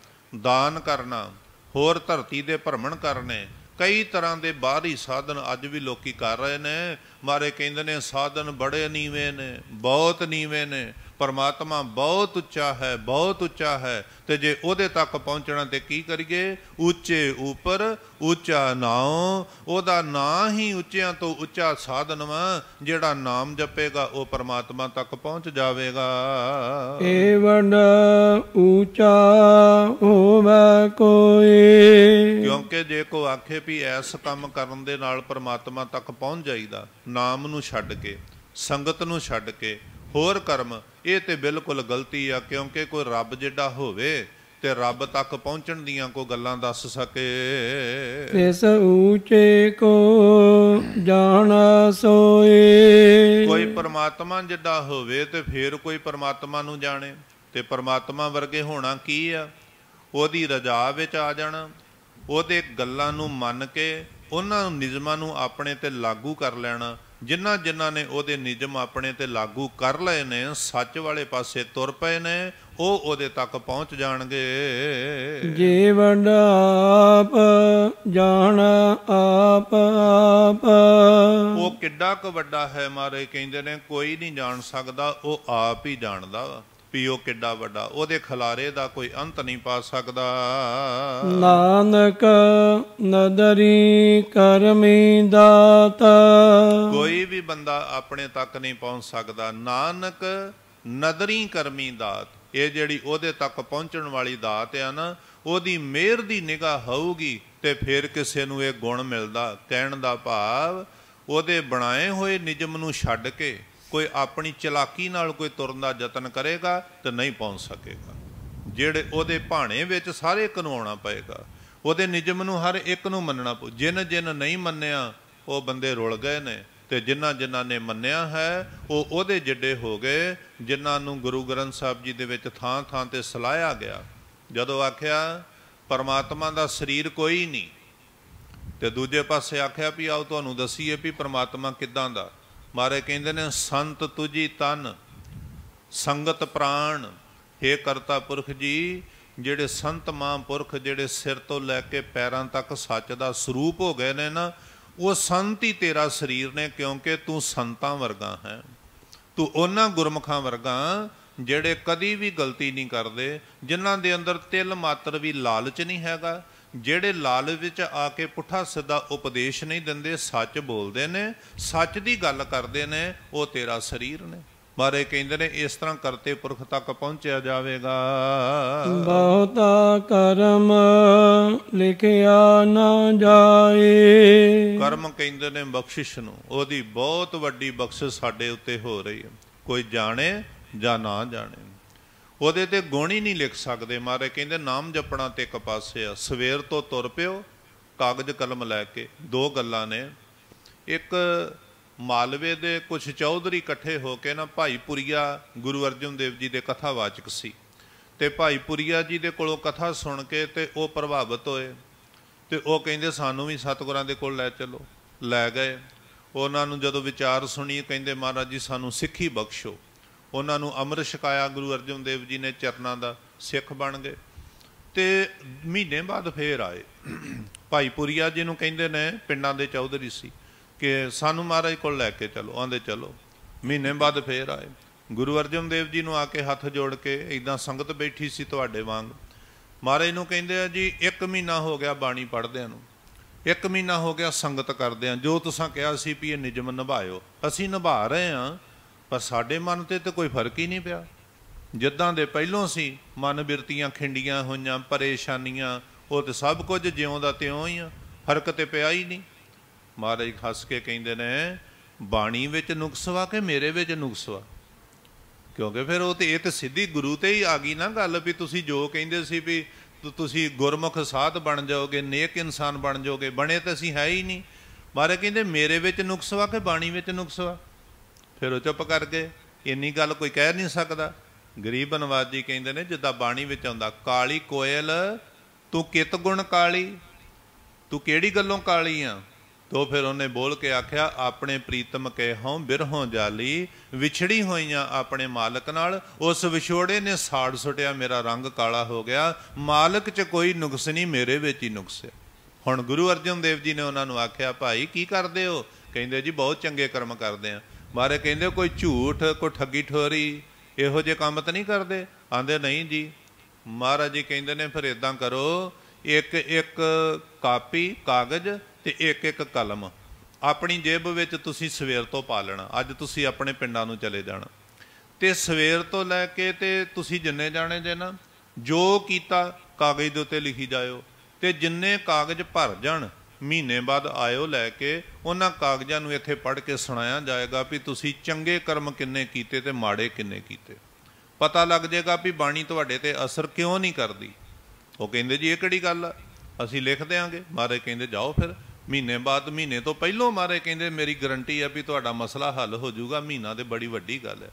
Speaker 1: ਦਾਨ ਕਰਨਾ ਹੋਰ ਧਰਤੀ ਦੇ ਭ੍ਰਮਣ ਕਰਨੇ ਕਈ ਤਰ੍ਹਾਂ ਦੇ ਬਾਹਰੀ ਸਾਧਨ ਅੱਜ ਵੀ ਲੋਕੀ ਕਰ ਰਹੇ ਨੇ ਮਾਰੇ ਕਹਿੰਦੇ ਨੇ ਸਾਧਨ ਬੜੇ ਨੀਵੇਂ ਨੇ ਬਹੁਤ ਨੀਵੇਂ ਨੇ ਪਰਮਾਤਮਾ ਬਹੁਤ ਉੱਚਾ ਹੈ ਬਹੁਤ ਉੱਚਾ ਹੈ ਤੇ ਜੇ ਉਹਦੇ ਤੱਕ ਪਹੁੰਚਣਾ ਤੇ ਕੀ ਕਰੀਏ ਉੱਚੇ ਉੱਪਰ ਉੱਚਾ ਨਾਉ ਉਹਦਾ ਨਾਂ ਹੀ ਉੱਚਿਆਂ ਤੋਂ ਉੱਚਾ ਸਾਧਨ ਵਾ ਜਿਹੜਾ ਨਾਮ ਜਪੇਗਾ ਉਹ ਪਰਮਾਤਮਾ ਤੱਕ ਪਹੁੰਚ ਜਾਵੇਗਾ
Speaker 2: ਏਵਨ ਉੱਚਾ ਹੋਵੇ ਕੋਈ ਕਿਉਂਕਿ
Speaker 1: ਜੇ ਕੋ ਆਖੇ ਵੀ ਐਸ ਕੰਮ ਕਰਨ ਦੇ ਨਾਲ ਪਰਮਾਤਮਾ ਤੱਕ ਪਹੁੰਚ ਜਾਈਦਾ ਨਾਮ ਨੂੰ ਛੱਡ ਕੇ ਸੰਗਤ ਨੂੰ ਛੱਡ ਕੇ ਹੋਰ ਕਰਮ ਇਹ ਤੇ ਬਿਲਕੁਲ ਗਲਤੀ ਆ ਕਿਉਂਕਿ ਕੋਈ ਰੱਬ ਜਿਹੜਾ ਹੋਵੇ ਤੇ ਰੱਬ ਤੱਕ ਪਹੁੰਚਣ ਦੀਆਂ ਕੋ ਗੱਲਾਂ ਦੱਸ ਸਕੇ
Speaker 2: ਇਸ ਉੱਚੇ ਕੋ ਜਾਣਾ ਸੋਏ ਕੋਈ
Speaker 1: ਪਰਮਾਤਮਾ ਜਿੱਡਾ ਹੋਵੇ ਤੇ ਫੇਰ ਕੋਈ ਪਰਮਾਤਮਾ ਨੂੰ ਜਾਣੇ ਤੇ ਪਰਮਾਤਮਾ ਵਰਗੇ ਹੋਣਾ ਕੀ ਆ ਉਹਦੀ ਰਜਾ ਵਿੱਚ ਆ ਜਾਣਾ ਉਹਦੇ ਗੱਲਾਂ ਨੂੰ ਮੰਨ ਕੇ ਉਹਨਾਂ ਨਿਯਮਾਂ ਨੂੰ ਆਪਣੇ ਤੇ ਲਾਗੂ ਕਰ ਲੈਣਾ ਜਿਨ੍ਹਾਂ ਜਿਨ੍ਹਾਂ ਨੇ ਉਹਦੇ ਨਿਯਮ ਆਪਣੇ ਤੇ ਲਾਗੂ ਕਰ ਲਏ ਨੇ ਸੱਚ ਵਾਲੇ ਪਾਸੇ ਤੁਰ ਪਏ ਨੇ ਉਹ ਉਹਦੇ ਤੱਕ ਪਹੁੰਚ ਜਾਣਗੇ
Speaker 2: ਜੀਵਨ ਆਪ ਜਾਣ ਆਪ ਆਪ ਉਹ ਕਿੱਡਾ ਕੁ
Speaker 1: ਵੱਡਾ ਹੈ ਮਾਰੇ ਕਹਿੰਦੇ ਨੇ ਕੋਈ ਨਹੀਂ ਜਾਣ ਸਕਦਾ ਉਹ ਆਪ ਹੀ ਜਾਣਦਾ ਪੀਉ ਕਿੱਡਾ ਵੱਡਾ ਉਹਦੇ ਖਲਾਰੇ ਦਾ ਕੋਈ ਅੰਤ ਨਹੀਂ ਪਾ ਸਕਦਾ
Speaker 2: ਨਾਨਕ ਨਦਰੀ ਕਰਮੀ ਦਾਤਾ ਕੋਈ
Speaker 1: ਵੀ ਬੰਦਾ ਆਪਣੇ ਤੱਕ ਨਹੀਂ ਪਹੁੰਚ ਸਕਦਾ ਨਾਨਕ ਨਦਰੀ ਕਰਮੀ ਦਾਤ ਇਹ ਜਿਹੜੀ ਉਹਦੇ ਤੱਕ ਪਹੁੰਚਣ ਵਾਲੀ ਦਾਤ ਆ ਨਾ ਉਹਦੀ ਮਿਹਰ ਦੀ ਨਿਗਾਹ ਹੋਊਗੀ ਤੇ ਫਿਰ ਕਿਸੇ ਨੂੰ ਇਹ ਗੁਣ ਮਿਲਦਾ ਕਹਿਣ ਦਾ ਭਾਵ ਉਹਦੇ ਬਣਾਏ ਹੋਏ ਨਿਯਮ ਨੂੰ ਛੱਡ ਕੇ ਕੋਈ ਆਪਣੀ ਚਲਾਕੀ ਨਾਲ ਕੋਈ ਤੁਰਨ ਦਾ ਯਤਨ ਕਰੇਗਾ ਤੇ ਨਹੀਂ ਪਹੁੰਚ ਸਕੇਗਾ ਜਿਹੜੇ ਉਹਦੇ ਭਾਣੇ ਵਿੱਚ ਸਾਰੇ ਕਨਵਾਉਣਾ ਪਏਗਾ ਉਹਦੇ ਨਿਯਮ ਨੂੰ ਹਰ ਇੱਕ ਨੂੰ ਮੰਨਣਾ ਪਊ ਜਿਨ ਜਿਨ ਨਹੀਂ ਮੰਨਿਆ ਉਹ ਬੰਦੇ ਰੁਲ ਗਏ ਨੇ ਤੇ ਜਿਨ੍ਹਾਂ ਜਿਨ੍ਹਾਂ ਨੇ ਮੰਨਿਆ ਹੈ ਉਹ ਉਹਦੇ ਜਿੱਡੇ ਹੋ ਗਏ ਜਿਨ੍ਹਾਂ ਨੂੰ ਗੁਰੂ ਗ੍ਰੰਥ ਸਾਹਿਬ ਜੀ ਦੇ ਵਿੱਚ ਥਾਂ ਥਾਂ ਤੇ ਸਲਾਇਆ ਗਿਆ ਜਦੋਂ ਆਖਿਆ ਪਰਮਾਤਮਾ ਦਾ ਸਰੀਰ ਕੋਈ ਨਹੀਂ ਤੇ ਦੂਜੇ ਪਾਸੇ ਆਖਿਆ ਵੀ ਆਓ ਤੁਹਾਨੂੰ ਦਸੀਏ ਵੀ ਪਰਮਾਤਮਾ ਕਿਦਾਂ ਦਾ ਮਾਰੇ ਕਹਿੰਦੇ ਨੇ ਸੰਤ ਤੁਜੀ ਤਨ ਸੰਗਤ ਪ੍ਰਾਣ हे ਕਰਤਾ ਪੁਰਖ ਜੀ ਜਿਹੜੇ ਸੰਤ ਮਹਾਂਪੁਰਖ ਜਿਹੜੇ ਸਿਰ ਤੋਂ ਲੈ ਕੇ ਪੈਰਾਂ ਤੱਕ ਸੱਚ ਦਾ ਸਰੂਪ ਹੋ ਗਏ ਨੇ ਨਾ ਉਹ ਸੰਤ ਹੀ ਤੇਰਾ ਸਰੀਰ ਨੇ ਕਿਉਂਕਿ ਤੂੰ ਸੰਤਾਂ ਵਰਗਾ ਹੈ ਤੂੰ ਉਹਨਾਂ ਗੁਰਮਖਾਂ ਵਰਗਾ ਜਿਹੜੇ ਕਦੀ ਵੀ ਗਲਤੀ ਨਹੀਂ ਕਰਦੇ ਜਿਨ੍ਹਾਂ ਦੇ ਅੰਦਰ ਤਿਲ ਮਾਤਰ ਵੀ ਲਾਲਚ ਨਹੀਂ ਹੈਗਾ ਜਿਹੜੇ ਲਾਲਚ ਵਿੱਚ ਆ ਕੇ ਪੁੱਠਾ ਸਿੱਧਾ ਉਪਦੇਸ਼ ਨਹੀਂ ਦਿੰਦੇ ਸੱਚ ਬੋਲਦੇ ਨੇ ਸੱਚ ਦੀ ਗੱਲ ਕਰਦੇ ਨੇ ਉਹ ਤੇਰਾ ਸਰੀਰ ਨੇ ਮਾਰੇ ਕਹਿੰਦੇ ਨੇ ਇਸ ਤਰ੍ਹਾਂ ਕਰਤੇ ਪੁਰਖ ਤੱਕ ਪਹੁੰਚਿਆ ਜਾਵੇਗਾ
Speaker 2: ਬਹੁਤਾ ਕਰਮ ਲਿਖਿਆ ਨਾ ਜਾਏ ਕਰਮ
Speaker 1: ਕਹਿੰਦੇ ਨੇ ਬਖਸ਼ਿਸ਼ ਨੂੰ ਉਹਦੀ ਬਹੁਤ ਵੱਡੀ ਬਖਸ਼ਿਸ਼ ਸਾਡੇ ਉੱਤੇ ਹੋ ਰਹੀ ਹੈ ਕੋਈ ਜਾਣੇ ਜਾਂ ਨਾ ਜਾਣੇ ਉਹਦੇ ਤੇ ਗੁਣ ਹੀ ਨਹੀਂ ਲਿਖ ਸਕਦੇ ਮਾਰੇ ਕਹਿੰਦੇ ਨਾਮ ਜਪਣਾ ਤੇ ਇੱਕ ਪਾਸੇ ਆ ਸਵੇਰ ਤੋਂ ਤੁਰ ਪਿਓ ਕਾਗਜ਼ ਕਲਮ ਲੈ ਕੇ ਦੋ ਗੱਲਾਂ ਨੇ ਇੱਕ ਮਾਲਵੇ ਦੇ ਕੁਝ ਚੌਧਰੀ ਇਕੱਠੇ ਹੋ ਕੇ ਨਾ ਭਾਈ ਪੁਰੀਆ ਗੁਰੂ ਅਰਜਨ ਦੇਵ ਜੀ ਦੇ ਕਥਾਵਾਚਕ ਸੀ ਤੇ ਭਾਈ ਪੁਰੀਆ ਜੀ ਦੇ ਕੋਲੋਂ ਕਥਾ ਸੁਣ ਕੇ ਤੇ ਉਹ ਪ੍ਰਭਾਵਿਤ ਹੋਏ ਤੇ ਉਹ ਕਹਿੰਦੇ ਸਾਨੂੰ ਵੀ ਸਤਿਗੁਰਾਂ ਦੇ ਕੋਲ ਲੈ ਚਲੋ ਲੈ ਗਏ ਉਹਨਾਂ ਨੂੰ ਜਦੋਂ ਵਿਚਾਰ ਸੁਣੀ ਕਹਿੰਦੇ ਮਹਾਰਾਜ ਜੀ ਸਾਨੂੰ ਸਿੱਖੀ ਬਖਸ਼ੋ ਉਹਨਾਂ ਨੂੰ ਅੰਮ੍ਰਿਤ ਛਕਾਇਆ ਗੁਰੂ ਅਰਜਨ ਦੇਵ ਜੀ ਨੇ ਚਰਨਾਂ ਦਾ ਸਿੱਖ ਬਣ ਗਏ ਤੇ ਮਹੀਨੇ ਬਾਅਦ ਫੇਰ ਆਏ ਭਾਈ ਪੁਰੀਆ ਜੀ ਨੂੰ ਕਹਿੰਦੇ ਨੇ ਪਿੰਡਾਂ ਦੇ ਚੌਧਰੀ ਸੀ ਕਿ ਸਾਨੂੰ ਮਹਾਰਾਜ ਕੋਲ ਲੈ ਕੇ ਚਲੋ ਆਂਦੇ ਚਲੋ ਮਹੀਨੇ ਬਾਅਦ ਫੇਰ ਆਏ ਗੁਰੂ ਅਰਜਨ ਦੇਵ ਜੀ ਨੂੰ ਆ ਕੇ ਹੱਥ ਜੋੜ ਕੇ ਇਦਾਂ ਸੰਗਤ ਬੈਠੀ ਸੀ ਤੁਹਾਡੇ ਵਾਂਗ ਮਹਾਰਾਜ ਨੂੰ ਕਹਿੰਦੇ ਆ ਜੀ ਇੱਕ ਮਹੀਨਾ ਹੋ ਗਿਆ ਬਾਣੀ ਪੜ੍ਹਦਿਆਂ ਨੂੰ ਇੱਕ ਮਹੀਨਾ ਹੋ ਗਿਆ ਸੰਗਤ ਕਰਦਿਆਂ ਜੋ ਤੁਸੀਂ ਕਿਹਾ ਸੀ ਵੀ ਇਹ ਨਿਯਮ ਨਿਭਾਇਓ ਅਸੀਂ ਨਿਭਾ ਰਹੇ ਆ ਪਰ ਸਾਡੇ ਮਨ ਤੇ ਤਾਂ ਕੋਈ ਫਰਕ ਹੀ ਨਹੀਂ ਪਿਆ ਜਿੱਦਾਂ ਦੇ ਪਹਿਲੋਂ ਸੀ ਮਨ ਬਿਰਤੀਆਂ ਖਿੰਡੀਆਂ ਹੋਈਆਂ ਪਰੇਸ਼ਾਨੀਆਂ ਉਹ ਤੇ ਸਭ ਕੁਝ ਜਿਉਂ ਦਾ ਤਿਉਂ ਹੀ ਆ ਫਰਕ ਤੇ ਪਿਆ ਹੀ ਨਹੀਂ ਮਹਾਰਾਜ ਹੱਸ ਕੇ ਕਹਿੰਦੇ ਨੇ ਬਾਣੀ ਵਿੱਚ ਨੁਕਸਵਾ ਕੇ ਮੇਰੇ ਵਿੱਚ ਨੁਕਸਵਾ ਕਿਉਂਕਿ ਫਿਰ ਉਹ ਤੇ ਇਹ ਤੇ ਸਿੱਧੀ ਗੁਰੂ ਤੇ ਹੀ ਆ ਗਈ ਨਾ ਗੱਲ ਵੀ ਤੁਸੀਂ ਜੋ ਕਹਿੰਦੇ ਸੀ ਵੀ ਤੁਸੀਂ ਗੁਰਮੁਖ ਸਾਧ ਬਣ ਜਾਓਗੇ ਨੇਕ ਇਨਸਾਨ ਬਣ ਜਾਓਗੇ ਬਣੇ ਤਾਂ ਅਸੀਂ ਹੈ ਹੀ ਨਹੀਂ ਮਹਾਰਾਜ ਕਹਿੰਦੇ ਮੇਰੇ ਵਿੱਚ ਨੁਕਸਵਾ ਕੇ ਬਾਣੀ ਵਿੱਚ ਨੁਕਸਵਾ ਫਿਰ ਉਹ ਚੁੱਪ ਕਰ ਗਏ ਇੰਨੀ ਗੱਲ ਕੋਈ ਕਹਿ ਨਹੀਂ ਸਕਦਾ ਗਰੀਬ ਅਨਵਾਦੀ ਕਹਿੰਦੇ ਨੇ ਜਿੱਦਾਂ ਬਾਣੀ ਵਿੱਚ ਆਉਂਦਾ ਕਾਲੀ ਕੋਇਲ ਤੂੰ ਕਿਤ ਗੁਣ ਕਾਲੀ ਤੂੰ ਕਿਹੜੀ ਗੱਲੋਂ ਕਾਲੀ ਆ ਤੋ ਫਿਰ ਉਹਨੇ ਬੋਲ ਕੇ ਆਖਿਆ ਆਪਣੇ ਪ੍ਰੀਤਮ ਕੇ ਹਉ ਬਿਰਹੋਂ ਜਾਲੀ ਵਿਛੜੀ ਹੋਈਆਂ ਆਪਣੇ ਮਾਲਕ ਨਾਲ ਉਸ ਵਿਛੋੜੇ ਨੇ ਸਾੜ ਸੁਟਿਆ ਮੇਰਾ ਰੰਗ ਕਾਲਾ ਹੋ ਗਿਆ ਮਾਲਕ 'ਚ ਕੋਈ ਨੁਕਸ ਨਹੀਂ ਮੇਰੇ ਵਿੱਚ ਹੀ ਨੁਕਸ ਹੈ ਹੁਣ ਗੁਰੂ ਅਰਜਨ ਦੇਵ ਜੀ ਨੇ ਉਹਨਾਂ ਨੂੰ ਆਖਿਆ ਭਾਈ ਕੀ ਕਰਦੇ ਹੋ ਕਹਿੰਦੇ ਜੀ ਬਹੁਤ ਚੰਗੇ ਕਰਮ ਕਰਦੇ ਆ ਮਾਰੇ ਕਹਿੰਦੇ ਕੋਈ ਝੂਠ ਕੋਈ ਠੱਗੀ ਠੋਰੀ ਇਹੋ ਜੇ ਕੰਮ ਤਾਂ ਨਹੀਂ ਕਰਦੇ ਆਂਦੇ ਨਹੀਂ ਜੀ ਮਹਾਰਾਜ ਜੀ ਕਹਿੰਦੇ ਨੇ ਫਿਰ ਇਦਾਂ ਕਰੋ ਇੱਕ ਇੱਕ ਕਾਪੀ ਕਾਗਜ਼ ਤੇ ਇੱਕ ਇੱਕ ਕਲਮ ਆਪਣੀ ਜੇਬ ਵਿੱਚ ਤੁਸੀਂ ਸਵੇਰ ਤੋਂ ਪਾ ਲੈਣਾ ਅੱਜ ਤੁਸੀਂ ਆਪਣੇ ਪਿੰਡਾਂ ਨੂੰ ਚਲੇ ਜਾਣਾ ਤੇ ਸਵੇਰ ਤੋਂ ਲੈ ਕੇ ਤੇ ਤੁਸੀਂ ਜਿੰਨੇ ਜਾਣੇ ਜੇ ਨਾ ਜੋ ਕੀਤਾ ਕਾਗਜ਼ ਦੇ ਉੱਤੇ ਲਿਖੀ ਜਾਇਓ ਤੇ ਜਿੰਨੇ ਕਾਗਜ਼ ਭਰ ਜਾਣ ਮਹੀਨੇ ਬਾਅਦ ਆਇਓ ਲੈ ਕੇ ਉਹਨਾਂ ਕਾਗਜ਼ਾਂ ਨੂੰ ਇੱਥੇ ਪੜ੍ਹ ਕੇ ਸੁਣਾਇਆ ਜਾਏਗਾ ਵੀ ਤੁਸੀਂ ਚੰਗੇ ਕਰਮ ਕਿੰਨੇ ਕੀਤੇ ਤੇ ਮਾੜੇ ਕਿੰਨੇ ਕੀਤੇ ਪਤਾ ਲੱਗ ਜਾਏਗਾ ਵੀ ਬਾਣੀ ਤੁਹਾਡੇ ਤੇ ਅਸਰ ਕਿਉਂ ਨਹੀਂ ਕਰਦੀ ਉਹ ਕਹਿੰਦੇ ਜੀ ਇਹ ਕਿਹੜੀ ਗੱਲ ਆ ਅਸੀਂ ਲਿਖ ਦੇਾਂਗੇ ਮਾਰੇ ਕਹਿੰਦੇ ਜਾਓ ਫਿਰ ਮਹੀਨੇ ਬਾਅਦ ਮਹੀਨੇ ਤੋਂ ਪਹਿਲਾਂ ਮਾਰੇ ਕਹਿੰਦੇ ਮੇਰੀ ਗਰੰਟੀ ਆ ਵੀ ਤੁਹਾਡਾ ਮਸਲਾ ਹੱਲ ਹੋ ਜਾਊਗਾ ਮਹੀਨਾ ਤੇ ਬੜੀ ਵੱਡੀ ਗੱਲ ਹੈ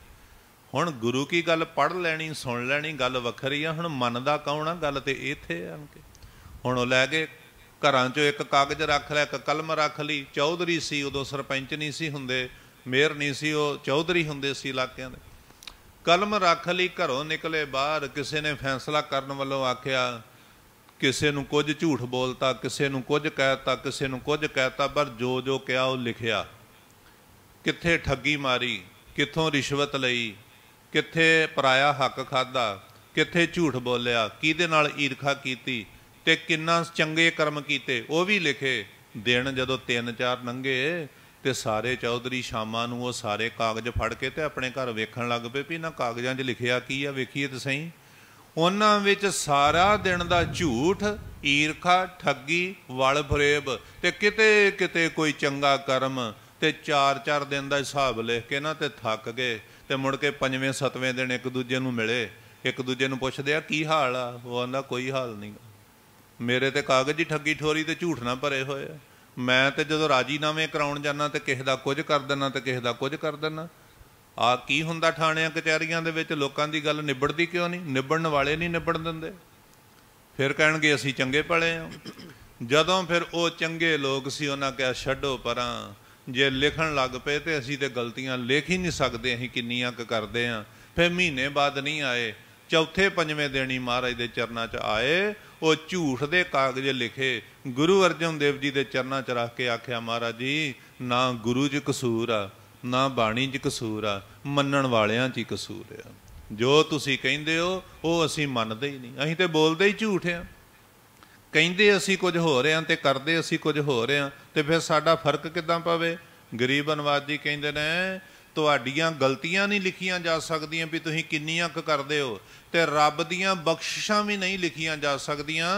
Speaker 1: ਹੁਣ ਗੁਰੂ ਕੀ ਗੱਲ ਪੜ ਲੈਣੀ ਸੁਣ ਲੈਣੀ ਗੱਲ ਵੱਖਰੀ ਆ ਹੁਣ ਮਨ ਦਾ ਕੌਣ ਆ ਗੱਲ ਤੇ ਇੱਥੇ ਆਣ ਕੇ ਹੁਣ ਉਹ ਲੈ ਗਏ ਘਰਾਂ 'ਚੋਂ ਇੱਕ ਕਾਗਜ਼ ਰੱਖ ਲਿਆ ਇੱਕ ਕਲਮ ਰੱਖ ਲਈ ਚੌਧਰੀ ਸੀ ਉਦੋਂ ਸਰਪੰਚ ਨਹੀਂ ਸੀ ਹੁੰਦੇ ਮੇਅਰ ਨਹੀਂ ਸੀ ਉਹ ਚੌਧਰੀ ਹੁੰਦੇ ਸੀ ਇਲਾਕਿਆਂ ਦੇ ਕਲਮ ਰੱਖ ਲਈ ਘਰੋਂ ਨਿਕਲੇ ਬਾਹਰ ਕਿਸੇ ਨੇ ਫੈਸਲਾ ਕਰਨ ਵੱਲੋਂ ਆਖਿਆ ਕਿਸੇ ਨੂੰ ਕੁਝ ਝੂਠ ਬੋਲਤਾ ਕਿਸੇ ਨੂੰ ਕੁਝ ਕਹਿਤਾ ਕਿਸੇ ਨੂੰ ਕੁਝ ਕਹਿਤਾ ਪਰ ਜੋ ਜੋ ਕਿਹਾ ਉਹ ਲਿਖਿਆ ਕਿੱਥੇ ਠੱਗੀ ਮਾਰੀ ਕਿੱਥੋਂ ਰਿਸ਼ਵਤ ਲਈ ਕਿੱਥੇ ਪਰਾਇਆ ਹੱਕ ਖਾਦਾ ਕਿੱਥੇ ਝੂਠ ਬੋਲਿਆ ਕਿਹਦੇ ਨਾਲ ਈਰਖਾ ਕੀਤੀ ਤੇ ਕਿੰਨਾ ਚੰਗੇ ਕਰਮ ਕੀਤੇ ਉਹ ਵੀ ਲਿਖੇ ਦਿਨ ਜਦੋਂ 3-4 ਨੰਗੇ ਤੇ ਸਾਰੇ ਚੌਧਰੀ ਸ਼ਾਮਾਂ ਨੂੰ ਉਹ ਸਾਰੇ ਕਾਗਜ਼ ਫੜ ਕੇ ਤੇ ਆਪਣੇ ਘਰ ਵੇਖਣ ਲੱਗ ਪਏ ਵੀ ਇਹਨਾਂ ਕਾਗਜ਼ਾਂ 'ਚ ਲਿਖਿਆ ਕੀ ਆ ਵੇਖੀਏ ਤੇ ਸਹੀ ਉਹਨਾਂ ਵਿੱਚ ਸਾਰਾ ਦਿਨ ਦਾ ਝੂਠ ਈਰਖਾ ਠੱਗੀ ਵਲ ਫਰੇਬ ਤੇ ਕਿਤੇ ਕਿਤੇ ਕੋਈ ਚੰਗਾ ਕਰਮ ਤੇ ਚਾਰ ਚਾਰ ਦਿਨ ਦਾ ਹਿਸਾਬ ਲਿਖ ਕੇ ਨਾ ਤੇ ਥੱਕ ਗਏ ਤੇ ਮੁੜ ਕੇ ਪੰਜਵੇਂ ਸੱਤਵੇਂ ਦਿਨ ਇੱਕ ਦੂਜੇ ਨੂੰ ਮਿਲੇ ਇੱਕ ਦੂਜੇ ਨੂੰ ਪੁੱਛਦੇ ਆ ਕੀ ਹਾਲ ਆ ਉਹ ਆਂਦਾ ਕੋਈ ਹਾਲ ਨਹੀਂ ਮੇਰੇ ਤੇ ਕਾਗਜ਼ ਹੀ ਠੱਗੀ ਠੋਰੀ ਤੇ ਝੂਠ ਨਾ ਭਰੇ ਹੋਏ ਆ ਮੈਂ ਤੇ ਜਦੋਂ ਰਾਜੀਨਾਮੇ ਕਰਾਉਣ ਜਾਂਦਾ ਤੇ ਕਿਸੇ ਦਾ ਕੁਝ ਕਰ ਦਿੰਨਾ ਤੇ ਕਿਸੇ ਦਾ ਕੁਝ ਕਰ ਦਿੰਨਾ ਆ ਕੀ ਹੁੰਦਾ ਥਾਣਿਆਂ ਕਚਹਿਰੀਆਂ ਦੇ ਵਿੱਚ ਲੋਕਾਂ ਦੀ ਗੱਲ ਨਿਬੜਦੀ ਕਿਉਂ ਨਹੀਂ ਨਿਬੜਨ ਵਾਲੇ ਨਹੀਂ ਨਿਬੜਨ ਦਿੰਦੇ ਫਿਰ ਕਹਿਣਗੇ ਅਸੀਂ ਚੰਗੇ ਪੜੇ ਆ ਜਦੋਂ ਫਿਰ ਉਹ ਚੰਗੇ ਲੋਕ ਸੀ ਉਹਨਾਂ ਕਹਿਆ ਛੱਡੋ ਪਰਾਂ ਜੇ ਲਿਖਣ ਲੱਗ ਪਏ ਤੇ ਅਸੀਂ ਤੇ ਗਲਤੀਆਂ ਲਿਖ ਹੀ ਨਹੀਂ ਸਕਦੇ ਅਸੀਂ ਕਿੰਨੀਆਂ ਕ ਕਰਦੇ ਆ ਫਿਰ ਮਹੀਨੇ ਬਾਅਦ ਨਹੀਂ ਆਏ ਚੌਥੇ ਪੰਜਵੇਂ ਦੇਣੀ ਮਹਾਰਾਜ ਦੇ ਚਰਨਾਂ 'ਚ ਆਏ ਉਹ ਝੂਠ ਦੇ ਕਾਗਜ਼ ਲਿਖੇ ਗੁਰੂ ਅਰਜਨ ਦੇਵ ਜੀ ਦੇ ਚਰਨਾਂ 'ਚ ਰੱਖ ਕੇ ਆਖਿਆ ਮਹਾਰਾਜ ਜੀ ਨਾ ਗੁਰੂ 'ਚ ਕਸੂਰ ਆ ਨਾ ਬਾਣੀ 'ਚ ਕਸੂਰ ਆ ਮੰਨਣ ਵਾਲਿਆਂ 'ਚ ਹੀ ਕਸੂਰ ਆ ਜੋ ਤੁਸੀਂ ਕਹਿੰਦੇ ਹੋ ਉਹ ਅਸੀਂ ਮੰਨਦੇ ਹੀ ਨਹੀਂ ਅਸੀਂ ਤੇ ਬੋਲਦੇ ਹੀ ਝੂਠ ਆ ਕਹਿੰਦੇ ਅਸੀਂ ਕੁਝ ਹੋ ਰਹੇ ਆ ਤੇ ਕਰਦੇ ਅਸੀਂ ਕੁਝ ਹੋ ਰਹੇ ਆ ਤੇ ਫਿਰ ਸਾਡਾ ਫਰਕ ਕਿਦਾਂ ਪਵੇ ਗਰੀਬ ਅਨਵਾਦ ਜੀ ਕਹਿੰਦੇ ਨੇ ਤੁਹਾਡੀਆਂ ਗਲਤੀਆਂ ਨਹੀਂ ਲਿਖੀਆਂ ਜਾ ਸਕਦੀਆਂ ਵੀ ਤੁਸੀਂ ਕਿੰਨੀਆਂ ਕੁ ਕਰਦੇ ਹੋ ਤੇ ਰੱਬ ਦੀਆਂ ਬਖਸ਼ਿਸ਼ਾਂ ਵੀ ਨਹੀਂ ਲਿਖੀਆਂ ਜਾ ਸਕਦੀਆਂ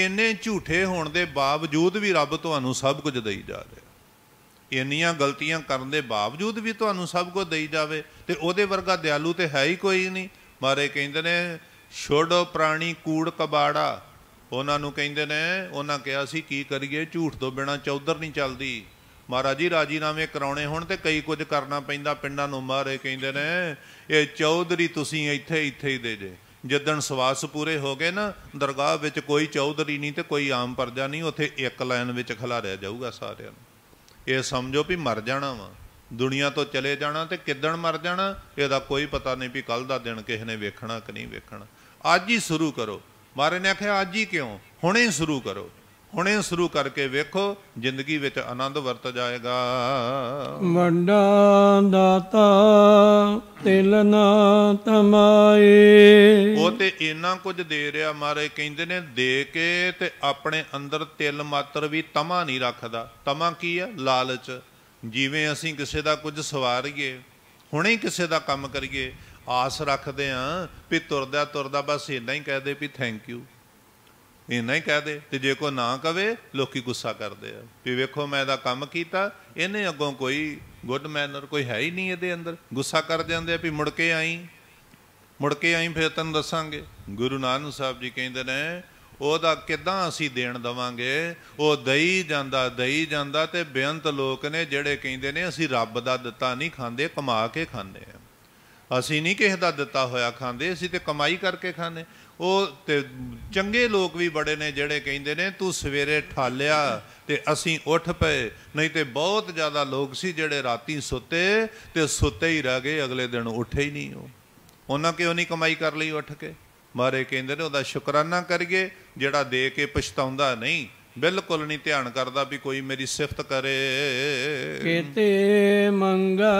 Speaker 1: ਇੰਨੇ ਝੂਠੇ ਹੋਣ ਦੇ ਬਾਵਜੂਦ ਵੀ ਰੱਬ ਤੁਹਾਨੂੰ ਸਭ ਕੁਝ ਦੇਈ ਜਾ ਰਿਹਾ ਇੰਨੀਆਂ ਗਲਤੀਆਂ ਕਰਨ ਦੇ ਬਾਵਜੂਦ ਵੀ ਤੁਹਾਨੂੰ ਸਭ ਕੁਝ ਦੇਈ ਜਾਵੇ ਤੇ ਉਹਦੇ ਵਰਗਾ ਦਿਆਲੂ ਤੇ ਹੈ ਹੀ ਕੋਈ ਨਹੀਂ ਮਾਰੇ ਕਹਿੰਦੇ ਨੇ ਛੋੜੋ ਪ੍ਰਾਣੀ ਕੂੜ ਕਬਾੜਾ ਉਹਨਾਂ ਨੂੰ ਕਹਿੰਦੇ ਨੇ ਉਹਨਾਂ ਕਿਹਾ ਸੀ ਕੀ ਕਰੀਏ ਝੂਠ ਤੋਂ ਬਿਨਾ ਚੌਧਰ ਨਹੀਂ ਚੱਲਦੀ ਮਹਾਰਾਜ ਜੀ ਰਾਜੀਨਾਮੇ ਕਰਾਉਣੇ ਹੋਣ ਤੇ ਕਈ ਕੁਝ ਕਰਨਾ ਪੈਂਦਾ ਪਿੰਡਾਂ ਨੂੰ ਮਾਰੇ ਕਹਿੰਦੇ ਨੇ ਇਹ ਚੌਧਰੀ ਤੁਸੀਂ ਇੱਥੇ ਇੱਥੇ ਹੀ ਦੇ ਦੇ ਜਦੋਂ ਸਵਾਸ ਪੂਰੇ ਹੋ ਗਏ ਨਾ ਦਰਗਾਹ ਵਿੱਚ ਕੋਈ ਚੌਧਰੀ ਨਹੀਂ ਤੇ ਕੋਈ ਆਮ ਪਰਜਾ ਨਹੀਂ ਉੱਥੇ ਇੱਕ ਲਾਈਨ ਵਿੱਚ ਖਲਾ ਰਿਆ ਜਾਊਗਾ ਸਾਰਿਆਂ ਨੂੰ ਇਹ ਸਮਝੋ ਵੀ ਮਰ ਜਾਣਾ ਵਾ ਦੁਨੀਆ ਤੋਂ ਚਲੇ ਜਾਣਾ ਤੇ ਕਿਦਣ ਮਰ ਜਾਣਾ ਇਹਦਾ ਕੋਈ ਪਤਾ ਨਹੀਂ ਵੀ ਕੱਲ ਦਾ ਦਿਨ ਕਿਸੇ ਨੇ ਵੇਖਣਾ ਕਿ ਨਹੀਂ ਵੇਖਣਾ ਅੱਜ ਹੀ ਸ਼ੁਰੂ ਕਰੋ ਮਾਰੇ ਨੇ ਆਖਿਆ ਅੱਜ ਹੀ ਕਿਉਂ ਹੁਣੇ ਹੀ ਸ਼ੁਰੂ ਕਰੋ ਹੁਣੇ ਸ਼ੁਰੂ ਕਰਕੇ ਵੇਖੋ ਜ਼ਿੰਦਗੀ ਵਿੱਚ ਆਨੰਦ ਵਰਤ ਜਾਏਗਾ
Speaker 2: ਵੱਡਾ ਦਾਤਾ ਤਿਲ ਨਾ ਤਮਾਏ
Speaker 1: ਉਹ ਤੇ ਇੰਨਾ ਕੁਝ ਦੇ ਰਿਹਾ ਮਾਰੇ ਕਹਿੰਦੇ ਨੇ ਦੇ ਕੇ ਤੇ ਆਪਣੇ ਅੰਦਰ ਤਿਲ ਮਾਤਰ ਵੀ ਤਮਾ ਨਹੀਂ ਰੱਖਦਾ ਤਮਾ ਕੀ ਹੈ ਲਾਲਚ ਜਿਵੇਂ ਅਸੀਂ ਕਿਸੇ ਦਾ ਕੁਝ ਸਵਾਰੀਏ ਹੁਣੇ ਕਿਸੇ ਦਾ ਕੰਮ ਕਰੀਏ ਆਸ ਰੱਖਦੇ ਆਂ ਵੀ ਤੁਰਦਾ ਤੁਰਦਾ ਬਸ ਇੰਨਾ ਹੀ ਕਹਦੇ ਵੀ ਥੈਂਕ ਯੂ ਇਹਨਾਂ ਹੀ ਕਹਿ ਦੇ ਤੇ ਜੇ ਕੋ ਨਾ ਕਵੇ ਲੋਕੀ ਗੁੱਸਾ ਕਰਦੇ ਆ ਵੀ ਵੇਖੋ ਮੈਂ ਇਹਦਾ ਕੰਮ ਕੀਤਾ ਇਹਨੇ ਅੱਗੋਂ ਕੋਈ ਗੁੱਡ ਮੈਨਰ ਕੋਈ ਹੈ ਹੀ ਨਹੀਂ ਇਹਦੇ ਅੰਦਰ ਗੁੱਸਾ ਕਰ ਜਾਂਦੇ ਆ ਵੀ ਮੁੜ ਕੇ ਆਈ ਮੁੜ ਕੇ ਆਈ ਫਿਰ ਤੈਨੂੰ ਦੱਸਾਂਗੇ ਗੁਰੂ ਨਾਨਕ ਸਾਹਿਬ ਜੀ ਕਹਿੰਦੇ ਨੇ ਉਹਦਾ ਕਿਦਾਂ ਅਸੀਂ ਦੇਣ ਦਵਾਂਗੇ ਉਹ ਦਈ ਜਾਂਦਾ ਦਈ ਜਾਂਦਾ ਤੇ ਬੇਅੰਤ ਲੋਕ ਨੇ ਜਿਹੜੇ ਕਹਿੰਦੇ ਨੇ ਅਸੀਂ ਰੱਬ ਦਾ ਦਿੱਤਾ ਨਹੀਂ ਖਾਂਦੇ ਕਮਾ ਕੇ ਖਾਂਦੇ ਆ ਅਸੀਂ ਨਹੀਂ ਕਿਸੇ ਦਾ ਦਿੱਤਾ ਹੋਇਆ ਖਾਂਦੇ ਅਸੀਂ ਤੇ ਕਮਾਈ ਕਰਕੇ ਖਾਂਦੇ ਉਹ ਤੇ ਚੰਗੇ ਲੋਕ ਵੀ ਬੜੇ ਨੇ ਜਿਹੜੇ ਕਹਿੰਦੇ ਨੇ ਤੂੰ ਸਵੇਰੇ ਠਾਲਿਆ ਤੇ ਅਸੀਂ ਉੱਠ ਪਏ ਨਹੀਂ ਤੇ ਬਹੁਤ ਜ਼ਿਆਦਾ ਲੋਕ ਸੀ ਜਿਹੜੇ ਰਾਤੀ ਸੁੱਤੇ ਤੇ ਸੁੱਤੇ ਹੀ ਰਹਿ ਗਏ ਅਗਲੇ ਦਿਨ ਉੱਠੇ ਹੀ ਨਹੀਂ ਉਹ ਉਹਨਾਂ ਕਿਉਂ ਨਹੀਂ ਕਮਾਈ ਕਰ ਲਈ ਉੱਠ ਕੇ ਮਾਰੇ ਕਹਿੰਦੇ ਨੇ ਉਹਦਾ ਸ਼ੁਕਰਾਨਾ ਕਰੀਏ ਜਿਹੜਾ ਦੇ ਕੇ ਪਛਤਾਉਂਦਾ ਨਹੀਂ ਬਿਲਕੁਲ ਨਹੀਂ ਧਿਆਨ ਕਰਦਾ ਵੀ ਕੋਈ ਮੇਰੀ ਸਿਫਤ ਕਰੇ
Speaker 2: ਕਿਤੇ ਮੰਗਾ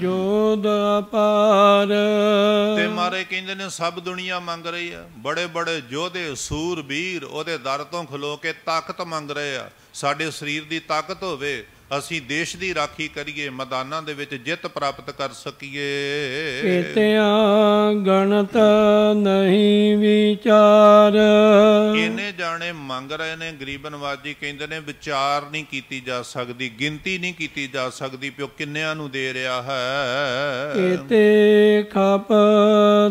Speaker 2: ਜੋਦ ਅਪਾਰ ਤੇ ਮਾਰੇ
Speaker 1: ਕਹਿੰਦੇ ਨੇ ਸਭ ਦੁਨੀਆ ਮੰਗ ਰਹੀ ਆ ਬੜੇ ਬੜੇ ਯੋਧੇ ਸੂਰਬੀਰ ਉਹਦੇ ਦਰ ਤੋਂ ਖਲੋ ਕੇ ਤਾਕਤ ਮੰਗ ਰਹੇ ਆ ਸਾਡੇ ਸਰੀਰ ਦੀ ਤਾਕਤ ਹੋਵੇ ਅਸੀਂ ਦੇਸ਼ ਦੀ ਰਾਖੀ ਕਰੀਏ ਮੈਦਾਨਾਂ ਦੇ ਵਿੱਚ ਜਿੱਤ ਪ੍ਰਾਪਤ ਕਰ ਸਕੀਏ ਕੀਤਿਆ
Speaker 2: ਗਣਤ ਨਹੀਂ ਵਿਚਾਰ ਇਹਨੇ
Speaker 1: ਜਾਣੇ ਮੰਗ ਰਹੇ ਨੇ ਗਰੀਬ ਨਵਾਜੀ ਕਹਿੰਦੇ ਨੇ ਵਿਚਾਰ ਨਹੀਂ ਕੀਤੀ ਜਾ ਸਕਦੀ ਗਿਣਤੀ ਨਹੀਂ ਕੀਤੀ ਜਾ ਸਕਦੀ ਪਿਓ ਕਿੰਨਿਆਂ ਨੂੰ ਦੇ ਰਿਹਾ ਹੈ
Speaker 2: ਕੀਤੇ ਖਪ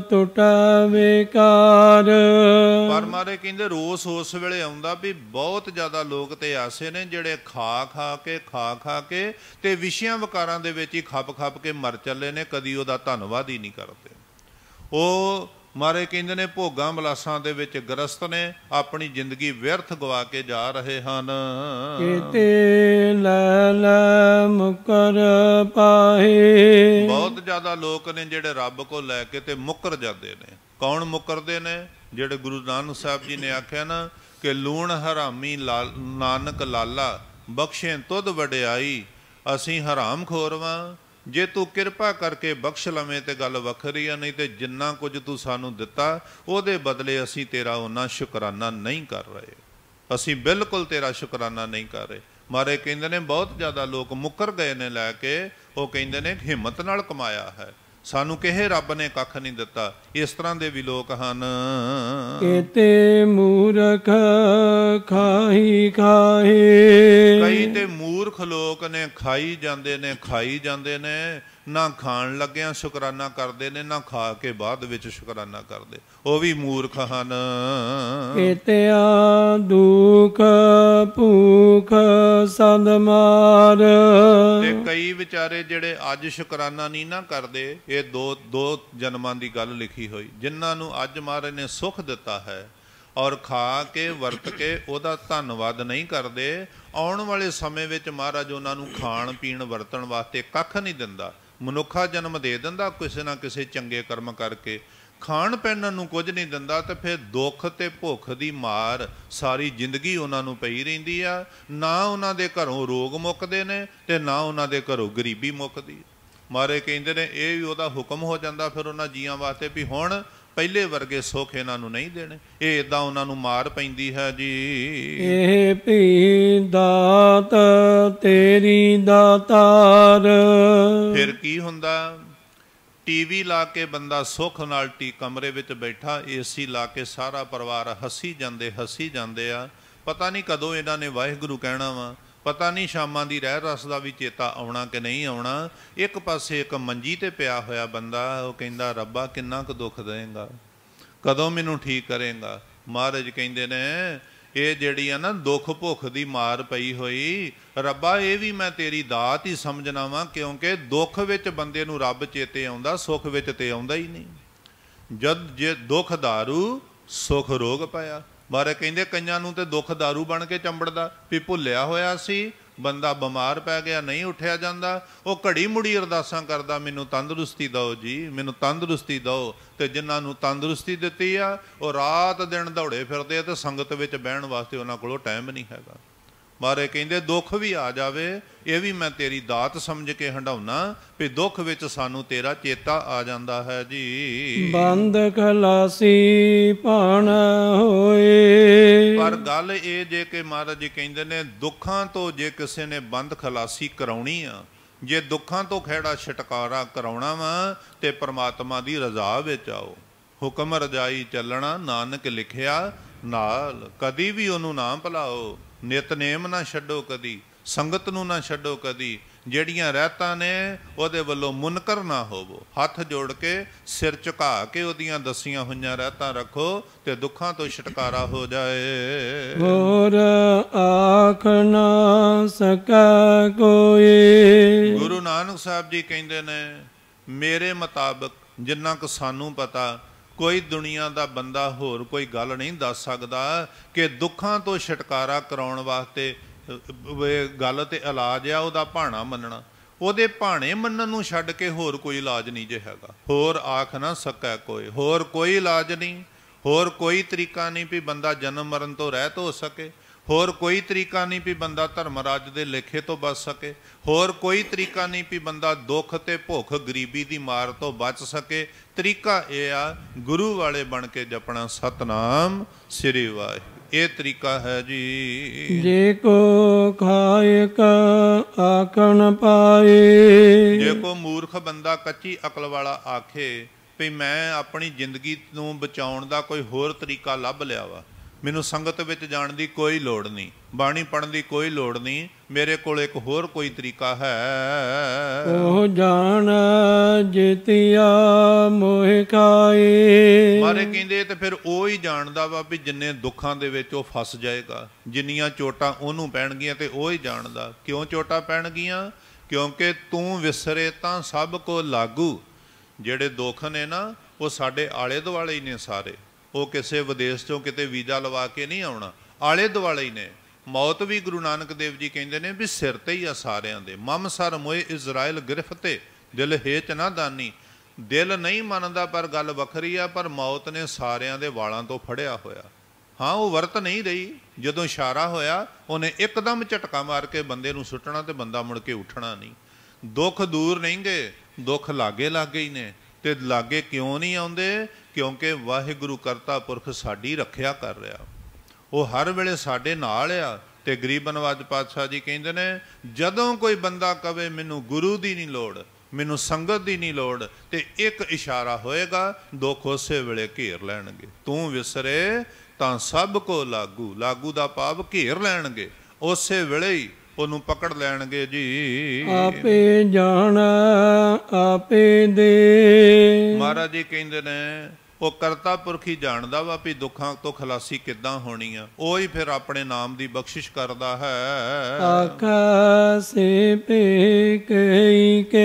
Speaker 2: ਟੁੱਟਾ ਵਿਕਾਰ ਪਰ ਮਾਰੇ
Speaker 1: ਕਹਿੰਦੇ ਰੋਸ ਉਸ ਵੇਲੇ ਆਉਂਦਾ ਵੀ ਬਹੁਤ ਜ਼ਿਆਦਾ ਲੋਕ ਤੇ ਆਸੇ ਨੇ ਜਿਹੜੇ ਖਾ ਖਾ ਕੇ ਖਾ ਖਾ ਖਾ ਕੇ ਤੇ ਵਿਸ਼ਿਆਂ ਵਿਕਾਰਾਂ ਦੇ ਵਿੱਚ ਹੀ ਖੱਪ ਖੱਪ ਕੇ ਮਰ ਚੱਲੇ ਨੇ ਕਦੀ ਉਹਦਾ ਧੰਨਵਾਦ ਹੀ ਨਹੀਂ ਕਰਦੇ ਉਹ ਮਾਰੇ ਕਹਿੰਦੇ ਨੇ ਭੋਗਾਂ ਬਲਾਸਾਂ ਦੇ ਵਿੱਚ ਗ੍ਰਸਤ ਨੇ ਆਪਣੀ ਜ਼ਿੰਦਗੀ ਵਿਅਰਥ ਗਵਾ ਕੇ ਜਾ ਰਹੇ
Speaker 2: ਹਨ ਕਿਤੇ ਲਲ ਮੁਕਰ ਪਾਹੇ ਬਹੁਤ
Speaker 1: ਜ਼ਿਆਦਾ ਲੋਕ ਨੇ ਜਿਹੜੇ ਰੱਬ ਕੋ ਲੈ ਕੇ ਤੇ ਮੁਕਰ ਜਾਂਦੇ ਨੇ ਕੌਣ ਮੁਕਰਦੇ ਨੇ ਜਿਹੜੇ ਗੁਰੂ ਨਾਨਕ ਸਾਹਿਬ ਜੀ ਨੇ ਆਖਿਆ ਨਾ ਕਿ ਲੂਣ ਹਰਾਮੀ ਨਾਨਕ ਲਾਲਾ ਬਖਸ਼ੇ ਤੁਦ ਵਡਿਆਈ ਅਸੀਂ ਹਰਾਮ ਖੋਰਵਾ ਜੇ ਤੂੰ ਕਿਰਪਾ ਕਰਕੇ ਬਖਸ਼ ਲਵੇਂ ਤੇ ਗੱਲ ਵੱਖਰੀ ਆ ਨਹੀਂ ਤੇ ਜਿੰਨਾ ਕੁਝ ਤੂੰ ਸਾਨੂੰ ਦਿੱਤਾ ਉਹਦੇ ਬਦਲੇ ਅਸੀਂ ਤੇਰਾ ਉਹਨਾਂ ਸ਼ੁਕਰਾਨਾ ਨਹੀਂ ਕਰ ਰਹੇ ਅਸੀਂ ਬਿਲਕੁਲ ਤੇਰਾ ਸ਼ੁਕਰਾਨਾ ਨਹੀਂ ਕਰ ਰਹੇ ਮਾਰੇ ਕਹਿੰਦੇ ਨੇ ਬਹੁਤ ਜ਼ਿਆਦਾ ਲੋਕ ਮੁੱਕਰ ਗਏ ਨੇ ਲੈ ਕੇ ਉਹ ਕਹਿੰਦੇ ਨੇ ਹਿੰਮਤ ਨਾਲ ਕਮਾਇਆ ਹੈ ਸਾਨੂੰ ਕਹੇ ਰੱਬ ਨੇ ਕੱਖ ਨਹੀਂ ਦਿੱਤਾ ਇਸ ਤਰ੍ਹਾਂ ਦੇ ਵੀ ਲੋਕ ਹਨ
Speaker 2: ਕਿਤੇ ਮੂਰਖ ਖਾਈ ਖਾਏ ਕਈ ਤੇ
Speaker 1: ਮੂਰਖ ਲੋਕ ਨੇ ਖਾਈ ਜਾਂਦੇ ਨੇ ਖਾਈ ਜਾਂਦੇ ਨੇ ਨਾ ਖਾਣ ਲੱਗਿਆਂ ਸ਼ੁਕਰਾਨਾ ਕਰਦੇ ਨੇ ਨਾ ਖਾ ਕੇ ਬਾਅਦ ਵਿੱਚ ਸ਼ੁਕਰਾਨਾ ਕਰਦੇ ਉਹ ਵੀ ਮੂਰਖ ਹਨ
Speaker 2: ਇਤਿਆ ਦੁਖ ਭੂਖ ਮਾਰ ਤੇ ਕਈ
Speaker 1: ਵਿਚਾਰੇ ਜਿਹੜੇ ਅੱਜ ਸ਼ੁਕਰਾਨਾ ਨਹੀਂ ਨਾ ਕਰਦੇ ਇਹ ਦੋ ਦੋ ਜਨਮਾਂ ਦੀ ਗੱਲ ਲਿਖੀ ਹੋਈ ਜਿਨ੍ਹਾਂ ਨੂੰ ਅੱਜ ਮਹਾਰਾਜ ਨੇ ਸੁਖ ਦਿੱਤਾ ਹੈ ਔਰ ਖਾ ਕੇ ਵਰਤ ਕੇ ਉਹਦਾ ਧੰਨਵਾਦ ਨਹੀਂ ਕਰਦੇ ਆਉਣ ਵਾਲੇ ਸਮੇਂ ਵਿੱਚ ਮਹਾਰਾਜ ਉਹਨਾਂ ਨੂੰ ਖਾਣ ਪੀਣ ਵਰਤਣ ਵਾਸਤੇ ਕੱਖ ਨਹੀਂ ਦਿੰਦਾ ਮਨੁੱਖਾ ਜਨਮ ਦੇ ਦਿੰਦਾ ਕਿਸੇ ਨਾ ਕਿਸੇ ਚੰਗੇ ਕਰਮ ਕਰਕੇ ਖਾਣ ਪੈਣ ਨੂੰ ਕੁਝ ਨਹੀਂ ਦਿੰਦਾ ਤੇ ਫਿਰ ਦੁੱਖ ਤੇ ਭੁੱਖ ਦੀ ਮਾਰ ਸਾਰੀ ਜ਼ਿੰਦਗੀ ਉਹਨਾਂ ਨੂੰ ਪਈ ਰਹਿੰਦੀ ਆ ਨਾ ਉਹਨਾਂ ਦੇ ਘਰੋਂ ਰੋਗ ਮੁੱਕਦੇ ਨੇ ਤੇ ਨਾ ਉਹਨਾਂ ਦੇ ਘਰੋਂ ਗਰੀਬੀ ਮੁੱਕਦੀ ਮਾਰੇ ਕਹਿੰਦੇ ਨੇ ਇਹ ਵੀ ਉਹਦਾ ਹੁਕਮ ਹੋ ਜਾਂਦਾ ਫਿਰ ਉਹਨਾਂ ਜੀਆਂ ਵਾਸਤੇ ਵੀ ਹੁਣ ਪਹਿਲੇ ਵਰਗੇ ਸੁੱਖ ਇਹਨਾਂ ਨੂੰ ਨਹੀਂ ਦੇਣੇ ਇਹ ਇਦਾਂ ਉਹਨਾਂ ਨੂੰ ਮਾਰ ਪੈਂਦੀ ਹੈ ਜੀ ਇਹ
Speaker 2: ਪੀ ਦਾਤ ਤੇਰੀ ਦਾਤਾਰ ਫਿਰ
Speaker 1: ਕੀ ਹੁੰਦਾ ਟੀਵੀ ਲਾ ਕੇ ਬੰਦਾ ਸੁੱਖ ਨਾਲ ਟੀ ਕਮਰੇ ਵਿੱਚ ਬੈਠਾ ਏਸੀ ਲਾ ਕੇ ਸਾਰਾ ਪਰਿਵਾਰ ਹੱਸੀ ਜਾਂਦੇ ਹੱਸੀ ਜਾਂਦੇ ਆ ਪਤਾ ਨਹੀਂ ਕਦੋਂ ਇਹਨਾਂ ਨੇ ਵਾਹਿਗੁਰੂ ਕਹਿਣਾ ਵਾ ਪਤਾ ਨਹੀਂ ਸ਼ਾਮਾਂ ਦੀ ਰਹਿ ਰਸ ਦਾ ਵੀ ਚੇਤਾ ਆਉਣਾ ਕਿ ਨਹੀਂ ਆਉਣਾ ਇੱਕ ਪਾਸੇ ਇੱਕ ਮੰਜੀ ਤੇ ਪਿਆ ਹੋਇਆ ਬੰਦਾ ਉਹ ਕਹਿੰਦਾ ਰੱਬਾ ਕਿੰਨਾ ਕੁ ਦੁੱਖ ਦੇਂਗਾ ਕਦੋਂ ਮੈਨੂੰ ਠੀਕ ਕਰੇਗਾ ਮਹਾਰਾਜ ਕਹਿੰਦੇ ਨੇ ਇਹ ਜਿਹੜੀ ਆ ਨਾ ਦੁੱਖ ਭੁੱਖ ਦੀ ਮਾਰ ਪਈ ਹੋਈ ਰੱਬਾ ਇਹ ਵੀ ਮੈਂ ਤੇਰੀ ਦਾਤ ਹੀ ਸਮਝਣਾ ਵਾਂ ਕਿਉਂਕਿ ਦੁੱਖ ਵਿੱਚ ਬੰਦੇ ਨੂੰ ਰੱਬ ਚੇਤੇ ਆਉਂਦਾ ਸੁੱਖ ਵਿੱਚ ਤੇ ਆਉਂਦਾ ਹੀ ਨਹੀਂ ਜਦ ਜੇ ਦੁੱਖ ਦਾਰੂ ਸੁਖ ਰੋਗ ਪਾਇਆ ਮਾਰੇ ਕਹਿੰਦੇ ਕਈਆਂ ਨੂੰ ਤੇ ਦੁੱਖ दारू ਬਣ ਕੇ ਚੰਬੜਦਾ ਵੀ ਭੁੱਲਿਆ ਹੋਇਆ ਸੀ ਬੰਦਾ ਬਿਮਾਰ ਪੈ ਗਿਆ ਨਹੀਂ ਉੱਠਿਆ ਜਾਂਦਾ ਉਹ ਘੜੀ ਮੁੜੀ ਅਰਦਾਸਾਂ ਕਰਦਾ ਮੈਨੂੰ ਤੰਦਰੁਸਤੀ ਦਿਓ ਜੀ ਮੈਨੂੰ ਤੰਦਰੁਸਤੀ ਦਿਓ ਤੇ ਜਿਨ੍ਹਾਂ ਨੂੰ ਤੰਦਰੁਸਤੀ ਦਿੱਤੀ ਆ ਉਹ ਰਾਤ ਦਿਨ ਦੌੜੇ ਫਿਰਦੇ ਆ ਤੇ ਸੰਗਤ ਵਿੱਚ ਬਹਿਣ ਵਾਸਤੇ ਉਹਨਾਂ ਕੋਲੋਂ ਟਾਈਮ ਨਹੀਂ ਹੈਗਾ ਮਾਰੇ ਕਹਿੰਦੇ ਦੁੱਖ ਵੀ ਆ ਜਾਵੇ ਇਹ ਵੀ ਮੈਂ ਤੇਰੀ ਦਾਤ ਸਮਝ ਕੇ ਹੰਡਾਉਣਾ ਵੀ ਦੁੱਖ ਵਿੱਚ ਸਾਨੂੰ ਤੇਰਾ ਚੇਤਾ ਆ ਜਾਂਦਾ ਹੈ ਜੀ ਬੰਦ
Speaker 2: ਖਲਾਸੀ ਪਾਣ ਹੋਏ ਪਰ
Speaker 1: ਗੱਲ ਇਹ ਜੇ ਕਿ ਮਹਾਰਾਜ ਜੀ ਕਹਿੰਦੇ ਨੇ ਦੁੱਖਾਂ ਤੋਂ ਜੇ ਕਿਸੇ ਨੇ ਬੰਦ ਖਲਾਸੀ ਕਰਾਉਣੀ ਆ ਜੇ ਦੁੱਖਾਂ ਤੋਂ ਖਿਹੜਾ ਛਟਕਾਰਾ ਕਰਾਉਣਾ ਵਾ ਤੇ ਪ੍ਰਮਾਤਮਾ ਦੀ ਰਜ਼ਾ ਵਿੱਚ ਆਓ ਹੁਕਮ ਰਜਾਈ ਚੱਲਣਾ ਨਾਨਕ ਲਿਖਿਆ ਨਾਲ ਕਦੀ ਵੀ ਉਹਨੂੰ ਨਾ ਭਲਾਓ ਨਿਤਨੇਮ ਨਾ ਛੱਡੋ ਕਦੀ ਸੰਗਤ ਨੂੰ ਨਾ ਛੱਡੋ ਕਦੀ ਜਿਹੜੀਆਂ ਰਹਿਤਾਂ ਨੇ ਉਹਦੇ ਵੱਲੋਂ ਮੁਨਕਰ ਨਾ ਹੋਵੋ ਹੱਥ ਜੋੜ ਕੇ ਸਿਰ ਝੁਕਾ ਕੇ ਉਹਦੀਆਂ ਦਸੀਆਂ ਹੋਈਆਂ ਰਹਿਤਾਂ ਰੱਖੋ ਤੇ ਦੁੱਖਾਂ ਤੋਂ ਛਟਕਾਰਾ ਹੋ ਜਾਏ ਹੋਰ
Speaker 2: ਆਖ ਨਾ ਸਕਾ ਕੋਈ ਗੁਰੂ
Speaker 1: ਨਾਨਕ ਸਾਹਿਬ ਜੀ ਕਹਿੰਦੇ ਨੇ ਮੇਰੇ ਮੁਤਾਬਕ ਜਿੰਨਾ ਕੁ ਸਾਨੂੰ ਪਤਾ ਕੋਈ ਦੁਨੀਆ ਦਾ ਬੰਦਾ ਹੋਰ ਕੋਈ ਗੱਲ ਨਹੀਂ ਦੱਸ ਸਕਦਾ ਕਿ ਦੁੱਖਾਂ ਤੋਂ ਛਟਕਾਰਾ ਕਰਾਉਣ ਵਾਸਤੇ ਗੱਲ ਤੇ ਇਲਾਜ ਆ ਉਹਦਾ ਭਾਣਾ ਮੰਨਣਾ ਉਹਦੇ ਭਾਣੇ ਮੰਨਣ ਨੂੰ ਛੱਡ ਕੇ ਹੋਰ ਕੋਈ ਇਲਾਜ ਨਹੀਂ ਜੇ ਹੈਗਾ ਹੋਰ ਆਖ ਨਾ ਸਕੈ ਕੋਈ ਹੋਰ ਕੋਈ ਇਲਾਜ ਨਹੀਂ ਹੋਰ ਕੋਈ ਤਰੀਕਾ ਨਹੀਂ ਵੀ ਬੰਦਾ ਜਨਮ ਮਰਨ ਤੋਂ ਰਹਿਤ ਹੋ ਸਕੇ ਹੋਰ ਕੋਈ ਤਰੀਕਾ ਨਹੀਂ ਵੀ ਬੰਦਾ ਧਰਮ ਰਾਜ ਦੇ ਲੇਖੇ ਤੋਂ ਬਚ ਸਕੇ ਹੋਰ ਕੋਈ ਤਰੀਕਾ ਨਹੀਂ ਵੀ ਬੰਦਾ ਦੁੱਖ ਤੇ ਭੁੱਖ ਗਰੀਬੀ ਦੀ ਮਾਰ ਤੋਂ ਬਚ ਸਕੇ ਤਰੀਕਾ ਇਹ ਆ ਗੁਰੂ ਵਾਲੇ ਬਣ ਕੇ ਜਪਣਾ ਸਤਨਾਮ ਸ੍ਰੀ ਵਾਹਿਗੁਰੂ ਇਹ ਤਰੀਕਾ ਹੈ ਜੀ
Speaker 2: ਜੇ ਕੋ ਖਾਇ ਕਾ ਆਕਣ ਪਾਏ ਜੇ ਕੋ
Speaker 1: ਮੂਰਖ ਬੰਦਾ ਕੱਚੀ ਅਕਲ ਵਾਲਾ ਆਖੇ ਵੀ ਮੈਂ ਆਪਣੀ ਜ਼ਿੰਦਗੀ ਨੂੰ ਬਚਾਉਣ ਦਾ ਕੋਈ ਹੋਰ ਤਰੀਕਾ ਲੱਭ ਲਿਆ ਵਾ ਮੈਨੂੰ ਸੰਗਤ ਵਿੱਚ ਜਾਣ ਦੀ ਕੋਈ ਲੋੜ ਨਹੀਂ ਬਾਣੀ ਪੜਨ ਦੀ ਕੋਈ ਲੋੜ ਨਹੀਂ ਮੇਰੇ ਕੋਲ ਇੱਕ ਹੋਰ ਕੋਈ ਤਰੀਕਾ ਹੈ ਉਹ
Speaker 2: ਜਾਣ ਜਿਤਿਆ ਮੋਹਿ ਕਾਏ ਮਾਰੇ
Speaker 1: ਕਹਿੰਦੇ ਤੇ ਫਿਰ ਉਹ ਹੀ ਜਾਣਦਾ ਵਾ ਵੀ ਜਿੰਨੇ ਦੁੱਖਾਂ ਦੇ ਵਿੱਚ ਉਹ ਫਸ ਜਾਏਗਾ ਜਿੰਨੀਆਂ ਚੋਟਾਂ ਉਹਨੂੰ ਪੈਣਗੀਆਂ ਤੇ ਉਹ ਹੀ ਜਾਣਦਾ ਕਿਉਂ ਚੋਟਾਂ ਪੈਣਗੀਆਂ ਕਿਉਂਕਿ ਤੂੰ ਵਿਸਰੇ ਤਾਂ ਸਭ ਕੋ ਲਾਗੂ ਜਿਹੜੇ ਦੁੱਖ ਨੇ ਨਾ ਉਹ ਸਾਡੇ ਆਲੇ ਦੁਆਲੇ ਹੀ ਨੇ ਸਾਰੇ ਉਹ ਕਿਸੇ ਵਿਦੇਸ਼ ਤੋਂ ਕਿਤੇ ਵੀਜ਼ਾ ਲਵਾ ਕੇ ਨਹੀਂ ਆਉਣਾ ਆਲੇ ਦੁਆਲੇ ਹੀ ਨੇ ਮੌਤ ਵੀ ਗੁਰੂ ਨਾਨਕ ਦੇਵ ਜੀ ਕਹਿੰਦੇ ਨੇ ਵੀ ਸਿਰ ਤੇ ਹੀ ਆ ਸਾਰਿਆਂ ਦੇ ਮਮ ਸਰ ਮੋਏ ਇਜ਼ਰਾਈਲ ਗ੍ਰਿਫਤੇ ਦਿਲ ਹੇਚ ਨਾ ਦਾਨੀ ਦਿਲ ਨਹੀਂ ਮੰਨਦਾ ਪਰ ਗੱਲ ਵੱਖਰੀ ਆ ਪਰ ਮੌਤ ਨੇ ਸਾਰਿਆਂ ਦੇ ਵਾਲਾਂ ਤੋਂ ਫੜਿਆ ਹੋਇਆ ਹਾਂ ਉਹ ਵਰਤ ਨਹੀਂ ਰਹੀ ਜਦੋਂ ਇਸ਼ਾਰਾ ਹੋਇਆ ਉਹਨੇ ਇੱਕਦਮ ਝਟਕਾ ਮਾਰ ਕੇ ਬੰਦੇ ਨੂੰ ਸੁੱਟਣਾ ਤੇ ਬੰਦਾ ਮੁੜ ਕੇ ਉੱਠਣਾ ਨਹੀਂ ਦੁੱਖ ਦੂਰ ਨਹੀਂ ਗਏ ਦੁੱਖ ਲਾਗੇ ਲੱਗੇ ਹੀ ਨੇ ਤੇ ਲਾਗੇ ਕਿਉਂ ਨਹੀਂ ਆਉਂਦੇ ਕਿਉਂਕਿ ਵਾਹਿਗੁਰੂ ਕਰਤਾ ਪੁਰਖ ਸਾਡੀ ਰੱਖਿਆ ਕਰ ਰਿਹਾ ਉਹ ਹਰ ਵੇਲੇ ਸਾਡੇ ਨਾਲ ਆ ਤੇ ਗਰੀਬ ਪਾਤਸ਼ਾਹ ਜੀ ਕਹਿੰਦੇ ਨੇ ਜਦੋਂ ਕੋਈ ਬੰਦਾ ਕਵੇ ਮੈਨੂੰ ਗੁਰੂ ਦੀ ਨਹੀਂ ਲੋੜ ਮੈਨੂੰ ਸੰਗਤ ਦੀ ਨਹੀਂ ਲੋੜ ਤੇ ਇੱਕ ਇਸ਼ਾਰਾ ਹੋਏਗਾ ਦੁੱਖ ਉਸੇ ਵੇਲੇ ਘੇਰ ਲੈਣਗੇ ਤੂੰ ਵਿਸਰੇ ਤਾਂ ਸਭ ਕੋ ਲਾਗੂ ਲਾਗੂ ਦਾ ਪਾਪ ਘੇਰ ਲੈਣਗੇ ਉਸੇ ਵੇਲੇ ਹੀ ਉਹਨੂੰ ਪਕੜ ਲੈਣਗੇ ਜੀ ਆਪੇ
Speaker 2: ਜਾਣਾ ਆਪੇ ਦੇ ਮਹਾਰਾਜ
Speaker 1: ਜੀ ਕਹਿੰਦੇ ਨੇ ਉਹ ਕਰਤਾ ਪੁਰਖ ਹੀ ਜਾਣਦਾ ਵਾ ਵੀ ਦੁੱਖਾਂ ਤੋਂ ਖਲਾਸੀ ਕਿੱਦਾਂ ਹੋਣੀ ਆ ਉਹ ਹੀ ਫਿਰ ਆਪਣੇ ਨਾਮ ਦੀ ਬਖਸ਼ਿਸ਼ ਕਰਦਾ ਹੈ
Speaker 2: ਆਕਾਸੇ ਪੇ ਕੇ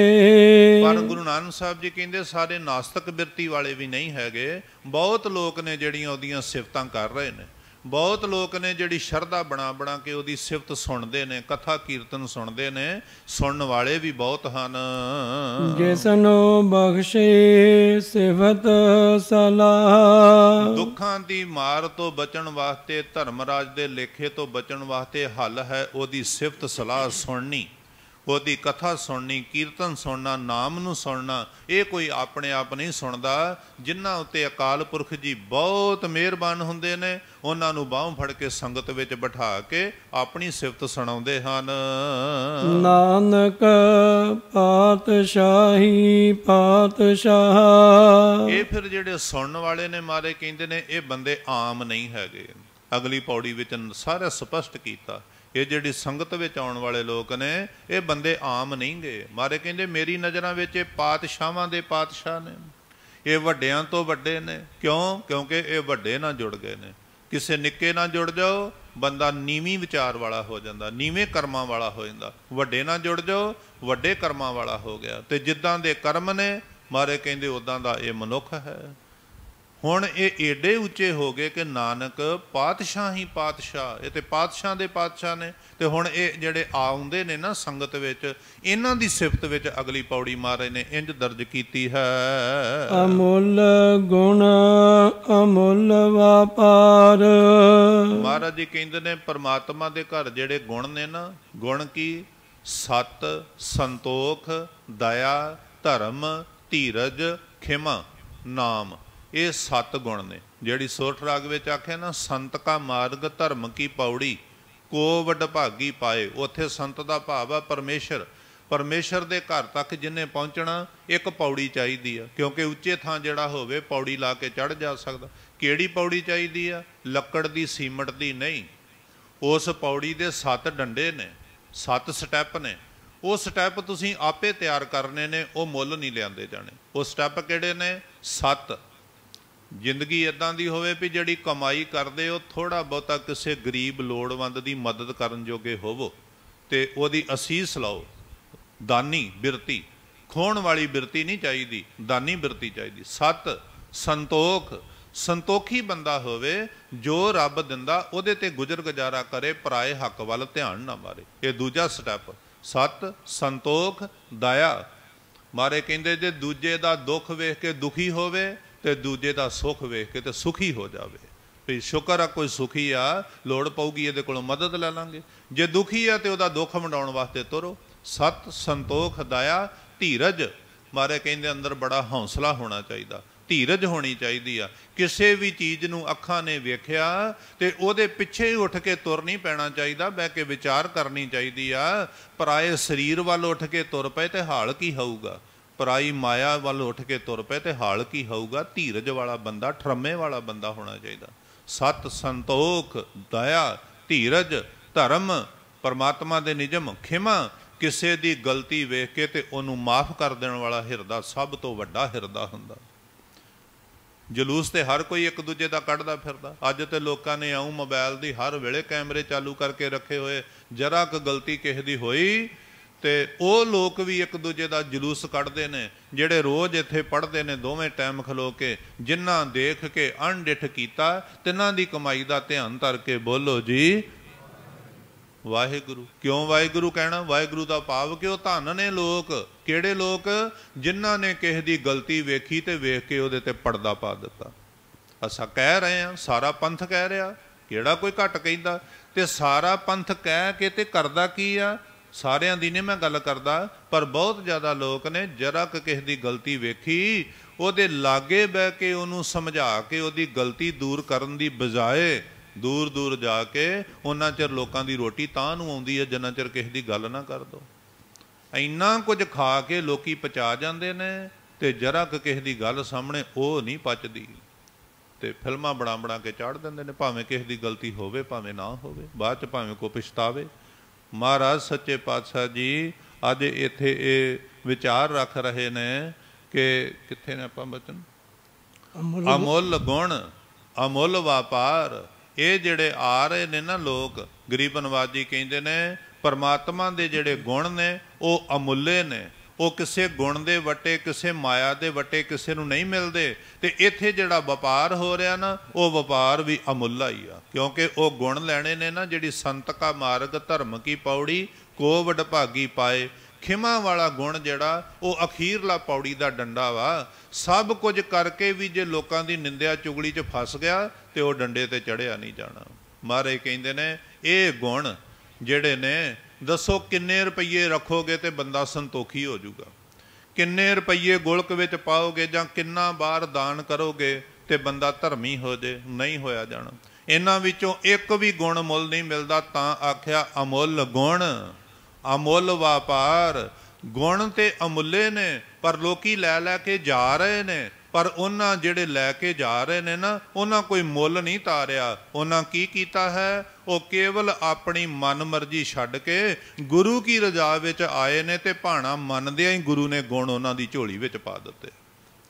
Speaker 2: ਪਰ ਗੁਰੂ
Speaker 1: ਨਾਨਕ ਸਾਹਿਬ ਜੀ ਕਹਿੰਦੇ ਸਾਰੇ ਨਾਸਤਕ ਬਿਰਤੀ ਵਾਲੇ ਵੀ ਨਹੀਂ ਹੈਗੇ ਬਹੁਤ ਲੋਕ ਨੇ ਜਿਹੜੀਆਂ ਉਹਦੀਆਂ ਸਿਫਤਾਂ ਕਰ ਰਹੇ ਨੇ ਬਹੁਤ ਲੋਕ ਨੇ ਜਿਹੜੀ ਸ਼ਰਧਾ ਬਣਾ ਬਣਾ ਕੇ ਉਹਦੀ ਸਿਫਤ ਸੁਣਦੇ ਨੇ ਕਥਾ ਕੀਰਤਨ ਸੁਣਦੇ ਨੇ ਸੁਣਨ ਵਾਲੇ ਵੀ ਬਹੁਤ ਹਨ
Speaker 2: ਨੂੰ ਬਖਸ਼ੇ ਸਿਫਤ ਸਲਾਹ ਦੁੱਖਾਂ
Speaker 1: ਦੀ ਮਾਰ ਤੋਂ ਬਚਣ ਵਾਸਤੇ ਧਰਮਰਾਜ ਦੇ ਲੇਖੇ ਤੋਂ ਬਚਣ ਵਾਸਤੇ ਹੱਲ ਹੈ ਉਹਦੀ ਸਿਫਤ ਸਲਾਹ ਸੁਣਨੀ ਉਹਦੀ ਕਥਾ ਸੁਣਨੀ ਕੀਰਤਨ ਸੁਣਨਾ ਨਾਮ ਨੂੰ ਸੁਣਨਾ ਇਹ ਕੋਈ ਆਪਣੇ ਆਪ ਨਹੀਂ ਸੁਣਦਾ ਜਿਨ੍ਹਾਂ ਉੱਤੇ ਅਕਾਲ ਪੁਰਖ ਜੀ ਬਹੁਤ ਮਿਹਰਬਾਨ ਹੁੰਦੇ ਨੇ ਉਹਨਾਂ ਨੂੰ ਬਾਹੋਂ ਫੜ ਕੇ ਸੰਗਤ ਵਿੱਚ ਬਿਠਾ ਕੇ ਆਪਣੀ ਸਿਫਤ ਸੁਣਾਉਂਦੇ ਹਨ
Speaker 2: ਨਾਨਕ ਪਾਤਸ਼ਾਹੀ ਪਾਤਸ਼ਾਹ ਇਹ ਫਿਰ
Speaker 1: ਜਿਹੜੇ ਸੁਣਨ ਵਾਲੇ ਨੇ ਮਾਰੇ ਕਹਿੰਦੇ ਨੇ ਇਹ ਬੰਦੇ ਆਮ ਨਹੀਂ ਹੈਗੇ ਅਗਲੀ ਪੌੜੀ ਵਿੱਚ ਸਾਰਾ ਸਪਸ਼ਟ ਕੀਤਾ ਇਹ ਜਿਹੜੀ ਸੰਗਤ ਵਿੱਚ ਆਉਣ ਵਾਲੇ ਲੋਕ ਨੇ ਇਹ ਬੰਦੇ ਆਮ ਨਹੀਂ ਗਏ ਮਾਰੇ ਕਹਿੰਦੇ ਮੇਰੀ ਨਜ਼ਰਾਂ ਵਿੱਚ ਇਹ ਪਾਤਸ਼ਾਹਾਂ ਦੇ ਪਾਤਸ਼ਾਹ ਨੇ ਇਹ ਵੱਡਿਆਂ ਤੋਂ ਵੱਡੇ ਨੇ ਕਿਉਂ ਕਿਉਂਕਿ ਇਹ ਵੱਡੇ ਨਾਲ ਜੁੜ ਗਏ ਨੇ ਕਿਸੇ ਨਿੱਕੇ ਨਾਲ ਜੁੜ ਜਾਓ ਬੰਦਾ ਨੀਵੀਂ ਵਿਚਾਰ ਵਾਲਾ ਹੋ ਜਾਂਦਾ ਨੀਵੇਂ ਕਰਮਾਂ ਵਾਲਾ ਹੋ ਜਾਂਦਾ ਵੱਡੇ ਨਾਲ ਜੁੜ ਜਾਓ ਵੱਡੇ ਕਰਮਾਂ ਵਾਲਾ ਹੋ ਗਿਆ ਤੇ ਜਿੱਦਾਂ ਦੇ ਕਰਮ ਨੇ ਮਾਰੇ ਕਹਿੰਦੇ ਉਦਾਂ ਦਾ ਇਹ ਮਨੁੱਖ ਹੈ ਹੁਣ ਇਹ ਏਡੇ ਉੱਚੇ ਹੋ ਗਏ ਕਿ ਨਾਨਕ ਪਾਤਸ਼ਾਹ ਹੀ ਪਾਤਸ਼ਾਹ ਇਹ ਤੇ ਪਾਤਸ਼ਾਹ ਦੇ ਪਾਤਸ਼ਾਹ ਨੇ ਤੇ ਹੁਣ ਇਹ ਜਿਹੜੇ ਆਉਂਦੇ ਨੇ ਨਾ ਸੰਗਤ ਵਿੱਚ ਇਹਨਾਂ ਦੀ ਸਿਫਤ ਵਿੱਚ ਅਗਲੀ ਪੌੜੀ ਰਹੇ ਨੇ ਇੰਜ ਦਰਜ ਕੀਤੀ ਹੈ
Speaker 2: ਅਮੁੱਲ ਗੁਣ ਅਮੁੱਲ ਵਪਾਰ ਮਹਾਰਾਜ
Speaker 1: ਜੀ ਕਹਿੰਦੇ ਨੇ ਪਰਮਾਤਮਾ ਦੇ ਘਰ ਜਿਹੜੇ ਗੁਣ ਨੇ ਨਾ ਗੁਣ ਕੀ ਸਤ ਸੰਤੋਖ ਦਇਆ ਧਰਮ ਧੀਰਜ ਖਿਮਾ ਨਾਮ ਇਹ ਸੱਤ ਗੁਣ ਨੇ ਜਿਹੜੀ ਸੋਠ ਰਾਗ ਵਿੱਚ ਆਖਿਆ ਨਾ ਸੰਤ ਕਾ ਮਾਰਗ ਧਰਮ ਕੀ ਪੌੜੀ ਕੋ ਵਡ ਭਾਗੀ ਪਾਏ ਉੱਥੇ ਸੰਤ ਦਾ ਭਾਵ ਆ ਪਰਮੇਸ਼ਰ ਪਰਮੇਸ਼ਰ ਦੇ ਘਰ ਤੱਕ ਜਿੰਨੇ ਪਹੁੰਚਣਾ ਇੱਕ ਪੌੜੀ ਚਾਹੀਦੀ ਆ ਕਿਉਂਕਿ ਉੱਚੇ ਥਾਂ ਜਿਹੜਾ ਹੋਵੇ ਪੌੜੀ ਲਾ ਕੇ ਚੜ ਜਾ ਸਕਦਾ ਕਿਹੜੀ ਪੌੜੀ ਚਾਹੀਦੀ ਆ ਲੱਕੜ ਦੀ ਸੀਮਟ ਦੀ ਨਹੀਂ ਉਸ ਪੌੜੀ ਦੇ ਸੱਤ ਡੰਡੇ ਨੇ ਸੱਤ ਸਟੈਪ ਨੇ ਉਹ ਸਟੈਪ ਤੁਸੀਂ ਆਪੇ ਤਿਆਰ ਕਰਨੇ ਨੇ ਉਹ ਮੁੱਲ ਨਹੀਂ ਲਿਆਂਦੇ ਜਾਣੇ ਉਹ ਸਟੈਪ ਕਿਹੜੇ ਨੇ ਸੱਤ ਜ਼ਿੰਦਗੀ ਇਦਾਂ ਦੀ ਹੋਵੇ ਵੀ ਜਿਹੜੀ ਕਮਾਈ ਕਰਦੇ ਹੋ ਥੋੜਾ ਬਹੁਤਾ ਕਿਸੇ ਗਰੀਬ ਲੋੜਵੰਦ ਦੀ ਮਦਦ ਕਰਨ ਜੋਗੇ ਹੋਵੋ ਤੇ ਉਹਦੀ ਅਸੀਸ ਲਾਓ ਦਾਨੀ ਬਿਰਤੀ ਖੋਣ ਵਾਲੀ ਬਿਰਤੀ ਨਹੀਂ ਚਾਹੀਦੀ ਦਾਨੀ ਬਿਰਤੀ ਚਾਹੀਦੀ ਸਤ ਸੰਤੋਖ ਸੰਤੋਖੀ ਬੰਦਾ ਹੋਵੇ ਜੋ ਰੱਬ ਦਿੰਦਾ ਉਹਦੇ ਤੇ ਗੁਜ਼ਰ ਗੁਜ਼ਾਰਾ ਕਰੇ ਪਰਾਏ ਹੱਕ ਵੱਲ ਧਿਆਨ ਨਾ ਮਾਰੇ ਇਹ ਦੂਜਾ ਸਟੈਪ ਸਤ ਸੰਤੋਖ ਦਇਆ ਮਾਰੇ ਕਹਿੰਦੇ ਜੇ ਦੂਜੇ ਦਾ ਦੁੱਖ ਵੇਖ ਕੇ ਦੁਖੀ ਹੋਵੇ ਤੇ ਦੂਜੇ ਦਾ ਸੁੱਖ ਵੇਖ ਕੇ ਤੇ ਸੁਖੀ ਹੋ ਜਾਵੇ ਵੀ ਸ਼ੁਕਰ ਆ ਕੋਈ ਸੁਖੀ ਆ ਲੋੜ ਪਊਗੀ ਇਹਦੇ ਕੋਲੋਂ ਮਦਦ ਲੈ ਲਾਂਗੇ ਜੇ ਦੁਖੀ ਆ ਤੇ ਉਹਦਾ ਦੁੱਖ ਵੰਡਾਉਣ ਵਾਸਤੇ ਤੁਰੋ ਸਤ ਸੰਤੋਖ ਦਇਆ ਧੀਰਜ ਮਾਰੇ ਕਹਿੰਦੇ ਅੰਦਰ ਬੜਾ ਹੌਸਲਾ ਹੋਣਾ ਚਾਹੀਦਾ ਧੀਰਜ ਹੋਣੀ ਚਾਹੀਦੀ ਆ ਕਿਸੇ ਵੀ ਚੀਜ਼ ਨੂੰ ਅੱਖਾਂ ਨੇ ਵੇਖਿਆ ਤੇ ਉਹਦੇ ਪਿੱਛੇ ਹੀ ਉੱਠ ਕੇ ਤੁਰ ਨਹੀਂ ਪੈਣਾ ਚਾਹੀਦਾ ਬਹਿ ਕੇ ਵਿਚਾਰ ਕਰਨੀ ਚਾਹੀਦੀ ਆ ਪਰਾਏ ਸਰੀਰ ਵੱਲ ਉੱਠ ਕੇ ਤੁਰ ਪਏ ਤੇ ਹਾਲ ਕੀ ਹੋਊਗਾ ਪਰਾਈ ਮਾਇਆ ਵੱਲ ਉੱਠ ਕੇ ਤੁਰ ਪਏ ਤੇ ਹਾਲ ਕੀ ਹੋਊਗਾ ਧੀਰਜ ਵਾਲਾ ਬੰਦਾ ਠਰਮੇ ਵਾਲਾ ਬੰਦਾ ਹੋਣਾ ਚਾਹੀਦਾ ਸਤ ਸੰਤੋਖ ਦਇਆ ਧੀਰਜ ਧਰਮ ਪਰਮਾਤਮਾ ਦੇ ਨਿਜਮ ਖਿਮਾ ਕਿਸੇ ਦੀ ਗਲਤੀ ਵੇਖ ਕੇ ਤੇ ਉਹਨੂੰ ਮਾਫ ਕਰ ਦੇਣ ਵਾਲਾ ਹਿਰਦਾ ਸਭ ਤੋਂ ਵੱਡਾ ਹਿਰਦਾ ਹੁੰਦਾ ਜਲੂਸ ਤੇ ਹਰ ਕੋਈ ਇੱਕ ਦੂਜੇ ਦਾ ਕੱਢਦਾ ਫਿਰਦਾ ਅੱਜ ਤੇ ਲੋਕਾਂ ਨੇ ਆਉਂ ਮੋਬਾਈਲ ਦੀ ਹਰ ਵੇਲੇ ਕੈਮਰੇ ਚਾਲੂ ਕਰਕੇ ਰੱਖੇ ਹੋਏ ਜਰਾ ਕ ਗਲਤੀ ਕਿਸੇ ਦੀ ਹੋਈ ਤੇ ਉਹ ਲੋਕ ਵੀ ਇੱਕ ਦੂਜੇ ਦਾ ਜਲੂਸ ਕੱਢਦੇ ਨੇ ਜਿਹੜੇ ਰੋਜ਼ ਇੱਥੇ ਪੜ੍ਹਦੇ ਨੇ ਦੋਵੇਂ ਟਾਈਮ ਖਲੋ ਕੇ ਜਿਨ੍ਹਾਂ ਦੇਖ ਕੇ ਅਣਡਿਠ ਕੀਤਾ ਤਿੰਨਾਂ ਦੀ ਕਮਾਈ ਦਾ ਧਿਆਨ ਧਰ ਕੇ ਬੋਲੋ ਜੀ ਵਾਹਿਗੁਰੂ ਕਿਉਂ ਵਾਹਿਗੁਰੂ ਕਹਿਣਾ ਵਾਹਿਗੁਰੂ ਦਾ ਭਾਵ ਕਿਉਂ ਧੰਨ ਨੇ ਲੋਕ ਕਿਹੜੇ ਲੋਕ ਜਿਨ੍ਹਾਂ ਨੇ ਕਿਸੇ ਦੀ ਗਲਤੀ ਵੇਖੀ ਤੇ ਵੇਖ ਕੇ ਉਹਦੇ ਤੇ ਪਰਦਾ ਪਾ ਦਿੱਤਾ ਅਸਾਂ ਕਹਿ ਰਹੇ ਆ ਸਾਰਾ ਪੰਥ ਕਹਿ ਰਿਹਾ ਕਿਹੜਾ ਕੋਈ ਘਟ ਕਹਿੰਦਾ ਤੇ ਸਾਰਾ ਪੰਥ ਕਹਿ ਕੇ ਤੇ ਕਰਦਾ ਕੀ ਆ ਸਾਰਿਆਂ ਦੀ ਨਹੀਂ ਮੈਂ ਗੱਲ ਕਰਦਾ ਪਰ ਬਹੁਤ ਜ਼ਿਆਦਾ ਲੋਕ ਨੇ ਜਰਾ ਕਿ ਕਿਸੇ ਦੀ ਗਲਤੀ ਵੇਖੀ ਉਹਦੇ ਲਾਗੇ ਬਹਿ ਕੇ ਉਹਨੂੰ ਸਮਝਾ ਕੇ ਉਹਦੀ ਗਲਤੀ ਦੂਰ ਕਰਨ ਦੀ ਬਜਾਏ ਦੂਰ ਦੂਰ ਜਾ ਕੇ ਉਹਨਾਂ ਚਿਰ ਲੋਕਾਂ ਦੀ ਰੋਟੀ ਤਾਂ ਨੂੰ ਆਉਂਦੀ ਹੈ ਜਿੰਨਾ ਚਿਰ ਕਿਸੇ ਦੀ ਗੱਲ ਨਾ ਕਰ ਦੋ ਇੰਨਾ ਕੁਝ ਖਾ ਕੇ ਲੋਕੀ ਪਚਾ ਜਾਂਦੇ ਨੇ ਤੇ ਜਰਾ ਕਿ ਕਿਸੇ ਦੀ ਗੱਲ ਸਾਹਮਣੇ ਉਹ ਨਹੀਂ ਪਚਦੀ ਤੇ ਫਿਲਮਾਂ ਬੜਾ ਬੜਾ ਕੇ ਚਾੜ ਦਿੰਦੇ ਨੇ ਭਾਵੇਂ ਕਿਸੇ ਦੀ ਗਲਤੀ ਹੋਵੇ ਭਾਵੇਂ ਨਾ ਹੋਵੇ ਬਾਅਦ ਚ ਭਾਵੇਂ ਕੋ ਪਛਤਾਵੇ ਮਹਾਰਾਜ ਸੱਚੇ ਪਾਤਸ਼ਾਹ ਜੀ ਅੱਜ ਇੱਥੇ ਇਹ ਵਿਚਾਰ ਰੱਖ ਰਹੇ ਨੇ ਕਿ ਕਿੱਥੇ ਨੇ ਆਪਾਂ ਬਚਨ ਅਮੁੱਲ ਗੁਣ ਅਮੁੱਲ ਵਪਾਰ ਇਹ ਜਿਹੜੇ ਆ ਰਹੇ ਨੇ ਨਾ ਲੋਕ ਗਰੀਬਨਵਾਦੀ ਕਹਿੰਦੇ ਨੇ ਪਰਮਾਤਮਾ ਦੇ ਜਿਹੜੇ ਗੁਣ ਨੇ ਉਹ ਅਮੁੱਲੇ ਨੇ ਉਹ ਕਿਸੇ ਗੁਣ ਦੇ ਵਟੇ ਕਿਸੇ ਮਾਇਆ ਦੇ ਵਟੇ ਕਿਸੇ ਨੂੰ ਨਹੀਂ ਮਿਲਦੇ ਤੇ ਇੱਥੇ ਜਿਹੜਾ ਵਪਾਰ ਹੋ ਰਿਹਾ ਨਾ ਉਹ ਵਪਾਰ ਵੀ ਅਮੁੱਲਾ ਹੀ ਆ ਕਿਉਂਕਿ ਉਹ ਗੁਣ ਲੈਣੇ ਨੇ ਨਾ ਜਿਹੜੀ ਸੰਤ ਕਾ ਮਾਰਗ ਧਰਮ ਕੀ ਪੌੜੀ ਕੋ ਵਡਭਾਗੀ ਪਾਏ ਖਿਮਾ ਵਾਲਾ ਗੁਣ ਜਿਹੜਾ ਉਹ ਅਖੀਰਲਾ ਪੌੜੀ ਦਾ ਡੰਡਾ ਵਾ ਸਭ ਕੁਝ ਕਰਕੇ ਵੀ ਜੇ ਲੋਕਾਂ ਦੀ ਨਿੰਦਿਆ ਚੁਗਲੀ 'ਚ ਫਸ ਗਿਆ ਤੇ ਉਹ ਡੰਡੇ ਤੇ ਚੜਿਆ ਨਹੀਂ ਜਾਣਾ ਮਹਾਰਾਜ ਕਹਿੰਦੇ ਨੇ ਇਹ ਗੁਣ ਜਿਹੜੇ ਨੇ ਦੱਸੋ ਕਿੰਨੇ ਰੁਪਏ ਰੱਖੋਗੇ ਤੇ ਬੰਦਾ ਸੰਤੋਖੀ ਹੋ ਜਾਊਗਾ ਕਿੰਨੇ ਰੁਪਏ ਗੋਲਕ ਵਿੱਚ ਪਾਓਗੇ ਜਾਂ ਕਿੰਨਾ ਬਾਰ ਦਾਨ ਕਰੋਗੇ ਤੇ ਬੰਦਾ ਧਰਮੀ ਹੋ ਜੇ ਨਹੀਂ ਹੋਇਆ ਜਾਣਾ ਇਹਨਾਂ ਵਿੱਚੋਂ ਇੱਕ ਵੀ ਗੁਣ ਮੁੱਲ ਨਹੀਂ ਮਿਲਦਾ ਤਾਂ ਆਖਿਆ ਅਮੁੱਲ ਗੁਣ ਅਮੁੱਲ ਵਪਾਰ ਗੁਣ ਤੇ ਅਮੁੱਲੇ ਨੇ ਪਰ ਲੋਕੀ ਲੈ ਲੈ ਕੇ ਜਾ ਰਹੇ ਨੇ ਪਰ ਉਹਨਾਂ ਜਿਹੜੇ ਲੈ ਕੇ ਜਾ ਰਹੇ ਨੇ ਨਾ ਉਹਨਾਂ ਕੋਈ ਮੁੱਲ ਨਹੀਂ ਤਾਰਿਆ ਉਹਨਾਂ ਕੀ ਕੀਤਾ ਹੈ ਉਹ ਕੇਵਲ ਆਪਣੀ ਮਨਮਰਜ਼ੀ ਛੱਡ ਕੇ ਗੁਰੂ ਕੀ ਰਜ਼ਾ ਵਿੱਚ ਆਏ ਨੇ ਤੇ ਭਾਣਾ ਮੰਨਦਿਆਂ ਹੀ ਗੁਰੂ ਨੇ ਗੁਣ ਉਹਨਾਂ ਦੀ ਝੋਲੀ ਵਿੱਚ ਪਾ ਦਿੱਤੇ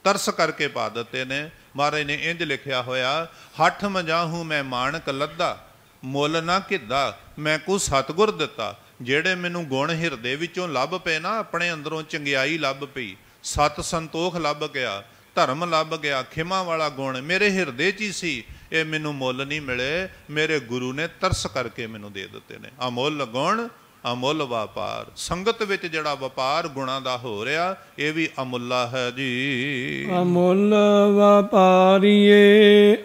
Speaker 1: ਤਰਸ ਕਰਕੇ ਪਾ ਦਿੱਤੇ ਨੇ ਮਹਾਰਾਜ ਨੇ ਇੰਜ ਲਿਖਿਆ ਹੋਇਆ ਹੱਠ ਮਜਾਹੂ ਮੈਂ ਮਾਨਕ ਲੱਦਾ ਮੁੱਲ ਨਾ ਕਿੱਦਾ ਮੈਂ ਕੋ ਸਤਗੁਰ ਦਿੱਤਾ ਜਿਹੜੇ ਮੈਨੂੰ ਗੁਣ ਹਿਰਦੇ ਵਿੱਚੋਂ ਲੱਭ ਪਏ ਨਾ ਆਪਣੇ ਅੰਦਰੋਂ ਚੰਗਿਆਈ ਲੱਭ ਪਈ ਸਤ ਸੰਤੋਖ ਲੱਭ ਗਿਆ ਧਰਮ ਲੱਭ ਗਿਆ ਖਿਮਾ ਵਾਲਾ ਗੁਣ ਮੇਰੇ ਹਿਰਦੇ 'ਚ ਹੀ ਸੀ ਇਹ ਮੈਨੂੰ ਮੁੱਲ ਨਹੀਂ ਮਿਲੇ ਮੇਰੇ ਗੁਰੂ ਨੇ ਤਰਸ ਕਰਕੇ ਮੈਨੂੰ ਦੇ ਦਿੱਤੇ ਨੇ ਆ ਮੁੱਲ ਗੁਣ ਅਮੁੱਲ ਵਪਾਰ ਸੰਗਤ ਵਿੱਚ ਜਿਹੜਾ ਵਪਾਰ ਗੁਣਾ ਦਾ ਹੋ ਰਿਹਾ ਇਹ ਵੀ ਅਮੁੱਲਾ ਹੈ ਜੀ
Speaker 2: ਅਮੁੱਲ ਵਪਾਰੀਏ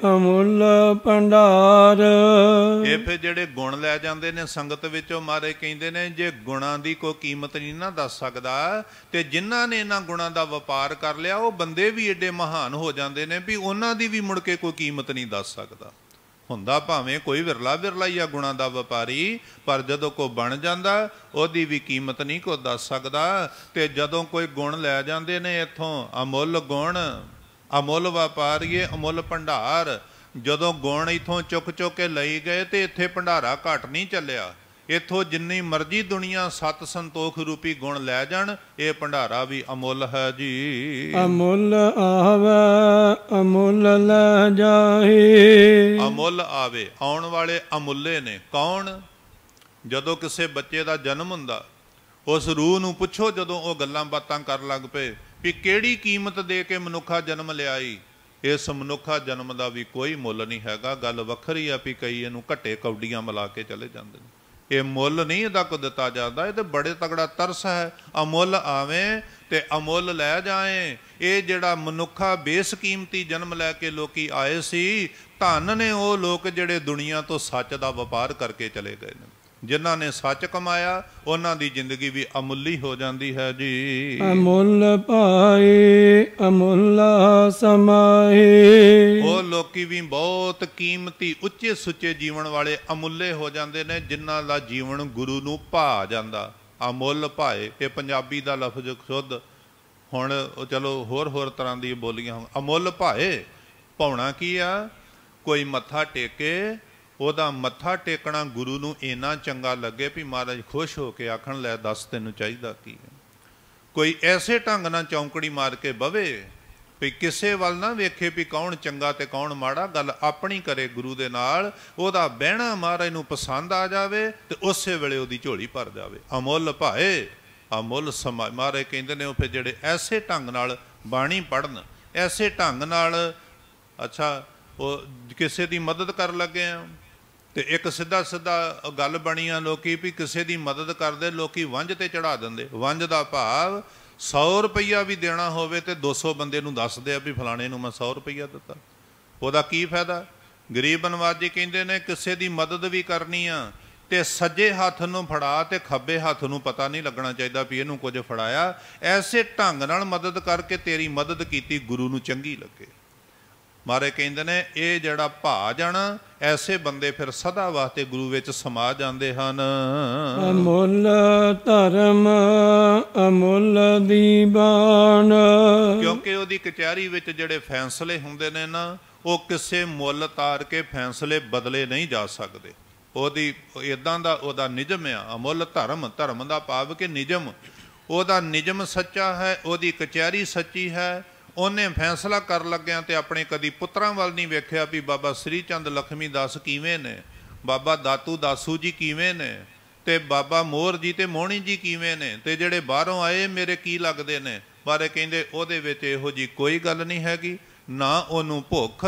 Speaker 2: ਅਮੁੱਲ ਪੰਡਾਰ ਇਹ ਫਿਰ ਜਿਹੜੇ
Speaker 1: ਗੁਣ ਲੈ ਜਾਂਦੇ ਨੇ ਸੰਗਤ ਵਿੱਚੋਂ ਮਾਰੇ ਕਹਿੰਦੇ ਨੇ ਜੇ ਗੁਣਾਂ ਦੀ ਕੋਈ ਕੀਮਤ ਨਹੀਂ ਨਾ ਦੱਸ ਸਕਦਾ ਤੇ ਜਿਨ੍ਹਾਂ ਨੇ ਇਹਨਾਂ ਗੁਣਾਂ ਦਾ ਵਪਾਰ ਕਰ ਲਿਆ ਉਹ ਬੰਦੇ ਵੀ ਏਡੇ ਮਹਾਨ ਹੋ ਜਾਂਦੇ ਨੇ ਵੀ ਉਹਨਾਂ ਦੀ ਵੀ ਮੁੜ ਕੇ ਕੋਈ ਕੀਮਤ ਨਹੀਂ ਦੱਸ ਸਕਦਾ ਹੁੰਦਾ ਭਾਵੇਂ ਕੋਈ ਵਿਰਲਾ ਵਿਰਲਾ ਹੀ ਆ ਗੁਣਾ ਦਾ ਵਪਾਰੀ ਪਰ ਜਦੋਂ ਕੋ ਬਣ ਜਾਂਦਾ ਉਹਦੀ ਵੀ ਕੀਮਤ ਨਹੀਂ ਕੋ ਦੱਸ ਸਕਦਾ ਤੇ ਜਦੋਂ ਕੋਈ ਗੁਣ ਲੈ ਜਾਂਦੇ ਨੇ ਇੱਥੋਂ ਅਮੁੱਲ ਗੁਣ ਅਮੁੱਲ ਵਪਾਰੀਏ ਅਮੁੱਲ ਭੰਡਾਰ ਜਦੋਂ ਗੁਣ ਇਥੋਂ ਚੁੱਕ ਚੁੱਕ ਕੇ ਲਈ ਗਏ ਤੇ ਇੱਥੇ ਭੰਡਾਰਾ ਘਟ ਨਹੀਂ ਚੱਲਿਆ ਇਥੋਂ ਜਿੰਨੀ ਮਰਜ਼ੀ ਦੁਨੀਆ ਸਤ ਸੰਤੋਖ ਰੂਪੀ ਗੁਣ ਲੈ ਜਾਣ ਇਹ ਭੰਡਾਰਾ ਵੀ ਅਮੁੱਲ ਹੈ ਜੀ
Speaker 2: ਅਮੁੱਲ ਆਵੇ ਅਮੁੱਲ ਲੈ ਜਾਹੀ ਅਮੁੱਲ
Speaker 1: ਆਵੇ ਆਉਣ ਵਾਲੇ ਅਮੁੱਲੇ ਨੇ ਕੌਣ ਜਦੋਂ ਕਿਸੇ ਬੱਚੇ ਦਾ ਜਨਮ ਹੁੰਦਾ ਉਸ ਰੂਹ ਨੂੰ ਪੁੱਛੋ ਜਦੋਂ ਉਹ ਗੱਲਾਂ ਬਾਤਾਂ ਕਰਨ ਲੱਗ ਪਏ ਵੀ ਕਿਹੜੀ ਕੀਮਤ ਦੇ ਕੇ ਮਨੁੱਖਾ ਜਨਮ ਲਿਆਈ ਇਸ ਮਨੁੱਖਾ ਜਨਮ ਦਾ ਵੀ ਕੋਈ ਮੁੱਲ ਨਹੀਂ ਹੈਗਾ ਗੱਲ ਵੱਖਰੀ ਆ ਵੀ ਕਈ ਇਹਨੂੰ ਘੱਟੇ ਕੌਡੀਆਂ ਮਿਲਾ ਕੇ ਚਲੇ ਜਾਂਦੇ ਨੇ ਇਹ ਮੁੱਲ ਨਹੀਂ ਇਹਦਾ ਕੋ ਦਿੱਤਾ ਜਾਂਦਾ ਇਹ ਤੇ ਬੜੇ ਤਗੜਾ ਤਰਸ ਹੈ ਅਮੁੱਲ ਆਵੇਂ ਤੇ ਅਮੁੱਲ ਲੈ ਜਾਏ ਇਹ ਜਿਹੜਾ ਮਨੁੱਖਾ ਬੇਸਕੀਮਤੀ ਜਨਮ ਲੈ ਕੇ ਲੋਕੀ ਆਏ ਸੀ ਧਨ ਨੇ ਉਹ ਲੋਕ ਜਿਹੜੇ ਦੁਨੀਆ ਤੋਂ ਸੱਚ ਦਾ ਵਪਾਰ ਕਰਕੇ ਚਲੇ ਗਏ ਨੇ ਜਿਨ੍ਹਾਂ ਨੇ ਸੱਚ ਕਮਾਇਆ ਉਹਨਾਂ ਦੀ ਜ਼ਿੰਦਗੀ ਵੀ ਅਮੁੱਲੀ ਹੋ ਜਾਂਦੀ ਹੈ ਜੀ
Speaker 2: ਅਮੁੱਲ ਪਾਏ ਅਮੁੱਲਾ ਸਮਾਏ
Speaker 1: ਉਹ ਲੋਕੀ ਵੀ ਬਹੁਤ ਕੀਮਤੀ ਉੱਚੇ ਸੁੱਚੇ ਜੀਵਨ ਵਾਲੇ ਅਮੁੱਲੇ ਹੋ ਜਾਂਦੇ ਨੇ ਜਿਨ੍ਹਾਂ ਦਾ ਜੀਵਨ ਗੁਰੂ ਨੂੰ ਭਾ ਜਾਂਦਾ ਅਮੁੱਲ ਭਾਏ ਇਹ ਪੰਜਾਬੀ ਦਾ ਲਫ਼ਜ਼ ਖੁਦ ਹੁਣ ਚਲੋ ਹੋਰ ਹੋਰ ਤਰ੍ਹਾਂ ਦੀ ਬੋਲੀਆਂ ਅਮੁੱਲ ਭਾਏ ਪਾਉਣਾ ਕੀ ਆ ਕੋਈ ਮੱਥਾ ਟੇਕੇ ਉਹਦਾ ਮੱਥਾ ਟੇਕਣਾ ਗੁਰੂ ਨੂੰ ਇੰਨਾ ਚੰਗਾ ਲੱਗੇ ਵੀ ਮਹਾਰਾਜ ਖੁਸ਼ ਹੋ ਕੇ ਆਖਣ ਲੈ ਦੱਸ ਤੈਨੂੰ ਚਾਹੀਦਾ ਕੀ ਹੈ ਕੋਈ ਐਸੇ ਢੰਗ ਨਾਲ ਚੌਂਕੜੀ ਮਾਰ ਕੇ ਬਵੇ ਵੀ ਕਿਸੇ ਵੱਲ ਨਾ ਵੇਖੇ ਵੀ ਕੌਣ ਚੰਗਾ ਤੇ ਕੌਣ ਮਾੜਾ ਗੱਲ ਆਪਣੀ ਕਰੇ ਗੁਰੂ ਦੇ ਨਾਲ ਉਹਦਾ ਬਹਿਣਾ ਮਹਾਰਾਜ ਨੂੰ ਪਸੰਦ ਆ ਜਾਵੇ ਤੇ ਉਸੇ ਵੇਲੇ ਉਹਦੀ ਝੋਲੀ ਭਰ ਜਾਵੇ ਅਮੁੱਲ ਭਾਏ ਅਮੁੱਲ ਸਮਾਂ ਮਹਾਰਾਜ ਕਹਿੰਦੇ ਨੇ ਉਹ ਫਿਰ ਜਿਹੜੇ ਐਸੇ ਢੰਗ ਨਾਲ ਬਾਣੀ ਪੜਨ ਐਸੇ ਢੰਗ ਨਾਲ ਅੱਛਾ ਉਹ ਕਿਸੇ ਦੀ ਮਦਦ ਕਰਨ ਲੱਗੇ ਆ ਤੇ ਇੱਕ ਸਿੱਧਾ ਸਿੱਧਾ ਗੱਲ ਬਣੀ ਆ ਲੋਕੀ ਵੀ ਕਿਸੇ ਦੀ ਮਦਦ ਕਰਦੇ ਲੋਕੀ ਵੰਜ ਤੇ ਚੜਾ ਦਿੰਦੇ ਵੰਜ ਦਾ ਭਾਵ 100 ਰੁਪਈਆ ਵੀ ਦੇਣਾ ਹੋਵੇ ਤੇ 200 ਬੰਦੇ ਨੂੰ ਦੱਸਦੇ ਆ ਵੀ ਫਲਾਣੇ ਨੂੰ ਮੈਂ 100 ਰੁਪਈਆ ਦਿੱਤਾ ਉਹਦਾ ਕੀ ਫਾਇਦਾ ਗਰੀਬ ਬਨਵਾਜੀ ਕਹਿੰਦੇ ਨੇ ਕਿਸੇ ਦੀ ਮਦਦ ਵੀ ਕਰਨੀ ਆ ਤੇ ਸੱਜੇ ਹੱਥ ਨੂੰ ਫੜਾ ਤੇ ਖੱਬੇ ਹੱਥ ਨੂੰ ਪਤਾ ਨਹੀਂ ਲੱਗਣਾ ਚਾਹੀਦਾ ਵੀ ਇਹਨੂੰ ਕੁਝ ਫੜਾਇਆ ਐਸੇ ਢੰਗ ਨਾਲ ਮਦਦ ਕਰਕੇ ਤੇਰੀ ਮਦਦ ਕੀਤੀ ਗੁਰੂ ਨੂੰ ਚੰਗੀ ਲੱਗੇ ਮਾਰੇ ਕਹਿੰਦੇ ਨੇ ਇਹ ਜਿਹੜਾ ਭਾਜਣ ਐਸੇ ਬੰਦੇ ਫਿਰ ਸਦਾ ਵਾਸਤੇ ਗੁਰੂ ਵਿੱਚ ਸਮਾ ਜਾਂਦੇ ਹਨ ਅਮੁੱਲ
Speaker 2: ਧਰਮ ਅਮੁੱਲ ਦੀਬਾਨ ਕਿਉਂਕਿ
Speaker 1: ਉਹਦੀ ਕਚਹਿਰੀ ਵਿੱਚ ਜਿਹੜੇ ਫੈਸਲੇ ਹੁੰਦੇ ਨੇ ਨਾ ਉਹ ਕਿਸੇ ਮੁੱਲ ਤਾਰ ਕੇ ਫੈਸਲੇ ਬਦਲੇ ਨਹੀਂ ਜਾ ਸਕਦੇ ਉਹਦੀ ਇਦਾਂ ਦਾ ਉਹਦਾ ਨਿਜਮ ਆ ਅਮੁੱਲ ਧਰਮ ਧਰਮ ਦਾ ਪਾਵ ਕੇ ਨਿਜਮ ਉਹਦਾ ਨਿਜਮ ਸੱਚਾ ਹੈ ਉਹਦੀ ਕਚਹਿਰੀ ਸੱਚੀ ਹੈ ਉਹਨੇ ਫੈਸਲਾ ਕਰਨ ਲੱਗਿਆ ਤੇ ਆਪਣੇ ਕਦੀ ਪੁੱਤਰਾਂ ਵੱਲ ਨਹੀਂ ਵੇਖਿਆ ਵੀ ਬਾਬਾ ਸ੍ਰੀ ਚੰਦ ਲਖਮੀ ਦਾਸ ਕਿਵੇਂ ਨੇ ਬਾਬਾ ਦਾਤੂ ਦਾਸੂ ਜੀ ਕਿਵੇਂ ਨੇ ਤੇ ਬਾਬਾ ਮੋਹਰ ਜੀ ਤੇ ਮੋਹਣੀ ਜੀ ਕਿਵੇਂ ਨੇ ਤੇ ਜਿਹੜੇ ਬਾਹਰੋਂ ਆਏ ਮੇਰੇ ਕੀ ਲੱਗਦੇ ਨੇ ਬਾਰੇ ਕਹਿੰਦੇ ਉਹਦੇ ਵਿੱਚ ਇਹੋ ਜੀ ਕੋਈ ਗੱਲ ਨਹੀਂ ਹੈਗੀ ਨਾ ਉਹਨੂੰ ਭੁੱਖ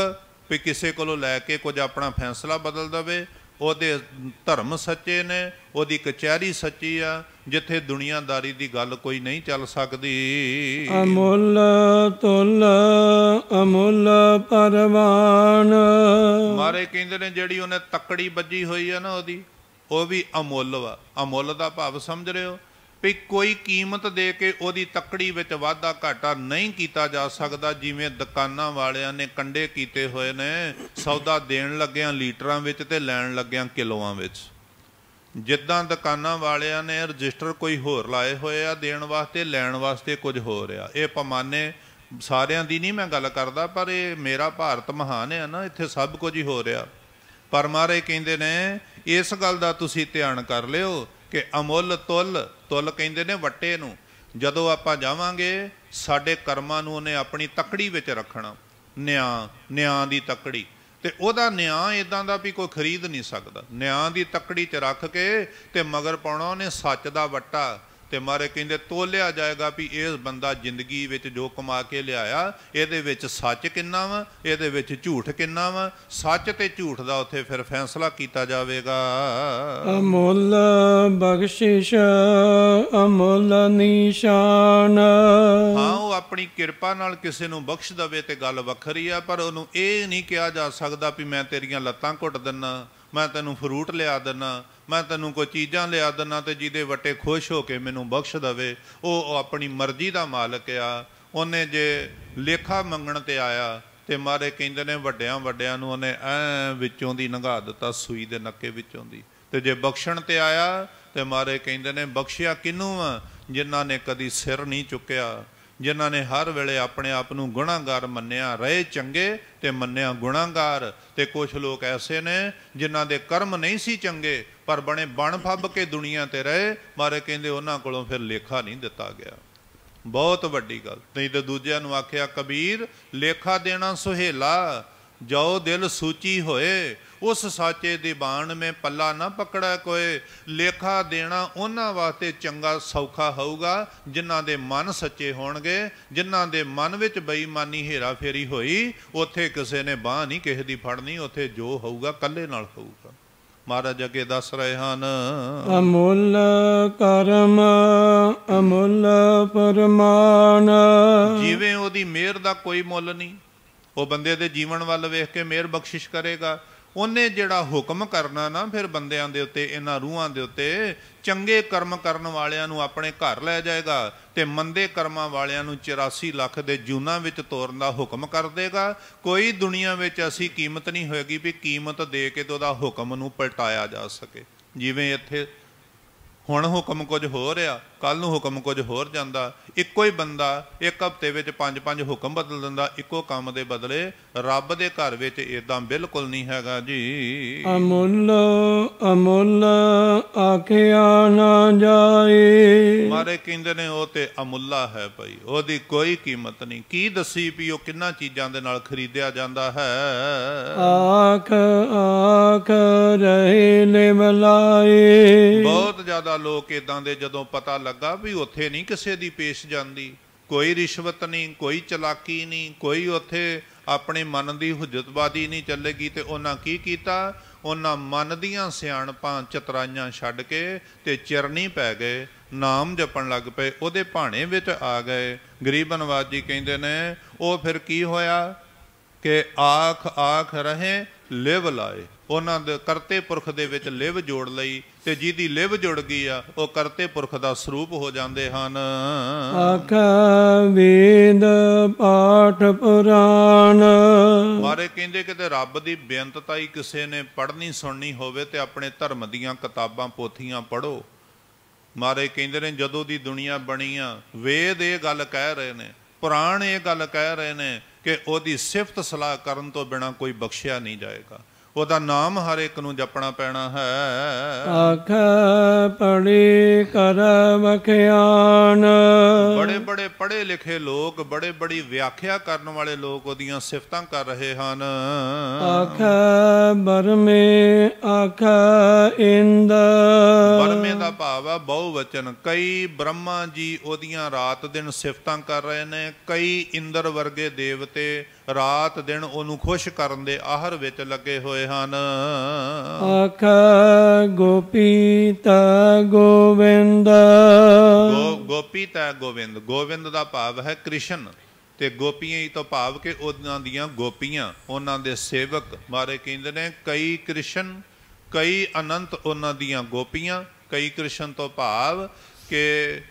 Speaker 1: ਵੀ ਕਿਸੇ ਕੋਲੋਂ ਲੈ ਕੇ ਕੁਝ ਆਪਣਾ ਫੈਸਲਾ ਬਦਲ ਦਵੇ ਉਹਦੇ ਧਰਮ ਸੱਚੇ ਨੇ ਉਹਦੀ ਕਚਹਿਰੀ ਸੱਚੀ ਆ ਜਿੱਥੇ ਦੁਨੀਆਦਾਰੀ ਦੀ ਗੱਲ ਕੋਈ ਨਹੀਂ ਚੱਲ ਸਕਦੀ
Speaker 2: ਅਮੁੱਲ ਤੁਲ ਅਮੁੱਲ ਪਰਵਾਨ ਮਾਰੇ
Speaker 1: ਕਹਿੰਦੇ ਨੇ ਜਿਹੜੀ ਉਹਨੇ ਤੱਕੜੀ ਵੱਜੀ ਹੋਈ ਆ ਨਾ ਉਹਦੀ ਉਹ ਵੀ ਅਮੁੱਲ ਵਾ ਅਮੁੱਲ ਦਾ ਭਾਵ ਸਮਝ ਰਹੇ ਹੋ ਵੀ ਕੋਈ ਕੀਮਤ ਦੇ ਕੇ ਉਹਦੀ ਤੱਕੜੀ ਵਿੱਚ ਵਾਧਾ ਘਾਟਾ ਨਹੀਂ ਕੀਤਾ ਜਾ ਸਕਦਾ ਜਿਵੇਂ ਦੁਕਾਨਾਂ ਵਾਲਿਆਂ ਨੇ ਕੰਡੇ ਕੀਤੇ ਹੋਏ ਨੇ ਸੌਦਾ ਦੇਣ ਲੱਗਿਆਂ ਲੀਟਰਾਂ ਵਿੱਚ ਤੇ ਲੈਣ ਲੱਗਿਆਂ ਕਿਲੋਆਂ ਵਿੱਚ ਜਿੱਦਾਂ ਦੁਕਾਨਾਂ ਵਾਲਿਆਂ ਨੇ ਰਜਿਸਟਰ ਕੋਈ ਹੋਰ ਲਾਏ ਹੋਏ ਆ ਦੇਣ ਵਾਸਤੇ ਲੈਣ ਵਾਸਤੇ ਕੁਝ ਹੋਰ ਆ ਇਹ ਪਮਾਨੇ ਸਾਰਿਆਂ ਦੀ ਨਹੀਂ ਮੈਂ ਗੱਲ ਕਰਦਾ ਪਰ ਇਹ ਮੇਰਾ ਭਾਰਤ ਮਹਾਨ ਹੈ ਨਾ ਇੱਥੇ ਸਭ ਕੁਝ ਹੀ ਹੋ ਰਿਹਾ ਪਰ ਮਾਰੇ ਕਹਿੰਦੇ ਨੇ ਇਸ ਗੱਲ ਦਾ ਤੁਸੀਂ ਧਿਆਨ ਕਰ ਲਿਓ ਕਿ ਅਮੁੱਲ ਤੁਲ ਤੁਲ ਕਹਿੰਦੇ ਨੇ ਵੱਟੇ ਨੂੰ ਜਦੋਂ ਆਪਾਂ ਜਾਵਾਂਗੇ ਸਾਡੇ ਕਰਮਾਂ ਨੂੰ ਉਹਨੇ ਆਪਣੀ ਤਕੜੀ ਵਿੱਚ ਰੱਖਣਾ ਨਿਆਂ ਨਿਆਂ ਦੀ ਤਕੜੀ ਤੇ ਉਹਦਾ ਨਿਆਂ ਇਦਾਂ ਦਾ ਵੀ ਕੋਈ ਖਰੀਦ ਨਹੀਂ ਸਕਦਾ ਨਿਆਂ ਦੀ ਤਕੜੀ 'ਚ ਰੱਖ ਕੇ ਤੇ ਮਗਰ ਪਾਉਣਾ ਉਹਨੇ ਸੱਚ ਦਾ ਵੱਟਾ ਤੇ ਮਾਰੇ ਕਹਿੰਦੇ ਤੋਲਿਆ ਜਾਏਗਾ ਵੀ ਇਸ ਬੰਦਾ ਜ਼ਿੰਦਗੀ ਵਿੱਚ ਜੋ ਕਮਾ ਕੇ ਲਿਆਇਆ ਇਹਦੇ ਵਿੱਚ ਸੱਚ ਕਿੰਨਾ ਵਾ ਇਹਦੇ ਵਿੱਚ ਝੂਠ ਕਿੰਨਾ ਵਾ ਸੱਚ ਤੇ ਝੂਠ ਦਾ ਉੱਥੇ ਫਿਰ ਫੈਸਲਾ ਕੀਤਾ ਜਾਵੇਗਾ ਅਮੁੱਲ
Speaker 2: ਬਖਸ਼ਿਸ਼ ਅਮੁੱਲ ਨਿਸ਼ਾਨ ਹਾਂ ਉਹ
Speaker 1: ਆਪਣੀ ਕਿਰਪਾ ਨਾਲ ਕਿਸੇ ਨੂੰ ਬਖਸ਼ ਦਵੇ ਤੇ ਗੱਲ ਵੱਖਰੀ ਆ ਪਰ ਉਹਨੂੰ ਇਹ ਨਹੀਂ ਕਿਹਾ ਜਾ ਸਕਦਾ ਵੀ ਮੈਂ ਤੇਰੀਆਂ ਲੱਤਾਂ ਘੁੱਟ ਦਿੰਨਾ ਮੈਂ ਤੈਨੂੰ ਫਰੂਟ ਲਿਆ ਦਿੰਨਾ ਮੈਂ ਤੈਨੂੰ ਕੋਈ ਚੀਜ਼ਾਂ ਲਿਆ ਦਨਾ ਤੇ ਜਿਹਦੇ ਵਟੇ ਖੁਸ਼ ਹੋ ਕੇ ਮੈਨੂੰ ਬਖਸ਼ ਦਵੇ ਉਹ ਆਪਣੀ ਮਰਜ਼ੀ ਦਾ ਮਾਲਕ ਆ ਉਹਨੇ ਜੇ ਲੇਖਾ ਮੰਗਣ ਤੇ ਆਇਆ ਤੇ ਮਾਰੇ ਕਹਿੰਦੇ ਨੇ ਵੱਡਿਆਂ ਵੱਡਿਆਂ ਨੂੰ ਉਹਨੇ ਐ ਵਿੱਚੋਂ ਦੀ ਨੰਗਾ ਦਿੱਤਾ ਸੂਈ ਦੇ ਨੱਕੇ ਵਿੱਚੋਂ ਦੀ ਤੇ ਜੇ ਬਖਸ਼ਣ ਤੇ ਆਇਆ ਤੇ ਮਾਰੇ ਕਹਿੰਦੇ ਨੇ ਬਖਸ਼ਿਆ ਕਿਨੂੰ ਆ ਜਿਨ੍ਹਾਂ ਨੇ ਕਦੀ ਸਿਰ ਨਹੀਂ ਚੁੱਕਿਆ ਜਿਨ੍ਹਾਂ ਨੇ ਹਰ ਵੇਲੇ ਆਪਣੇ ਆਪ ਨੂੰ ਗੁਨਾਹਗਾਰ ਮੰਨਿਆ ਰਹੇ ਚੰਗੇ ਤੇ ਮੰਨਿਆ ਗੁਨਾਹਗਾਰ ਤੇ ਕੁਝ ਲੋਕ ਐਸੇ ਨੇ ਜਿਨ੍ਹਾਂ ਦੇ ਕਰਮ ਨਹੀਂ ਸੀ ਚੰਗੇ ਪਰ ਬਣੇ ਬਣ ਫੱਬ ਕੇ ਦੁਨੀਆ ਤੇ ਰਹੇ ਮਾਰੇ ਕਹਿੰਦੇ ਉਹਨਾਂ ਕੋਲੋਂ ਫਿਰ ਲੇਖਾ ਨਹੀਂ ਦਿੱਤਾ ਗਿਆ ਬਹੁਤ ਵੱਡੀ ਗੱਲ ਨਹੀਂ ਤੇ ਦੂਜਿਆਂ ਨੂੰ ਆਖਿਆ ਕਬੀਰ ਲੇਖਾ ਦੇਣਾ ਸੁਹੇਲਾ ਜੋ ਦਿਲ ਸੂਚੀ ਹੋਏ ਉਸ ਸਾਚੇ ਦੀ ਬਾਣ ਮੇ ਪੱਲਾ ਨਾ ਪਕੜਾ ਕੋਏ ਲੇਖਾ ਦੇਣਾ ਉਹਨਾਂ ਵਾਸਤੇ ਚੰਗਾ ਸੌਖਾ ਹੋਊਗਾ ਜਿਨ੍ਹਾਂ ਦੇ ਮਨ ਸੱਚੇ ਹੋਣਗੇ ਜਿਨ੍ਹਾਂ ਦੇ ਮਨ ਵਿੱਚ ਬੇਈਮਾਨੀ ਫੇਰੀ ਹੋਈ ਉੱਥੇ ਕਿਸੇ ਨੇ ਬਾਹ ਨਹੀਂ ਕਿਸੇ ਦੀ ਫੜਨੀ ਉੱਥੇ ਜੋ ਹੋਊਗਾ ਕੱਲੇ ਨਾਲ ਹੋਊਗਾ ਮਹਾਰਾਜ ਅਗੇ ਦੱਸ ਰਹੇ ਹਨ ਅਮੁੱਲ
Speaker 2: ਕਰਮ ਅਮੁੱਲ ਪਰਮਾਨ
Speaker 1: ਜਿਵੇਂ ਉਹਦੀ ਮਿਹਰ ਦਾ ਕੋਈ ਮੁੱਲ ਨਹੀਂ ਉਹ ਬੰਦੇ ਦੇ ਜੀਵਨ ਵੱਲ ਵੇਖ ਕੇ ਮਿਹਰ ਬਖਸ਼ਿਸ਼ ਕਰੇਗਾ ਉਹਨੇ ਜਿਹੜਾ ਹੁਕਮ ਕਰਨਾ ਨਾ ਫਿਰ ਬੰਦਿਆਂ ਦੇ ਉੱਤੇ ਇਹਨਾਂ ਰੂਹਾਂ ਦੇ ਉੱਤੇ ਚੰਗੇ ਕਰਮ ਕਰਨ ਵਾਲਿਆਂ ਨੂੰ ਆਪਣੇ ਘਰ ਲੈ ਜਾਏਗਾ ਤੇ ਮੰਦੇ ਕਰਮਾਂ ਵਾਲਿਆਂ ਨੂੰ 84 ਲੱਖ ਦੇ ਜੂਨਾ ਵਿੱਚ ਤੋਰਨ ਦਾ ਹੁਕਮ ਕਰ ਦੇਗਾ ਕੋਈ ਦੁਨੀਆ ਵਿੱਚ ਅਸੀਂ ਕੀਮਤ ਨਹੀਂ ਹੋਏਗੀ ਵੀ ਕੀਮਤ ਦੇ ਕੇ ਤੇ ਉਹਦਾ ਹੁਕਮ ਨੂੰ ਪਲਟਾਇਆ ਜਾ ਸਕੇ ਜਿਵੇਂ ਇੱਥੇ ਹੁਣ ਹੁਕਮ ਕੁਝ ਹੋ ਰਿਹਾ ਕੱਲ ਨੂੰ ਹੁਕਮ ਕੁਝ ਹੋਰ ਜਾਂਦਾ ਇੱਕੋ ਹੀ ਬੰਦਾ ਇੱਕ ਹਫ਼ਤੇ ਵਿੱਚ ਪੰਜ ਪੰਜ ਹੁਕਮ ਬਦਲ ਦਿੰਦਾ ਇੱਕੋ ਕੰਮ ਦੇ ਬਦਲੇ ਰੱਬ ਦੇ ਘਰ ਵਿੱਚ ਇਦਾਂ ਬਿਲਕੁਲ ਨਹੀਂ ਹੈਗਾ ਜੀ ਅਮੁੱਲ
Speaker 2: ਅਮੁੱਲ ਆਖਿਆ ਨਾ ਜਾਏ ਮਾਰੇ
Speaker 1: ਕਹਿੰਦੇ ਨੇ ਉਹ ਤੇ ਅਮੁੱਲਾ ਹੈ ਭਾਈ ਉਹਦੀ ਕੋਈ ਕੀਮਤ ਨਹੀਂ ਕੀ ਦੱਸੀ ਵੀ ਉਹ ਕਿੰਨਾ ਚੀਜ਼ਾਂ ਦੇ ਨਾਲ ਖਰੀਦਿਆ ਜਾਂਦਾ ਹੈ
Speaker 2: ਆਖ ਆਖ ਰਹੇ ਨੇ ਮਲਾਏ ਬਹੁਤ ਜ਼ਿਆਦਾ ਲੋਕ ਇਦਾਂ ਦੇ
Speaker 1: ਜਦੋਂ ਪਤਾ ਲੱਗਾ ਵੀ ਉੱਥੇ ਨਹੀਂ ਕਿਸੇ ਦੀ ਪੇਸ਼ ਜਾਂਦੀ ਕੋਈ ਰਿਸ਼ਵਤ ਨਹੀਂ ਕੋਈ ਚਲਾਕੀ ਨਹੀਂ ਕੋਈ ਉੱਥੇ ਆਪਣੇ ਮਨ ਦੀ ਹੁਜਤਬਾਦੀ ਨਹੀਂ ਚੱਲੇਗੀ ਤੇ ਉਹਨਾਂ ਕੀ ਕੀਤਾ ਉਹਨਾਂ ਮਨ ਦੀਆਂ ਸਿਆਣਪਾਂ ਚਤਰਾਈਆਂ ਛੱਡ ਕੇ ਤੇ ਚਰਨੀ ਪੈ ਗਏ ਨਾਮ ਜਪਣ ਲੱਗ ਪਏ ਉਹਦੇ ਭਾਣੇ ਵਿੱਚ ਆ ਗਏ ਗਰੀਬ ਨਵਾਜੀ ਕਹਿੰਦੇ ਨੇ ਉਹ ਫਿਰ ਕੀ ਹੋਇਆ ਕਿ ਆਖ ਆਖ ਰਹੇ ਲਿਵ ਲਾਏ ਉਹਨਾਂ ਦੇ ਕਰਤੇ ਪੁਰਖ ਦੇ ਵਿੱਚ ਲਿਵ ਜੋੜ ਲਈ ਤੇ ਜਿਹਦੀ ਲਿਵ ਜੁੜ ਗਈ ਆ ਉਹ ਕਰਤੇ ਪੁਰਖ ਦਾ ਸਰੂਪ ਹੋ ਜਾਂਦੇ ਹਨ ਆਖਾ
Speaker 2: ਵੇਦ ਪਾਠ ਪੁਰਾਣ ਮਾਰੇ ਕਹਿੰਦੇ ਕਿਤੇ ਰੱਬ ਦੀ
Speaker 1: ਬੇਅੰਤਤਾ ਹੀ ਕਿਸੇ ਨੇ ਪੜ੍ਹਨੀ ਸੁਣਨੀ ਹੋਵੇ ਤੇ ਆਪਣੇ ਧਰਮ ਦੀਆਂ ਕਿਤਾਬਾਂ ਪੋਥੀਆਂ ਪੜੋ ਮਾਰੇ ਕਹਿੰਦੇ ਨੇ ਜਦੋਂ ਦੀ ਦੁਨੀਆ ਬਣੀ ਆ ਵੇਦ ਇਹ ਗੱਲ ਕਹਿ ਰਹੇ ਨੇ ਪੁਰਾਣ ਇਹ ਗੱਲ ਕਹਿ ਰਹੇ ਨੇ ਕਿ ਉਹਦੀ ਸਿਫਤ ਸਲਾਹ ਕਰਨ ਤੋਂ ਬਿਨਾ ਕੋਈ ਬਖਸ਼ਿਆ ਨਹੀਂ ਜਾਏਗਾ ਉਹਦਾ ਨਾਮ ਹਰ ਇੱਕ ਨੂੰ ਜਪਣਾ ਪੈਣਾ ਹੈ ਆਖ
Speaker 2: ਪੜੀ ਕਰਮ ਖਿਆਨ ਬੜੇ ਬੜੇ
Speaker 1: ਪੜੇ ਲਿਖੇ ਲੋਕ ਬੜੇ ਬੜੀ ਵਿਆਖਿਆ ਕਰਨ ਵਾਲੇ ਲੋਕ ਉਹਦੀਆਂ ਸਿਫਤਾਂ ਕਰ ਰਹੇ ਹਨ ਆਖ
Speaker 2: ਬਰਮੇ ਆਖ ਇੰਦ ਬਰਮੇ ਦਾ
Speaker 1: ਭਾਵ ਹੈ ਬਹੁ ਵਚਨ ਕਈ ਬ੍ਰਹਮਾ ਜੀ ਉਹਦੀਆਂ ਰਾਤ ਦਿਨ ਸਿਫਤਾਂ ਕਰ ਰਹੇ ਨੇ ਕਈ ਇੰਦਰ ਵਰਗੇ ਦੇਵਤੇ ਰਾਤ ਦਿਨ ਉਹਨੂੰ ਖੁਸ਼ ਕਰਨ ਦੇ ਆਹਰ ਵਿੱਚ ਲੱਗੇ ਹੋਏ ਹਨ ਆਖ
Speaker 2: ਗੋਪੀਤਾ ਗੋਵਿੰਦ
Speaker 1: ਗੋਪੀ ਗੋਵਿੰਦ ਗੋਵਿੰਦ ਦਾ ਭਾਵ ਹੈ ਕ੍ਰਿਸ਼ਨ ਤੇ ਗੋਪੀਆਂ ਹੀ ਤੋਂ ਭਾਵ ਕਿ ਉਹਨਾਂ ਦੀਆਂ ਗੋਪੀਆਂ ਉਹਨਾਂ ਦੇ ਸੇਵਕ ਮਾਰੇ ਕਹਿੰਦੇ ਨੇ ਕਈ ਕ੍ਰਿਸ਼ਨ ਕਈ ਅਨੰਤ ਉਹਨਾਂ ਦੀਆਂ ਗੋਪੀਆਂ ਕਈ ਕ੍ਰਿਸ਼ਨ ਤੋਂ ਭਾਵ ਕਿ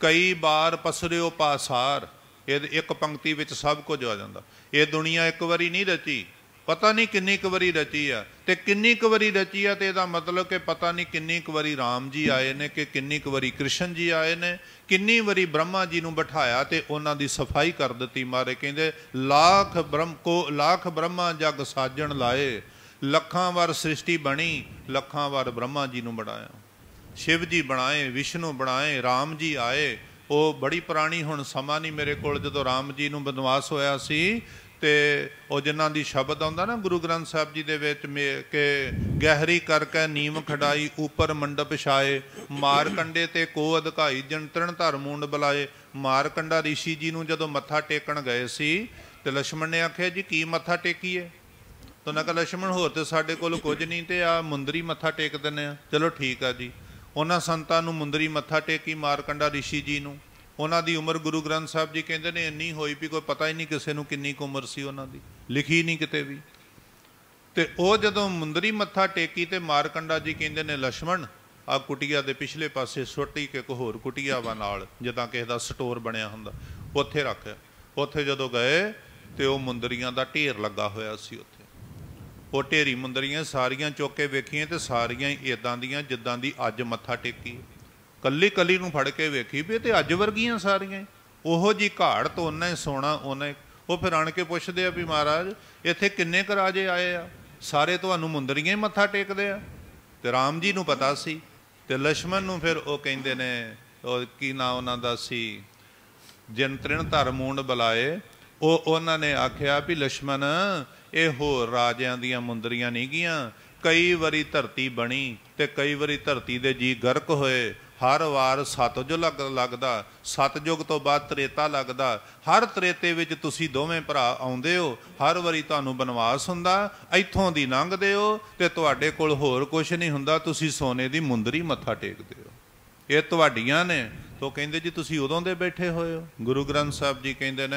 Speaker 1: ਕਈ ਬਾਰ ਪਸਰਿਓ ਪਾਸਾਰ ਇਹ ਇੱਕ ਪੰਕਤੀ ਵਿੱਚ ਸਭ ਕੁਝ ਆ ਜਾਂਦਾ ਇਹ ਦੁਨੀਆ ਇੱਕ ਵਾਰੀ ਨਹੀਂ ਰਚੀ ਪਤਾ ਨਹੀਂ ਕਿੰਨੀ ਕੁ ਵਾਰੀ ਰਚੀ ਆ ਤੇ ਕਿੰਨੀ ਕੁ ਵਾਰੀ ਰਚੀ ਆ ਤੇ ਇਹਦਾ ਮਤਲਬ ਕਿ ਪਤਾ ਨਹੀਂ ਕਿੰਨੀ ਕੁ ਵਾਰੀ RAM ਜੀ ਆਏ ਨੇ ਕਿ ਕਿੰਨੀ ਕੁ ਵਾਰੀ ਕ੍ਰਿਸ਼ਨ ਜੀ ਆਏ ਨੇ ਕਿੰਨੀ ਵਾਰੀ ਬ੍ਰਹਮਾ ਜੀ ਨੂੰ ਬਿਠਾਇਆ ਤੇ ਉਹਨਾਂ ਦੀ ਸਫਾਈ ਕਰ ਦਿੱਤੀ ਮਾਰੇ ਕਹਿੰਦੇ ਲੱਖ ਬ੍ਰਹਮ ਕੋ ਲੱਖ ਬ੍ਰਹਮਾ ਜਗ ਸਾਜਣ ਲਾਏ ਲੱਖਾਂ ਵਾਰ ਸ੍ਰਿਸ਼ਟੀ ਬਣੀ ਲੱਖਾਂ ਵਾਰ ਬ੍ਰਹਮਾ ਜੀ ਨੂੰ ਬਣਾਇਆ ਸ਼ਿਵ ਜੀ ਬਣਾਏ ਵਿਸ਼ਨੂੰ ਬਣਾਏ RAM ਜੀ ਆਏ ਉਹ ਬੜੀ ਪੁਰਾਣੀ ਹੁਣ ਸਮਾਂ ਨਹੀਂ ਮੇਰੇ ਕੋਲ ਜਦੋਂ ਰਾਮ ਜੀ ਨੂੰ ਬਨਵਾਸ ਹੋਇਆ ਸੀ ਤੇ ਉਹ ਜਿਨ੍ਹਾਂ ਦੀ ਸ਼ਬਦ ਆਉਂਦਾ ਨਾ ਗੁਰੂ ਗ੍ਰੰਥ ਸਾਹਿਬ ਜੀ ਦੇ ਵਿੱਚ ਕਿ ਗਹਿਰੀ ਕਰਕੇ ਨੀਮ ਖੜਾਈ ਉਪਰ ਮੰਡਪ ਛਾਏ ਮਾਰਕੰਡੇ ਤੇ ਕੋ ਅਧਿਕਾਈ ਜੰਤਰਣ ਧਰਮੂੰਡ ਬੁਲਾਏ ਮਾਰਕੰਡਾ ઋષਿ ਜੀ ਨੂੰ ਜਦੋਂ ਮੱਥਾ ਟੇਕਣ ਗਏ ਸੀ ਤੇ ਲక్ష్మణ ਨੇ ਆਖਿਆ ਜੀ ਕੀ ਮੱਥਾ ਟੇਕੀਏ ਤਾਂ ਨਾ ਕਹ ਲక్ష్మణ ਹੋਰ ਤੇ ਸਾਡੇ ਕੋਲ ਕੁਝ ਨਹੀਂ ਤੇ ਆ ਮੁੰਦਰੀ ਮੱਥਾ ਟੇਕ ਦਿੰਨੇ ਆ ਚਲੋ ਠੀਕ ਆ ਜੀ ਉਹਨਾਂ ਸੰਤਾਂ ਨੂੰ ਮੁੰਦਰੀ ਮੱਥਾ ਟੇਕੀ ਮਾਰਕੰਡਾ ઋષਿ ਜੀ ਨੂੰ ਉਹਨਾਂ ਦੀ ਉਮਰ ਗੁਰੂ ਗ੍ਰੰਥ ਸਾਹਿਬ ਜੀ ਕਹਿੰਦੇ ਨੇ ਇੰਨੀ ਹੋਈ ਵੀ ਕੋਈ ਪਤਾ ਹੀ ਨਹੀਂ ਕਿਸੇ ਨੂੰ ਕਿੰਨੀ ਕੁ ਉਮਰ ਸੀ ਉਹਨਾਂ ਦੀ ਲਿਖੀ ਨਹੀਂ ਕਿਤੇ ਵੀ ਤੇ ਉਹ ਜਦੋਂ ਮੁੰਦਰੀ ਮੱਥਾ ਟੇਕੀ ਤੇ ਮਾਰਕੰਡਾ ਜੀ ਕਹਿੰਦੇ ਨੇ ਲక్ష్మణ ਆ ਕੁਟਿਆ ਦੇ ਪਿਛਲੇ ਪਾਸੇ ਸੁੱਟੀ ਕਿ ਇੱਕ ਹੋਰ ਕੁਟਿਆ ਵਾ ਨਾਲ ਜਿੱਦਾਂ ਕਿਸੇ ਦਾ ਸਟੋਰ ਬਣਿਆ ਹੁੰਦਾ ਉੱਥੇ ਰੱਖਿਆ ਉੱਥੇ ਜਦੋਂ ਗਏ ਤੇ ਉਹ ਮੁੰਦਰੀਆਂ ਦਾ ਢੇਰ ਲੱਗਾ ਹੋਇਆ ਸੀ ਉੱਥੇ ਉਹ ਢੇਰੀ ਮੁੰਦਰੀਆਂ ਸਾਰੀਆਂ ਚੁੱਕ ਕੇ ਵੇਖੀਆਂ ਤੇ ਸਾਰੀਆਂ ਹੀ ਇਦਾਂ ਦੀਆਂ ਜਿੱਦਾਂ ਦੀ ਅੱਜ ਮੱਥਾ ਟੇਕੀ ਕੱਲੀ ਕੱਲੀ ਨੂੰ ਫੜ ਕੇ ਵੇਖੀ ਵੀ ਤੇ ਅੱਜ ਵਰਗੀਆਂ ਸਾਰੀਆਂ ਉਹੋ ਜੀ ਘਾੜ ਤੋਂ ਉਹਨਾਂ ਹੀ ਸੋਣਾ ਉਹਨਾਂ ਉਹ ਫਿਰ ਆਣ ਕੇ ਪੁੱਛਦੇ ਆ ਵੀ ਮਹਾਰਾਜ ਇੱਥੇ ਕਿੰਨੇ ਕਰਾਜੇ ਆਏ ਆ ਸਾਰੇ ਤੁਹਾਨੂੰ ਮੁੰਦਰੀਆਂ ਹੀ ਮੱਥਾ ਟੇਕਦੇ ਆ ਤੇ ਰਾਮ ਜੀ ਨੂੰ ਪਤਾ ਸੀ ਤੇ ਲక్ష్మణ ਨੂੰ ਫਿਰ ਉਹ ਕਹਿੰਦੇ ਨੇ ਉਹ ਕੀ ਨਾਂ ਉਹਨਾਂ ਦਾ ਸੀ ਜਨਤ੍ਰਿਣ ਤ੍ਰਿਣ ਧਰਮੂਣ ਬੁਲਾਏ ਉਹ ਉਹਨਾਂ ਨੇ ਆਖਿਆ ਵੀ ਲక్ష్మణ ਇਹ ਹੋਰ ਰਾਜਿਆਂ ਦੀਆਂ ਮੁੰਦਰੀਆਂ ਨਹੀਂ ਗੀਆਂ ਕਈ ਵਾਰੀ ਧਰਤੀ ਬਣੀ ਤੇ ਕਈ ਵਾਰੀ ਧਰਤੀ ਦੇ ਜੀ ਗਰਕ ਹੋਏ ਹਰ ਵਾਰ ਸਤਜੁਗ ਲੱਗਦਾ ਸਤਜੁਗ ਤੋਂ ਬਾਅਦ ਤ੍ਰੇਤਾ ਲੱਗਦਾ ਹਰ ਤ੍ਰੇਤੇ ਵਿੱਚ ਤੁਸੀਂ ਦੋਵੇਂ ਭਰਾ ਆਉਂਦੇ ਹੋ ਹਰ ਵਾਰੀ ਤੁਹਾਨੂੰ ਬਨਵਾਸ ਹੁੰਦਾ ਇੱਥੋਂ ਦੀ ਲੰਘਦੇ ਹੋ ਤੇ ਤੁਹਾਡੇ ਕੋਲ ਹੋਰ ਕੁਝ ਨਹੀਂ ਹੁੰਦਾ ਤੁਸੀਂ ਸੋਨੇ ਦੀ ਮੁੰਦਰੀ ਮੱਥਾ ਟੇਕਦੇ ਹੋ ਇਹ ਤੁਹਾਡੀਆਂ ਨੇ ਤੋ ਕਹਿੰਦੇ ਜੀ ਤੁਸੀਂ ਉਦੋਂ ਦੇ ਬੈਠੇ ਹੋਏ ਹੋ ਗੁਰੂ ਗ੍ਰੰਥ ਸਾਹਿਬ ਜੀ ਕਹਿੰਦੇ ਨੇ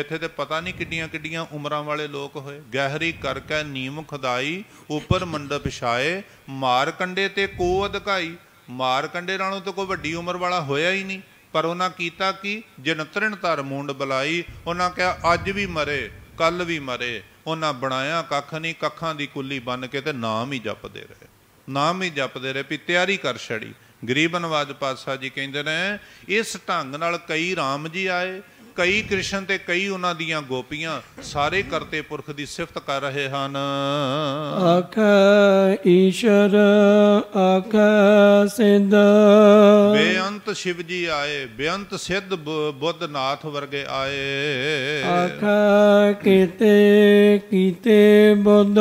Speaker 1: ਇੱਥੇ ਤੇ ਪਤਾ ਨਹੀਂ ਕਿੱਡੀਆਂ ਕਿੱਡੀਆਂ ਉਮਰਾਂ ਵਾਲੇ ਲੋਕ ਹੋਏ ਗਹਿਰੀ ਕਰਕੇ ਨੀਮ ਖਦਾਈ ਉੱਪਰ ਮੰਡਪ ਛਾਏ ਮਾਰ ਕੰਡੇ ਤੇ ਕੋ ਅਧਕਾਈ ਮਾਰ ਕੰਡੇ ਨਾਲੋਂ ਤਾਂ ਕੋਈ ਵੱਡੀ ਉਮਰ ਵਾਲਾ ਹੋਇਆ ਹੀ ਨਹੀਂ ਪਰ ਉਹਨਾਂ ਕੀਤਾ ਕਿ ਜਨਤਰਨ ਧਰ ਮੁੰਡ ਬਲਾਈ ਉਹਨਾਂ ਕਿਹਾ ਅੱਜ ਵੀ ਮਰੇ ਕੱਲ ਵੀ ਮਰੇ ਉਹਨਾਂ ਬਣਾਇਆ ਕੱਖ ਨਹੀਂ ਕੱਖਾਂ ਦੀ ਕੁੱਲੀ ਬਣ ਕੇ ਤੇ ਨਾਮ ਹੀ ਜਪਦੇ ਰਹੇ ਨਾਮ ਹੀ ਜਪਦੇ ਰਹੇ ਵੀ ਤਿਆਰੀ ਕਰ ਛੜੀ ਗਰੀਬਨਵਾਜ ਪਾਤਸ਼ਾਹ ਜੀ ਕਹਿੰਦੇ ਨੇ ਇਸ ਢੰਗ ਨਾਲ ਕਈ ਰਾਮ ਜੀ ਆਏ ਕਈ ਕ੍ਰਿਸ਼ਨ ਤੇ ਕਈ ਉਹਨਾਂ ਦੀਆਂ ਗੋਪੀਆਂ ਸਾਰੇ ਕਰਤੇ ਪੁਰਖ ਦੀ ਸਿਫਤ ਕਰ ਰਹੇ ਹਨ ਆਖਾ
Speaker 2: ਈਸ਼ਰ ਆਖਾ ਸਿੱਧ ਬੇਅੰਤ
Speaker 1: ਸ਼ਿਵ ਜੀ ਆਏ ਬੇਅੰਤ ਸਿੱਧ ਬੁੱਧ ਨਾਥ ਵਰਗੇ ਆਏ
Speaker 2: ਆਖਾ ਕੀਤੇ ਕੀਤੇ ਬੁੱਧ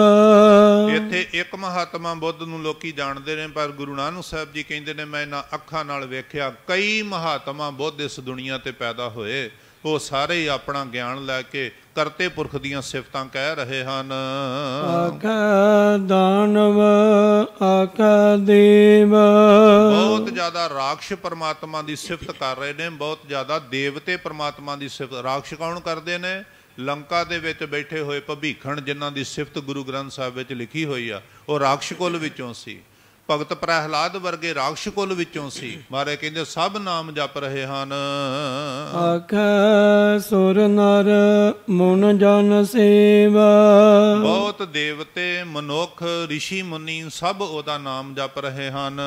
Speaker 2: ਇੱਥੇ ਇੱਕ
Speaker 1: ਮਹਾਤਮਾ ਬੁੱਧ ਨੂੰ ਲੋਕੀ ਜਾਣਦੇ ਨੇ ਪਰ ਗੁਰੂ ਨਾਨਕ ਸਾਹਿਬ ਜੀ ਕਹਿੰਦੇ ਨੇ ਮੈਂ ਇਹਨਾਂ ਅੱਖਾਂ ਨਾਲ ਵੇਖਿਆ ਕਈ ਮਹਾਤਮਾ ਬੁੱਧ ਇਸ ਦੁਨੀਆ ਤੇ ਪੈਦਾ ਹੋਏ ਉਹ ਸਾਰੇ ਆਪਣਾ ਗਿਆਨ ਲੈ ਕੇ ਕਰਤੇ ਪੁਰਖ ਦੀਆਂ ਸਿਫਤਾਂ ਕਹਿ ਰਹੇ ਹਨ ਆਕਾ ਦਾਨਵ ਆਕਾ ਦੇਵ ਬਹੁਤ ਜ਼ਿਆਦਾ ਰਾਖਸ਼ ਪਰਮਾਤਮਾ ਦੀ ਸਿਫਤ ਕਰ ਰਹੇ ਨੇ ਬਹੁਤ ਜ਼ਿਆਦਾ ਦੇਵਤੇ ਪਰਮਾਤਮਾ ਦੀ ਸਿਫਤ ਰਾਖਸ਼ ਕੌਣ ਕਰਦੇ ਨੇ ਲੰਕਾ ਦੇ ਵਿੱਚ ਬੈਠੇ ਹੋਏ ਭਭੀਖਣ ਜਿਨ੍ਹਾਂ ਦੀ ਸਿਫਤ ਗੁਰੂ ਗ੍ਰੰਥ ਸਾਹਿਬ ਵਿੱਚ ਲਿਖੀ ਹੋਈ ਆ ਉਹ ਰਾਖਸ਼ ਕੁਲ ਵਿੱਚੋਂ ਸੀ ਭਗਤ ਪ੍ਰਹਿਲਾਦ ਵਰਗੇ ਰਾਖਸ਼ ਕੁਲ ਵਿੱਚੋਂ ਸੀ ਮਾਰੇ ਕਹਿੰਦੇ ਸਭ ਨਾਮ ਜਪ ਰਹੇ ਹਨ
Speaker 2: ਆਖਾ ਸੁਰ ਨਰ ਮਨ ਜਨ ਸੇਵਾ ਬਹੁਤ
Speaker 1: ਦੇਵਤੇ ਮਨੁੱਖ ਰਿਸ਼ੀ ਮੁਨੀ ਸਭ ਉਹਦਾ ਨਾਮ ਜਪ ਰਹੇ ਹਨ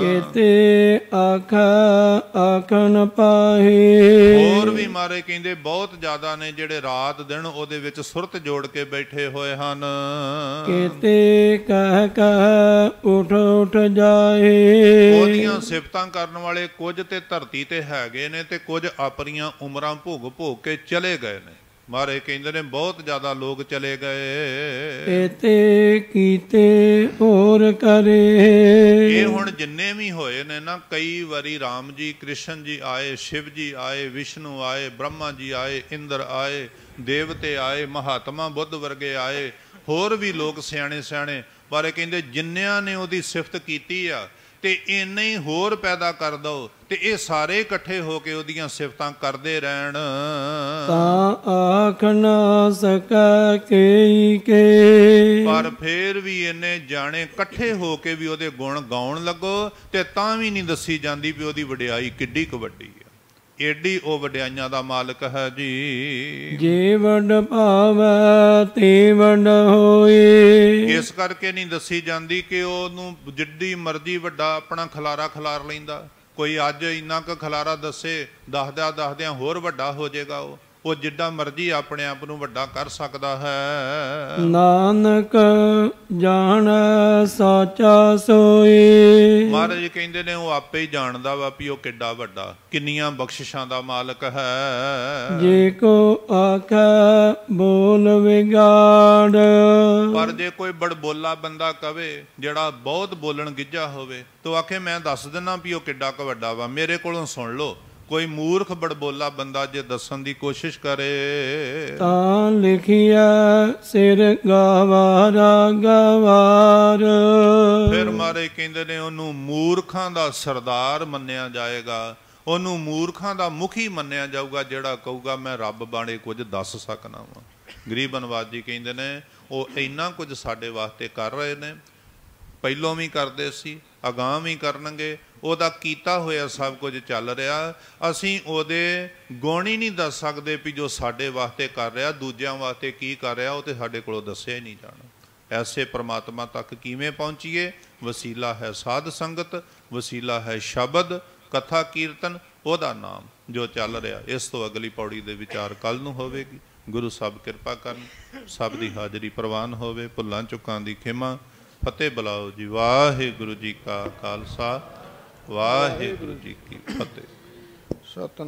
Speaker 2: ਕੇਤੇ ਆਖਾ ਆਖਣ ਪਾਹੀ
Speaker 1: ਹੋਰ ਵੀ ਮਾਰੇ ਕਹਿੰਦੇ ਬਹੁਤ ਜ਼ਿਆਦਾ ਨੇ ਜਿਹੜੇ ਰਾਤ ਦਿਨ ਉਹਦੇ ਵਿੱਚ ਸੁਰਤ ਜੋੜ ਕੇ ਬੈਠੇ ਹੋਏ ਹਨ
Speaker 2: ਕੀਤੇ ਕਹ ਕਹ ਉਠ ਉਠ ਜਾਏ ਉਹਦੀਆਂ ਸਿਫਤਾਂ
Speaker 1: ਕਰਨ ਵਾਲੇ ਕੁਝ ਤੇ ਧਰਤੀ ਤੇ ਹੈਗੇ ਨੇ ਤੇ ਕੁਝ ਆਪਣੀਆਂ ਉਮਰਾਂ ਭੋਗ ਭੋਗ ਕੇ ਚਲੇ ਗਏ ਨੇ ਮਾਰੇ ਕਹਿੰਦੇ ਨੇ ਬਹੁਤ ਜ਼ਿਆਦਾ ਲੋਕ ਚਲੇ ਗਏ
Speaker 2: ਇਤੇ ਕੀਤੇ ਹੋਰ ਕਰੇ ਇਹ ਹੁਣ ਜਿੰਨੇ
Speaker 1: ਵੀ ਹੋਏ ਨੇ ਨਾ ਕਈ ਵਾਰੀ RAM ਜੀ ਕ੍ਰਿਸ਼ਨ ਜੀ ਆਏ ਸ਼ਿਵ ਜੀ ਆਏ ਵਿਸ਼ਨੂੰ ਆਏ ਬ੍ਰਹਮਾ ਜੀ ਆਏ ਇੰਦਰ ਆਏ ਦੇਵਤੇ ਆਏ ਮਹਾਤਮਾ ਬੁੱਧ ਵਰਗੇ ਆਏ ਹੋਰ ਵੀ ਲੋਕ ਸਿਆਣੇ ਸਿਆਣੇ ਪਰ ਇਹ ਕਹਿੰਦੇ ਜਿੰਨਿਆਂ ਨੇ ਉਹਦੀ ਸਿਫਤ ਕੀਤੀ ਆ ਤੇ ਇੰਨੇ ਹੀ ਹੋਰ ਪੈਦਾ ਕਰ ਦੋ ਤੇ ਇਹ ਸਾਰੇ ਇਕੱਠੇ ਹੋ ਕੇ ਉਹਦੀਆਂ ਸਿਫਤਾਂ ਕਰਦੇ ਰਹਿਣ
Speaker 2: ਤਾਂ ਆਖ ਨਾ ਸਕਾ ਕੇ ਕੇ ਪਰ
Speaker 1: ਫੇਰ ਵੀ ਇਹਨੇ ਜਾਣੇ ਇਕੱਠੇ ਹੋ ਕੇ ਵੀ ਉਹਦੇ ਗੁਣ ਗਾਉਣ ਲੱਗੋ ਤੇ ਤਾਂ ਵੀ ਨਹੀਂ ਦੱਸੀ ਜਾਂਦੀ ਵੀ ਉਹਦੀ ਵਡਿਆਈ ਕਿੱਡੀ ਕੁ ਵੱਡੀ ਹੈ ਏਡੀ ਉਹ ਵਡਿਆਈਆਂ ਦਾ ਮਾਲਕ ਹੈ ਜੀ
Speaker 2: ਜੀਵਨ ਭਾਵੈ ਤੀਵਨ ਹੋਏ ਇਸ
Speaker 1: ਕਰਕੇ ਨਹੀਂ ਦੱਸੀ ਜਾਂਦੀ ਕਿ ਉਹਨੂੰ ਜਿੱਡੀ ਮਰਜ਼ੀ ਵੱਡਾ ਆਪਣਾ ਖਲਾਰਾ ਖਲਾਰ ਲੈਂਦਾ ਕੋਈ ਅੱਜ ਇੰਨਾ ਕੁ ਖਲਾਰਾ ਦੱਸੇ ਦੱਸਦਾ ਦੱਸਦਿਆਂ ਹੋਰ ਵੱਡਾ ਹੋ ਜਾਏਗਾ ਉਹ ਉਹ ਜਿੱਡਾ ਮਰਜੀ ਆਪਣੇ ਆਪ ਨੂੰ ਵੱਡਾ ਕਰ ਸਕਦਾ ਹੈ
Speaker 2: ਨਾਨਕ ਜਾਣ ਸਾਚਾ ਸੋਈ ਮਹਾਰਾਜ
Speaker 1: ਕਹਿੰਦੇ ਨੇ ਉਹ ਆਪੇ ਹੀ ਜਾਣਦਾ ਵਾ ਵੀ ਉਹ ਕਿੱਡਾ ਵੱਡਾ ਕਿੰਨੀਆਂ ਬਖਸ਼ਿਸ਼ਾਂ ਦਾ ਮਾਲਕ ਹੈ
Speaker 2: ਜੇ ਕੋ ਆਖੇ ਬੋਲ ਵਿਗਾੜ ਪਰ ਜੇ ਕੋਈ ਬੜ ਬੋਲਾ
Speaker 1: ਬੰਦਾ ਕਵੇ ਜਿਹੜਾ ਬਹੁਤ ਬੋਲਣ ਗਿੱਜਾ ਹੋਵੇ ਤੋ ਆਖੇ ਮੈਂ ਦੱਸ ਦਿੰਨਾ ਵੀ ਉਹ ਕਿੱਡਾ ਕ ਵੱਡਾ ਵਾ ਮੇਰੇ ਕੋਲੋਂ ਸੁਣ ਲਓ ਕੋਈ ਮੂਰਖ ਬੜਬੋਲਾ ਬੰਦਾ ਜੇ ਦੱਸਣ ਦੀ ਕੋਸ਼ਿਸ਼ ਕਰੇ
Speaker 2: ਤਾਂ ਲਿਖਿਆ ਸਿਰ ਗਵਾਰ ਗਵਾਰ ਫਿਰ
Speaker 1: ਮਾਰੇ ਕਹਿੰਦੇ ਨੇ ਉਹਨੂੰ ਮੂਰਖਾਂ ਦਾ ਸਰਦਾਰ ਮੰਨਿਆ ਜਾਏਗਾ ਉਹਨੂੰ ਮੂਰਖਾਂ ਦਾ ਮੁਖੀ ਮੰਨਿਆ ਜਾਊਗਾ ਜਿਹੜਾ ਕਹੂਗਾ ਮੈਂ ਰੱਬ ਬਾਣੇ ਕੁਝ ਦੱਸ ਸਕਣਾ ਵਾ ਗਰੀਬ ਅਨਵਾਦ ਜੀ ਕਹਿੰਦੇ ਨੇ ਉਹ ਇੰਨਾ ਕੁਝ ਸਾਡੇ ਵਾਸਤੇ ਕਰ ਰਹੇ ਨੇ ਪਹਿਲੋਂ ਵੀ ਕਰਦੇ ਸੀ ਅਗਾਹ ਵੀ ਕਰਨਗੇ ਉਹਦਾ ਕੀਤਾ ਹੋਇਆ ਸਭ ਕੁਝ ਚੱਲ ਰਿਹਾ ਅਸੀਂ ਉਹਦੇ ਗੁਣ ਹੀ ਨਹੀਂ ਦੱਸ ਸਕਦੇ ਵੀ ਜੋ ਸਾਡੇ ਵਾਸਤੇ ਕਰ ਰਿਹਾ ਦੂਜਿਆਂ ਵਾਸਤੇ ਕੀ ਕਰ ਰਿਹਾ ਉਹ ਤੇ ਸਾਡੇ ਕੋਲੋਂ ਦੱਸਿਆ ਹੀ ਨਹੀਂ ਜਾਣਾ ਐਸੇ ਪ੍ਰਮਾਤਮਾ ਤੱਕ ਕਿਵੇਂ ਪਹੁੰਚੀਏ ਵਸੀਲਾ ਹੈ ਸਾਧ ਸੰਗਤ ਵਸੀਲਾ ਹੈ ਸ਼ਬਦ ਕਥਾ ਕੀਰਤਨ ਉਹਦਾ ਨਾਮ ਜੋ ਚੱਲ ਰਿਹਾ ਇਸ ਤੋਂ ਅਗਲੀ ਪੌੜੀ ਦੇ ਵਿਚਾਰ ਕੱਲ ਨੂੰ ਹੋਵੇਗੀ ਗੁਰੂ ਸਾਹਿਬ ਕਿਰਪਾ ਕਰਨ ਸਭ ਦੀ ਹਾਜ਼ਰੀ ਪ੍ਰਵਾਨ ਹੋਵੇ ਭੁੱਲਾਂ ਚੁੱਕਾਂ ਦੀ ਖਿਮਾ ਫਤਿਹ ਬਲਾਓ ਜੀ ਵਾਹਿਗੁਰੂ ਜੀ ਕਾ ਖਾਲਸਾ ਵਾਹਿਗੁਰੂ ਜੀ ਕੀ ਫਤਿਹ ਸਤਿ